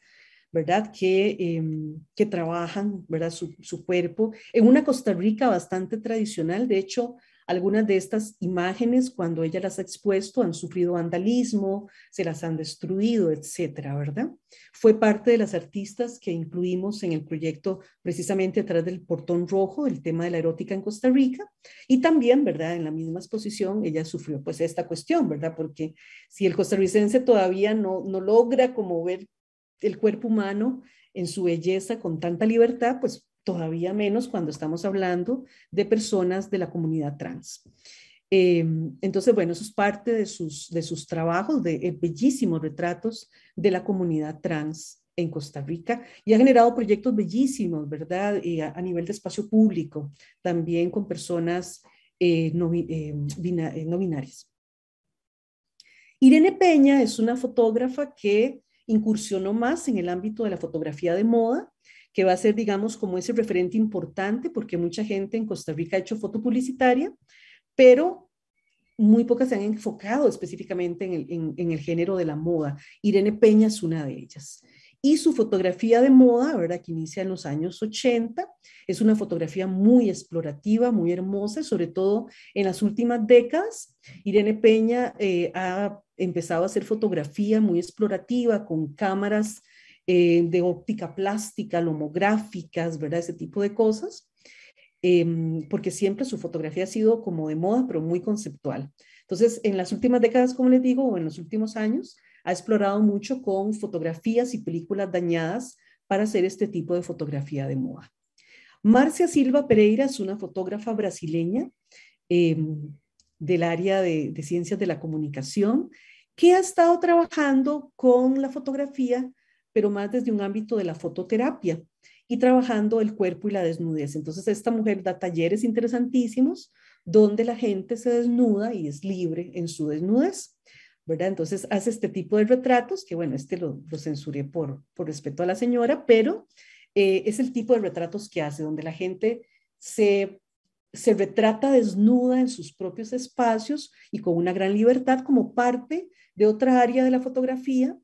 S2: ¿verdad? Que, em, que trabajan, ¿verdad? su, cuerpo en una Costa Rica bastante tradicional. De hecho, algunas de estas imágenes, cuando ella las ha expuesto, han sufrido vandalismo, se las han destruido, etcétera, ¿verdad? Fue parte de las artistas que incluimos en el proyecto precisamente atrás del portón rojo, el tema de la erótica en Costa Rica, y también, ¿verdad? En la misma exposición ella sufrió pues esta cuestión, ¿verdad? Porque si el costarricense todavía no, no logra como ver el cuerpo humano en su belleza con tanta libertad, pues todavía menos cuando estamos hablando de personas de la comunidad trans. Em, entonces, bueno, eso es parte de sus, de sus trabajos, de eh, bellísimos retratos de la comunidad trans en Costa Rica y ha generado proyectos bellísimos, ¿verdad? a, nivel de espacio público, también con personas eh, no, eh, Irene Peña es una fotógrafa que incursionó más en el ámbito de la fotografía de moda que va a ser, digamos, como ese referente importante, porque mucha gente en Costa Rica ha hecho foto publicitaria, pero muy pocas se han enfocado específicamente en el, en, el, género de la moda. Irene Peña es una de ellas. Y su fotografía de moda, ¿verdad? que inicia en los años 80, es una fotografía muy explorativa, muy hermosa, sobre todo en las últimas décadas. Irene Peña eh, ha empezado a hacer fotografía muy explorativa con cámaras eh, de óptica plástica, lomográficas, ¿verdad? Ese tipo de cosas, em, porque siempre su fotografía ha sido como de moda, pero muy conceptual. Entonces, en las últimas décadas, como les digo, o en los últimos años, ha explorado mucho con fotografías y películas dañadas para hacer este tipo de fotografía de moda. Marcia Silva Pereira es una fotógrafa brasileña em, del área de ciencias de la comunicación que ha estado trabajando con la fotografía pero más desde un ámbito de la fototerapia y trabajando el cuerpo y la desnudez. Entonces, esta mujer da talleres interesantísimos donde la gente se desnuda y es libre en su desnudez. ¿verdad? Entonces hace este tipo de retratos, que bueno, este lo, censuré por, por respeto a la señora, pero eh, es el tipo de retratos que hace, donde la gente se, se retrata desnuda en sus propios espacios y con una gran libertad como parte de otra área de la fotografía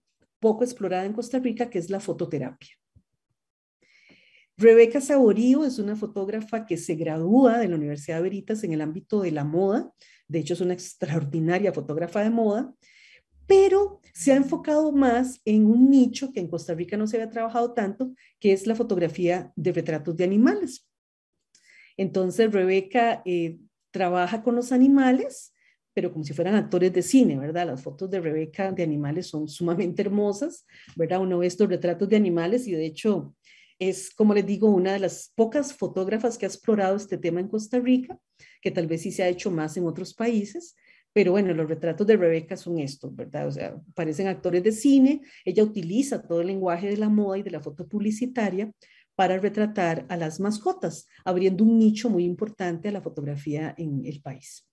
S2: poco explorada en Costa Rica, que es la fototerapia. Rebeca Saborío es una fotógrafa que se gradúa de la Universidad de Veritas en el ámbito de la moda. De hecho, es una extraordinaria fotógrafa de moda, pero se ha enfocado más en un nicho que en Costa Rica no se había trabajado tanto, que es la fotografía de retratos de animales. Entonces, Rebeca eh, trabaja con los animales pero como si fueran actores de cine, ¿verdad? Las fotos de Rebeca de animales son sumamente hermosas, ¿verdad? Uno ve estos retratos de animales y de hecho es, como les digo, una de las pocas fotógrafas que ha explorado este tema en Costa Rica, que tal vez sí se ha hecho más en otros países, pero bueno, los retratos de Rebeca son estos, ¿verdad? O sea, parecen actores de cine, ella utiliza todo el lenguaje de la moda y de la foto publicitaria para retratar a las mascotas, abriendo un nicho muy importante a la fotografía en el país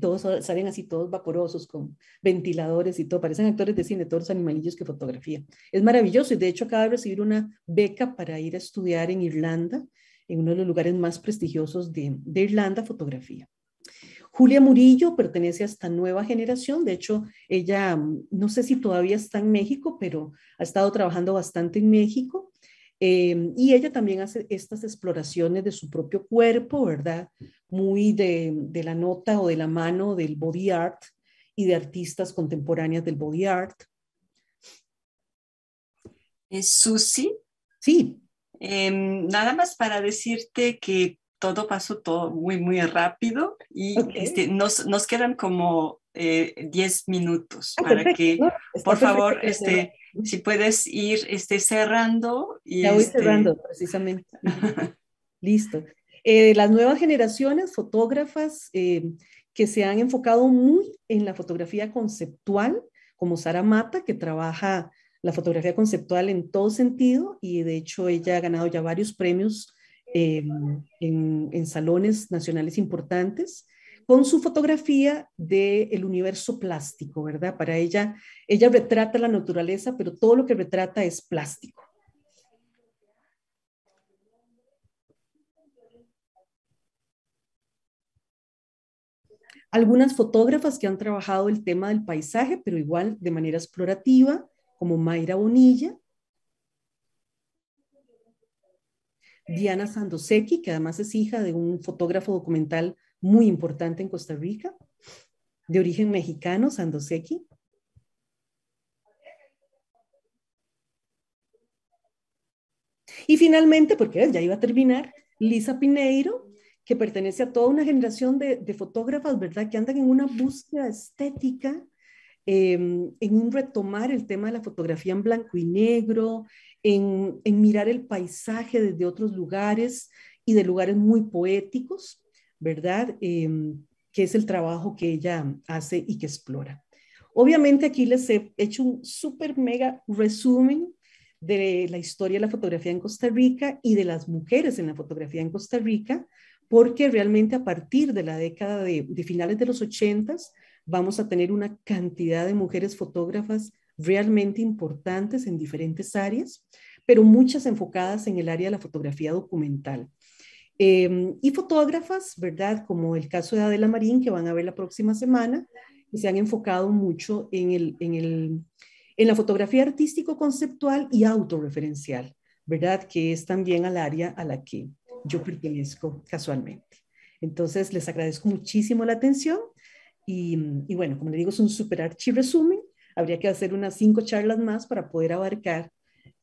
S2: todos salen así, todos vaporosos, con ventiladores y todo, parecen actores de cine, todos los animalillos que fotografía. Es maravilloso y de hecho acaba de recibir una beca para ir a estudiar en Irlanda, en uno de los lugares más prestigiosos de, de Irlanda, fotografía. Julia Murillo pertenece a esta nueva generación, de hecho ella, no sé si todavía está en México, pero ha estado trabajando bastante en México. Eh, y ella también hace estas exploraciones de su propio cuerpo, ¿verdad? muy de, la nota o de la mano del body art y de artistas contemporáneas del body art. ¿Es eh, Susi? Sí.
S1: Em, nada más para decirte que todo pasó todo muy, muy rápido y este, nos, quedan como 10 eh, minutos ah, para que, por favor, este, si puedes ir este, cerrando. ya voy este cerrando,
S2: precisamente. Listo. Eh, las nuevas generaciones fotógrafas eh, que se han enfocado muy en la fotografía conceptual, como Sara Mata, que trabaja la fotografía conceptual en todo sentido y de hecho ella ha ganado ya varios premios eh, en, salones nacionales importantes con su fotografía del universo plástico, ¿verdad? Para ella, ella retrata la naturaleza, pero todo lo que retrata es plástico. algunas fotógrafas que han trabajado el tema del paisaje, pero igual de manera explorativa, como Mayra Bonilla, Diana Sandosecki, que además es hija de un fotógrafo documental muy importante en Costa Rica, de origen mexicano, Sandoseki. Y finalmente, porque ya iba a terminar, Lisa Pineiro, que pertenece a toda una generación de, de fotógrafas, ¿verdad? Que andan en una búsqueda estética, em, en un retomar el tema de la fotografía en blanco y negro, en, en mirar el paisaje desde otros lugares y de lugares muy poéticos, ¿verdad? Em, que es el trabajo que ella hace y que explora. Obviamente aquí les he hecho un súper mega resumen de la historia de la fotografía en Costa Rica y de las mujeres en la fotografía en Costa Rica, porque realmente a partir de la década de, finales de los 80 vamos a tener una cantidad de mujeres fotógrafas realmente importantes en diferentes áreas, pero muchas enfocadas en el área de la fotografía documental. Em, y fotógrafas, ¿verdad? Como el caso de Adela Marín, que van a ver la próxima semana, que se han enfocado mucho en, en la fotografía artístico-conceptual y autorreferencial, ¿verdad? Que es también al área a la que, yo pertenezco casualmente. Entonces, les agradezco muchísimo la atención y, bueno, como le digo, es un super archi resumen. Habría que hacer unas cinco charlas más para poder abarcar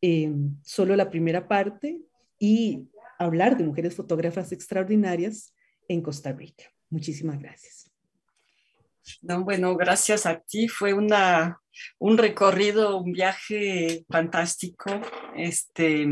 S2: eh, solo la primera parte y hablar de mujeres fotógrafas extraordinarias en Costa Rica. Muchísimas gracias. No,
S1: bueno, gracias a ti. Fue una, un recorrido, un viaje fantástico. Este,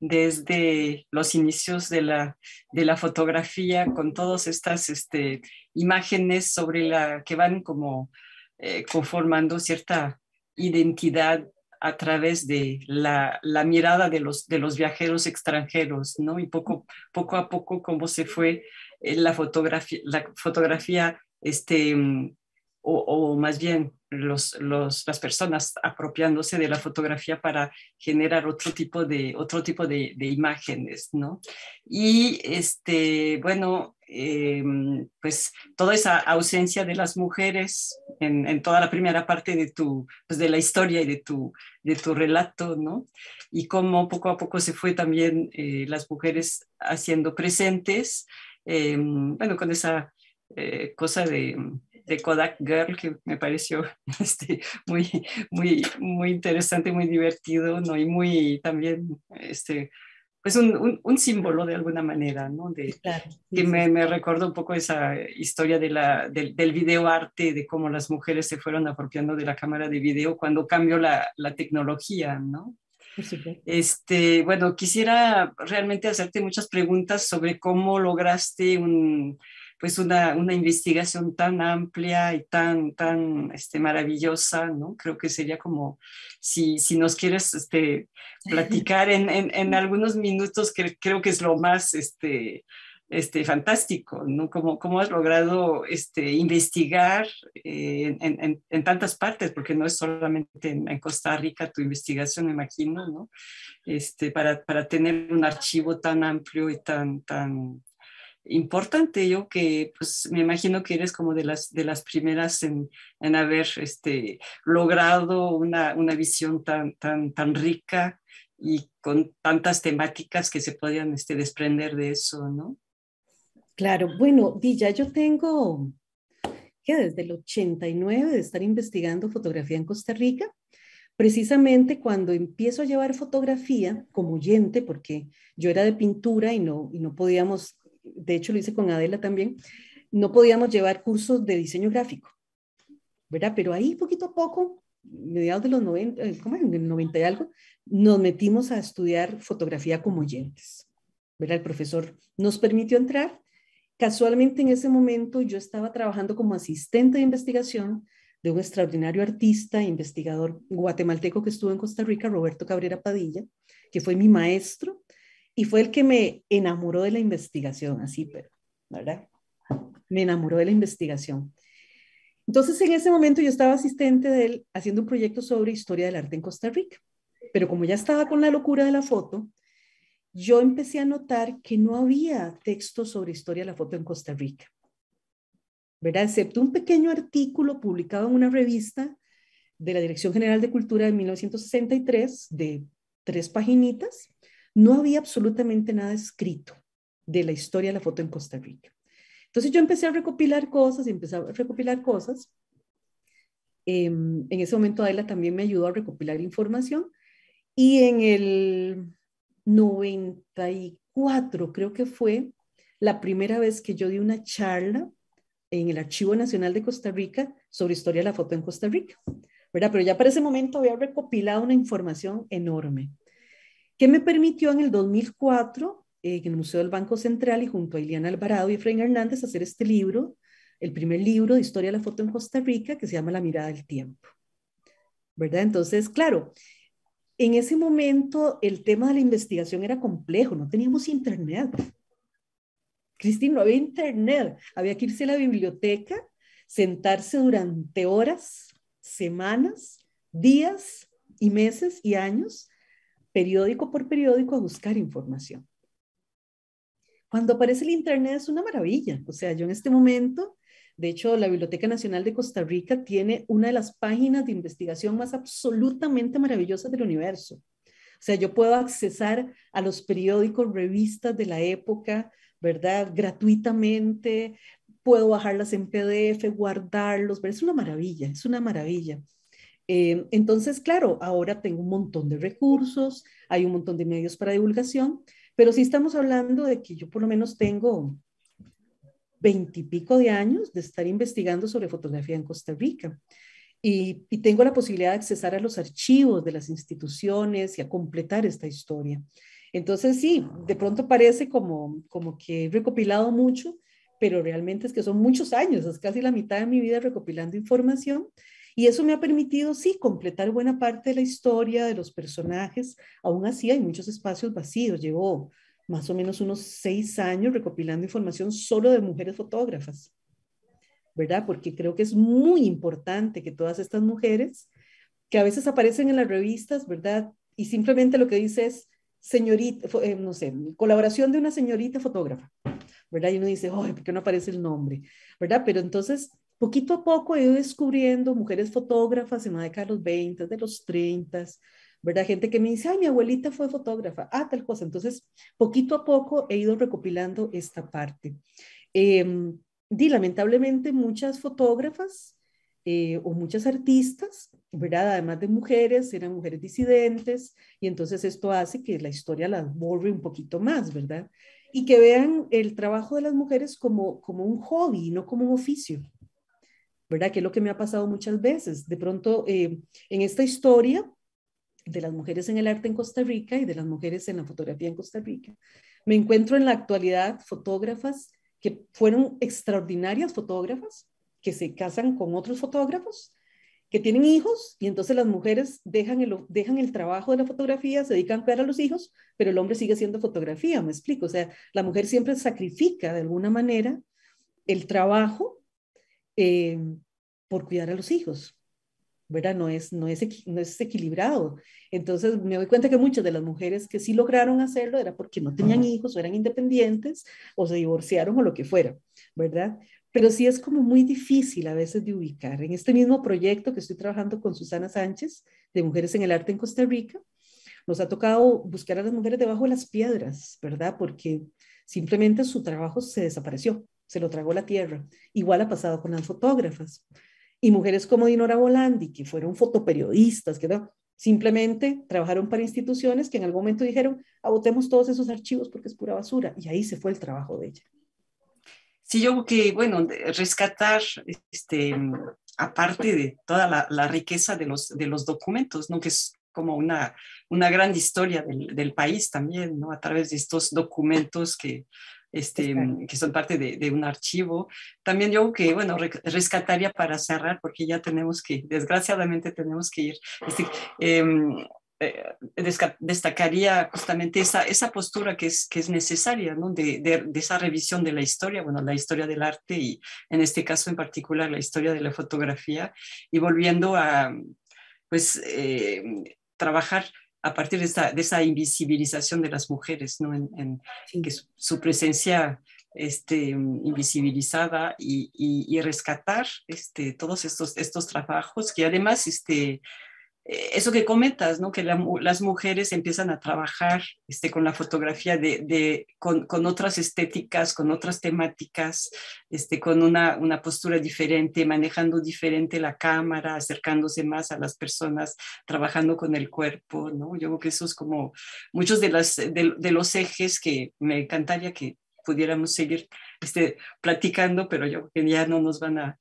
S1: desde los inicios de la, de la fotografía con todas estas este, imágenes sobre la que van como eh, conformando cierta identidad a través de la, mirada de los, de los viajeros extranjeros, ¿no? Y poco, poco a poco cómo se fue eh, la fotografía, la fotografía este, o, más bien las personas apropiándose de la fotografía para generar otro tipo de, otro tipo de, imágenes, ¿no? Y, este, bueno, em, pues toda esa ausencia de las mujeres en, toda la primera parte de, tu, pues, de la historia y de tu, de tu relato, ¿no? Y cómo poco a poco se fue también eh, las mujeres haciendo presentes, em, bueno, con esa eh, cosa de de Kodak Girl, que me pareció este, muy, muy, muy interesante, muy divertido, ¿no? Y muy también, este, pues un, un, símbolo de alguna manera, ¿no? De, que me, me recuerda un poco esa historia de la, del, del videoarte, de cómo las mujeres se fueron apropiando de la cámara de video cuando cambió la, la tecnología, ¿no? Este, bueno, quisiera realmente hacerte muchas preguntas sobre cómo lograste un, pues una, investigación tan amplia y tan, tan este, maravillosa, ¿no? Creo que sería como, si, si nos quieres este,
S2: platicar
S1: en, algunos minutos, que creo que es lo más... Este, este, fantástico, ¿no? Cómo, cómo has logrado este, investigar eh, en, tantas partes, porque no es solamente en, Costa Rica tu investigación, me imagino, ¿no? Este, para, para tener un archivo tan amplio y tan, tan, importante. Yo que pues me imagino que eres como de las, de las primeras en, en haber este, logrado una, una visión tan, tan, tan rica y con tantas temáticas que se podían este, desprender de eso,
S2: ¿no? Claro, bueno, Villa, yo tengo que desde el 89 de estar investigando fotografía en Costa Rica, precisamente cuando empiezo a llevar fotografía como oyente, porque yo era de pintura y no, y no podíamos de hecho lo hice con Adela también, no podíamos llevar cursos de diseño gráfico, ¿verdad? Pero ahí poquito a poco, mediados de los 90, eh, ¿cómo en el 90 y algo, nos metimos a estudiar fotografía como oyentes, ¿verdad? El profesor nos permitió entrar. Casualmente en ese momento yo estaba trabajando como asistente de investigación de un extraordinario artista, e investigador guatemalteco que estuvo en Costa Rica, Roberto Cabrera Padilla, que fue mi maestro y fue el que me enamoró de la investigación, así, pero, ¿verdad? Me enamoró de la investigación. Entonces, en ese momento yo estaba asistente de él haciendo un proyecto sobre historia del arte en Costa Rica, pero como ya estaba con la locura de la foto, yo empecé a notar que no había texto sobre historia de la foto en Costa Rica, ¿verdad? Excepto un pequeño artículo publicado en una revista de la Dirección General de Cultura de 1963, de tres paginitas, no había absolutamente nada escrito de la historia de la foto en Costa Rica. Entonces yo empecé a recopilar cosas y empecé a recopilar cosas. Em, en ese momento Ayla también me ayudó a recopilar información y en el 94 creo que fue la primera vez que yo di una charla en el Archivo Nacional de Costa Rica sobre historia de la foto en Costa Rica, ¿verdad? Pero ya para ese momento había recopilado una información enorme que me permitió en el 2004 en el Museo del Banco Central y junto a Iliana Alvarado y Efraín Hernández hacer este libro, el primer libro de historia de la foto en Costa Rica que se llama La mirada del tiempo. ¿Verdad? Entonces, claro, en ese momento el tema de la investigación era complejo, no teníamos internet. Cristina, no había internet, había que irse a la biblioteca, sentarse durante horas, semanas, días y meses y años periódico por periódico a buscar información. Cuando aparece el Internet es una maravilla. O sea, yo en este momento, de hecho, la Biblioteca Nacional de Costa Rica tiene una de las páginas de investigación más absolutamente maravillosas del universo. O sea, yo puedo accesar a los periódicos, revistas de la época, ¿verdad? Gratuitamente, puedo bajarlas en PDF, guardarlos, pero es una maravilla, es una maravilla. Eh, entonces, claro, ahora tengo un montón de recursos, hay un montón de medios para divulgación, pero sí estamos hablando de que yo por lo menos tengo veintipico de años de estar investigando sobre fotografía en Costa Rica. Y, tengo la posibilidad de accesar a los archivos de las instituciones y a completar esta historia. Entonces, sí, de pronto parece como, como que he recopilado mucho, pero realmente es que son muchos años, es casi la mitad de mi vida recopilando información y eso me ha permitido, sí, completar buena parte de la historia, de los personajes. Aún así hay muchos espacios vacíos. Llevo más o menos unos seis años recopilando información solo de mujeres fotógrafas, ¿verdad? Porque creo que es muy importante que todas estas mujeres, que a veces aparecen en las revistas, ¿verdad? Y simplemente lo que dice es, señorita, eh, no sé, colaboración de una señorita fotógrafa, ¿verdad? Y uno dice, ay, ¿por qué no aparece el nombre? ¿Verdad? Pero entonces poquito a poco he ido descubriendo mujeres fotógrafas en más de los 20, de los 30, ¿verdad? Gente que me dice, ay, mi abuelita fue fotógrafa, ah, tal cosa. Entonces, poquito a poco he ido recopilando esta parte. Em, di, lamentablemente muchas fotógrafas eh, o muchas artistas, ¿verdad? Además de mujeres, eran mujeres disidentes, y entonces esto hace que la historia las borre un poquito más, ¿verdad? Y que vean el trabajo de las mujeres como, como un hobby, no como un oficio. ¿verdad? Que es lo que me ha pasado muchas veces. De pronto, eh, en esta historia de las mujeres en el arte en Costa Rica y de las mujeres en la fotografía en Costa Rica, me encuentro en la actualidad fotógrafas que fueron extraordinarias fotógrafas, que se casan con otros fotógrafos, que tienen hijos y entonces las mujeres dejan el, dejan el trabajo de la fotografía, se dedican a cuidar a los hijos, pero el hombre sigue haciendo fotografía, me explico. O sea, la mujer siempre sacrifica de alguna manera el trabajo Em, por cuidar a los hijos. ¿verdad? No es, no, es, no es equilibrado. Entonces me doy cuenta que muchas de las mujeres que sí lograron hacerlo era porque no tenían hijos o eran independientes o se divorciaron o lo que fuera, ¿verdad? Pero sí es como muy difícil a veces de ubicar. En este mismo proyecto que estoy trabajando con Susana Sánchez de Mujeres en el Arte en Costa Rica, nos ha tocado buscar a las mujeres debajo de las piedras, ¿verdad? Porque simplemente su trabajo se desapareció se lo tragó la tierra. Igual ha pasado con las fotógrafas. Y mujeres como Dinora Volandi, que fueron fotoperiodistas, que simplemente trabajaron para instituciones que en algún momento dijeron, agotemos ah, todos esos archivos porque es pura basura. Y ahí se fue el trabajo de ella.
S1: Sí, yo creo que, bueno, rescatar, este, aparte de toda la, riqueza de los, de los documentos, ¿no? que es como una, una gran historia del, del, país también, ¿no? a través de estos documentos que este, mm, que son parte de, un archivo. También yo que, bueno, rescataría para cerrar, porque ya tenemos que, desgraciadamente tenemos que ir. Este, em, eh, destacaría justamente esa, esa postura que es, que es necesaria, ¿no? de, de, esa revisión de la historia, bueno, la historia del arte y en este caso en particular la historia de la fotografía y volviendo a, pues, eh, trabajar a partir de esa, invisibilización de las mujeres, ¿no? en, que su, presencia esté invisibilizada y, rescatar este, todos estos, estos trabajos que además este, eh, eso que comentas, ¿no? que las mujeres empiezan a trabajar este, con la fotografía de, con, otras estéticas, con otras temáticas, este, con una, una, postura diferente, manejando diferente la cámara, acercándose más a las personas, trabajando con el cuerpo. ¿no? Yo creo que eso es como muchos de, las, los ejes que me encantaría que pudiéramos seguir este, platicando, pero yo creo que ya no nos van a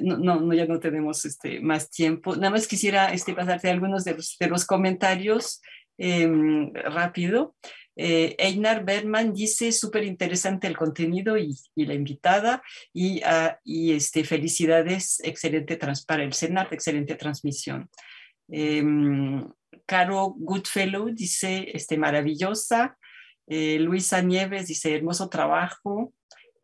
S1: no, ya no tenemos este, más tiempo. Nada más quisiera este, pasarte algunos de los, comentarios em, rápido. Eh, Einar Berman dice, súper interesante el contenido y, la invitada, y, ah, este, felicidades, excelente para el Senat, excelente transmisión. Em, Caro Goodfellow dice, este, maravillosa. Eh, Luisa Nieves dice, hermoso trabajo.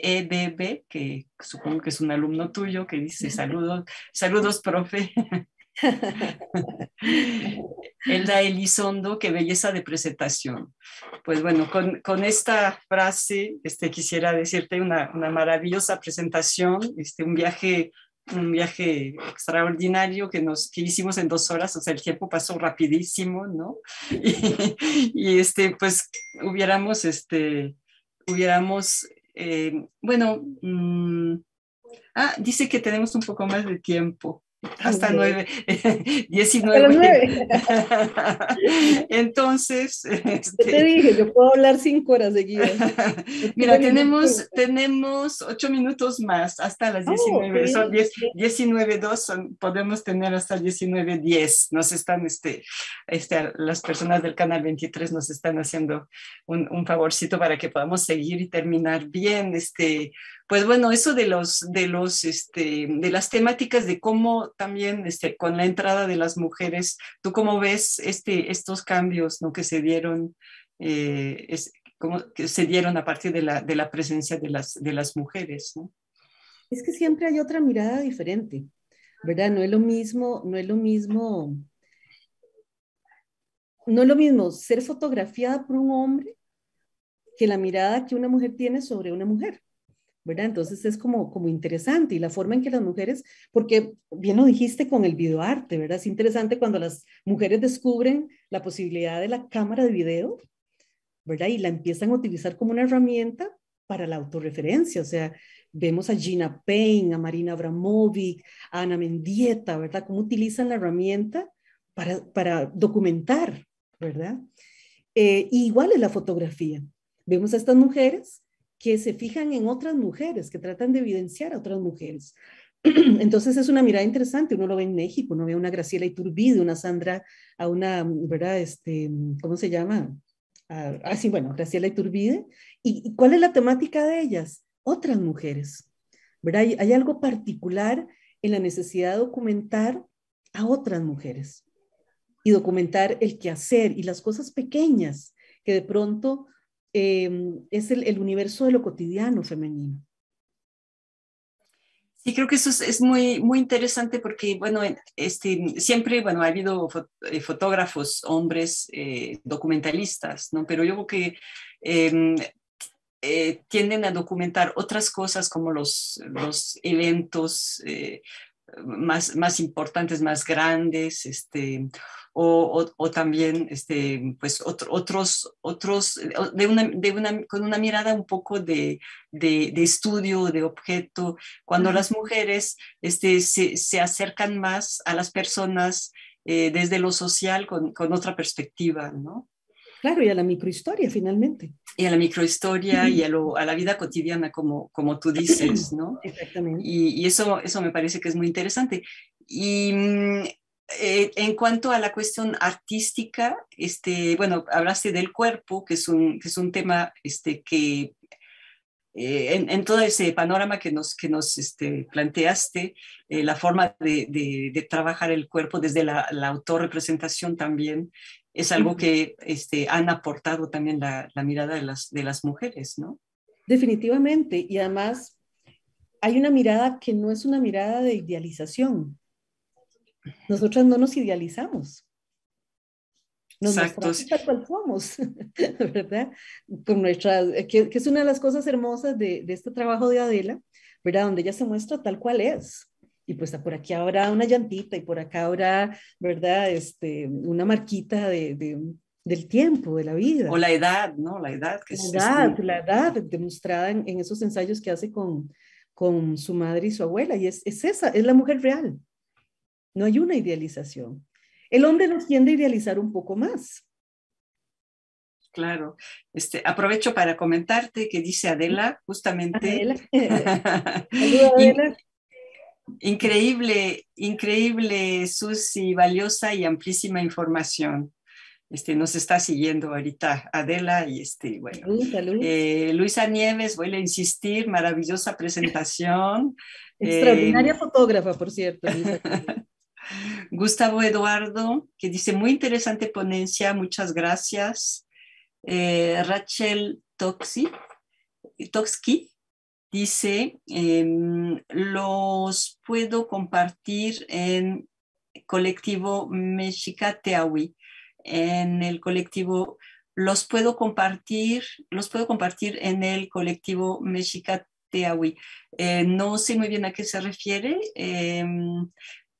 S1: EBB, que supongo que es un alumno tuyo, que dice saludos, saludos, profe. Elda Elizondo, qué belleza de presentación. Pues bueno, con, con esta frase este, quisiera decirte una, una maravillosa presentación, este, un viaje un viaje extraordinario que nos que hicimos en dos horas, o sea, el tiempo pasó rapidísimo, ¿no? Y, y este, pues hubiéramos, este, hubiéramos eh, bueno, mm, ah, dice que tenemos un poco más de tiempo hasta sí. nueve, 19. Entonces, te este, dije,
S2: yo puedo hablar cinco horas seguidas. Mira, tenemos,
S1: tenemos ocho minutos más hasta las 19. Son diez son, podemos tener hasta diecinueve diez. Nos están, este, este, las personas del canal 23 nos están haciendo un, un favorcito para que podamos seguir y terminar bien este pues bueno, eso de los, de los, este, de las temáticas de cómo también, este, con la entrada de las mujeres, tú cómo ves este, estos cambios, ¿no? Que se dieron, eh, que se dieron a partir de la, presencia de las, de las mujeres,
S2: Es que siempre hay otra mirada diferente, ¿verdad? No es lo mismo, no es lo mismo, no es lo mismo ser fotografiada por un hombre que la mirada que una mujer tiene sobre una mujer. ¿verdad? Entonces es como, como interesante y la forma en que las mujeres, porque bien lo dijiste con el videoarte, ¿verdad? Es interesante cuando las mujeres descubren la posibilidad de la cámara de video, ¿verdad? Y la empiezan a utilizar como una herramienta para la autorreferencia, o sea, vemos a Gina Payne, a Marina Abramovic, a Ana Mendieta, ¿verdad? Cómo utilizan la herramienta para, documentar, ¿verdad? Eh, igual es la fotografía. Vemos a estas mujeres que se fijan en otras mujeres, que tratan de evidenciar a otras mujeres. Entonces es una mirada interesante, uno lo ve en México, uno ve a una Graciela Iturbide, una Sandra, a una, ¿verdad? Este, ¿Cómo se llama? Ah, sí, bueno, Graciela Iturbide. ¿Y, cuál es la temática de ellas? Otras mujeres, ¿verdad? Hay, hay algo particular en la necesidad de documentar a otras mujeres y documentar el quehacer y las cosas pequeñas que de pronto Em, es el, universo de lo cotidiano femenino.
S1: Sí, creo que eso es, muy, muy interesante porque, bueno, este, siempre, bueno, ha habido eh, fotógrafos, hombres, eh, documentalistas, ¿no? Pero yo creo que em, eh, tienden a documentar otras cosas como los, los eventos más, más importantes, más grandes, este, o, o, también este, pues otros, otros eh, de una, de una, con una mirada un poco de, de, estudio, de objeto, cuando las mujeres este, se, se acercan más a las personas eh, desde lo social con, con, otra perspectiva, ¿no?
S2: Claro, y a la microhistoria finalmente.
S1: Y a la microhistoria y a, lo, a la vida cotidiana, como, como tú dices, ¿no? Exactamente. Y, y, eso, eso me parece que es muy interesante. Y mm, eh, en cuanto a la cuestión artística, este, bueno, hablaste del cuerpo, que es un, es un tema este, que eh, en, todo ese panorama que nos, que nos este, planteaste, eh, la forma de, trabajar el cuerpo desde la, autorrepresentación también es algo que este, han aportado también la, la, mirada de las, de las mujeres, ¿no?
S2: Definitivamente, y además hay una mirada que no es una mirada de idealización, nosotras no nos idealizamos. Nos mostramos tal cual somos, ¿verdad? Con nuestra, eh, que, es una de las cosas hermosas de, este trabajo de Adela, ¿verdad? Donde ella se muestra tal cual es, y pues por aquí habrá una llantita y por acá habrá, ¿verdad? Este, una marquita de, del tiempo, de la vida. O la edad, ¿no? La edad. Que la, edad, la edad demostrada en, en, esos ensayos que hace con, con su madre y su abuela. Y es, es, esa, es la mujer real, no hay una idealización. El hombre nos tiende a idealizar un poco más.
S1: Claro. Este, aprovecho para comentarte que dice Adela, justamente. Adela. Adela. Increíble, increíble, Susi, valiosa y amplísima información. Este, nos está siguiendo ahorita Adela y este, bueno, eh, Luisa Nieves, Voy a insistir, maravillosa presentación.
S2: Extraordinaria eh, fotógrafa, por cierto.
S1: Luisa. Gustavo Eduardo, que dice, muy interesante ponencia, muchas gracias. Eh, Rachel Toxi, Toxki dice, em, los puedo compartir en colectivo Mexicateawi, en el colectivo, los puedo compartir, los puedo compartir en el colectivo Mexicateawi. Eh, no sé muy bien a qué se refiere, em,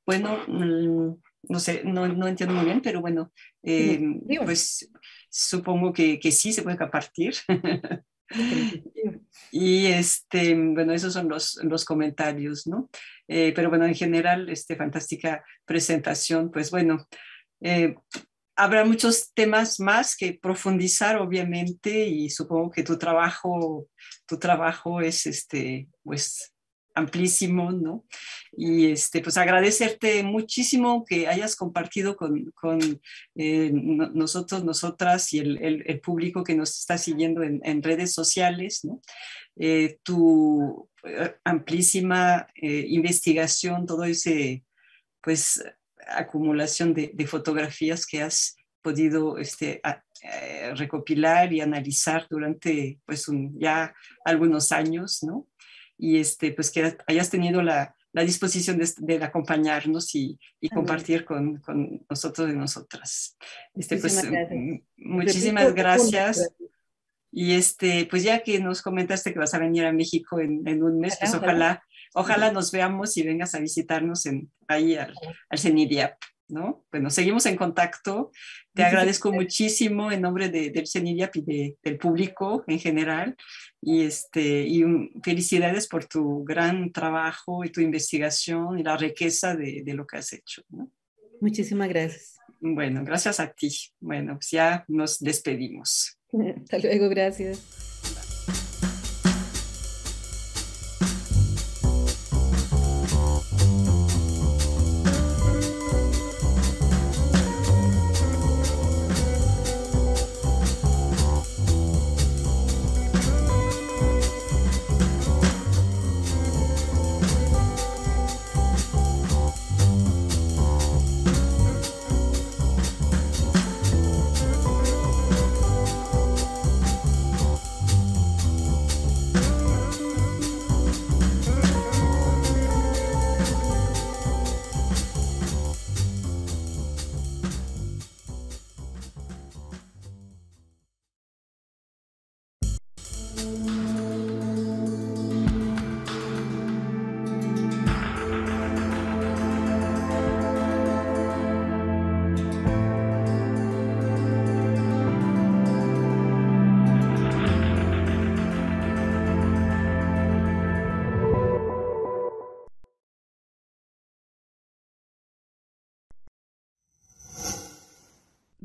S1: bueno, mm, no sé, no, entiendo muy bien, pero bueno, eh, pues supongo que, sí se puede compartir. y este, bueno, esos son los, comentarios, ¿no? Eh, pero bueno, en general, este, fantástica presentación, pues bueno. Eh, habrá muchos temas más que profundizar, obviamente, y supongo que tu trabajo, tu trabajo es este, pues amplísimo, ¿no? Y este, pues agradecerte muchísimo que hayas compartido con, con eh, nosotros, nosotras y el, público que nos está siguiendo en, redes sociales, ¿no? Eh, tu eh, amplísima investigación, todo ese, pues, acumulación de, fotografías que has podido este, recopilar y analizar durante, pues, un, ya algunos años, ¿no? y este, pues que hayas tenido la, la disposición de, acompañarnos y, compartir con, con, nosotros y nosotras. Este, pues, muchísimas pues, gracias. Mm, muchísimas gracias. Y este, pues ya que nos comentaste que vas a venir a México en, en un mes, pues, ojalá, pues ojalá, nos veamos y vengas a visitarnos en, ahí al, al CENIDIAP. Bueno, seguimos en contacto. Te agradezco muchísimo en nombre de, del CENIDIAP y del público en general. Y, este, y felicidades por tu gran trabajo y tu investigación y la riqueza de, lo que has hecho.
S2: Muchísimas gracias.
S1: Bueno, gracias a ti. Bueno, pues ya nos despedimos.
S2: Hasta luego, gracias.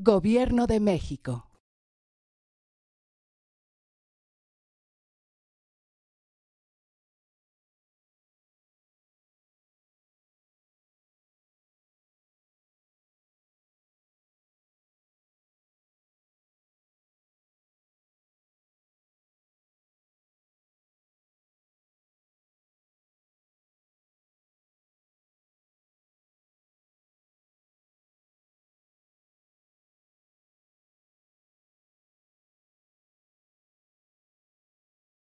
S2: Gobierno de México.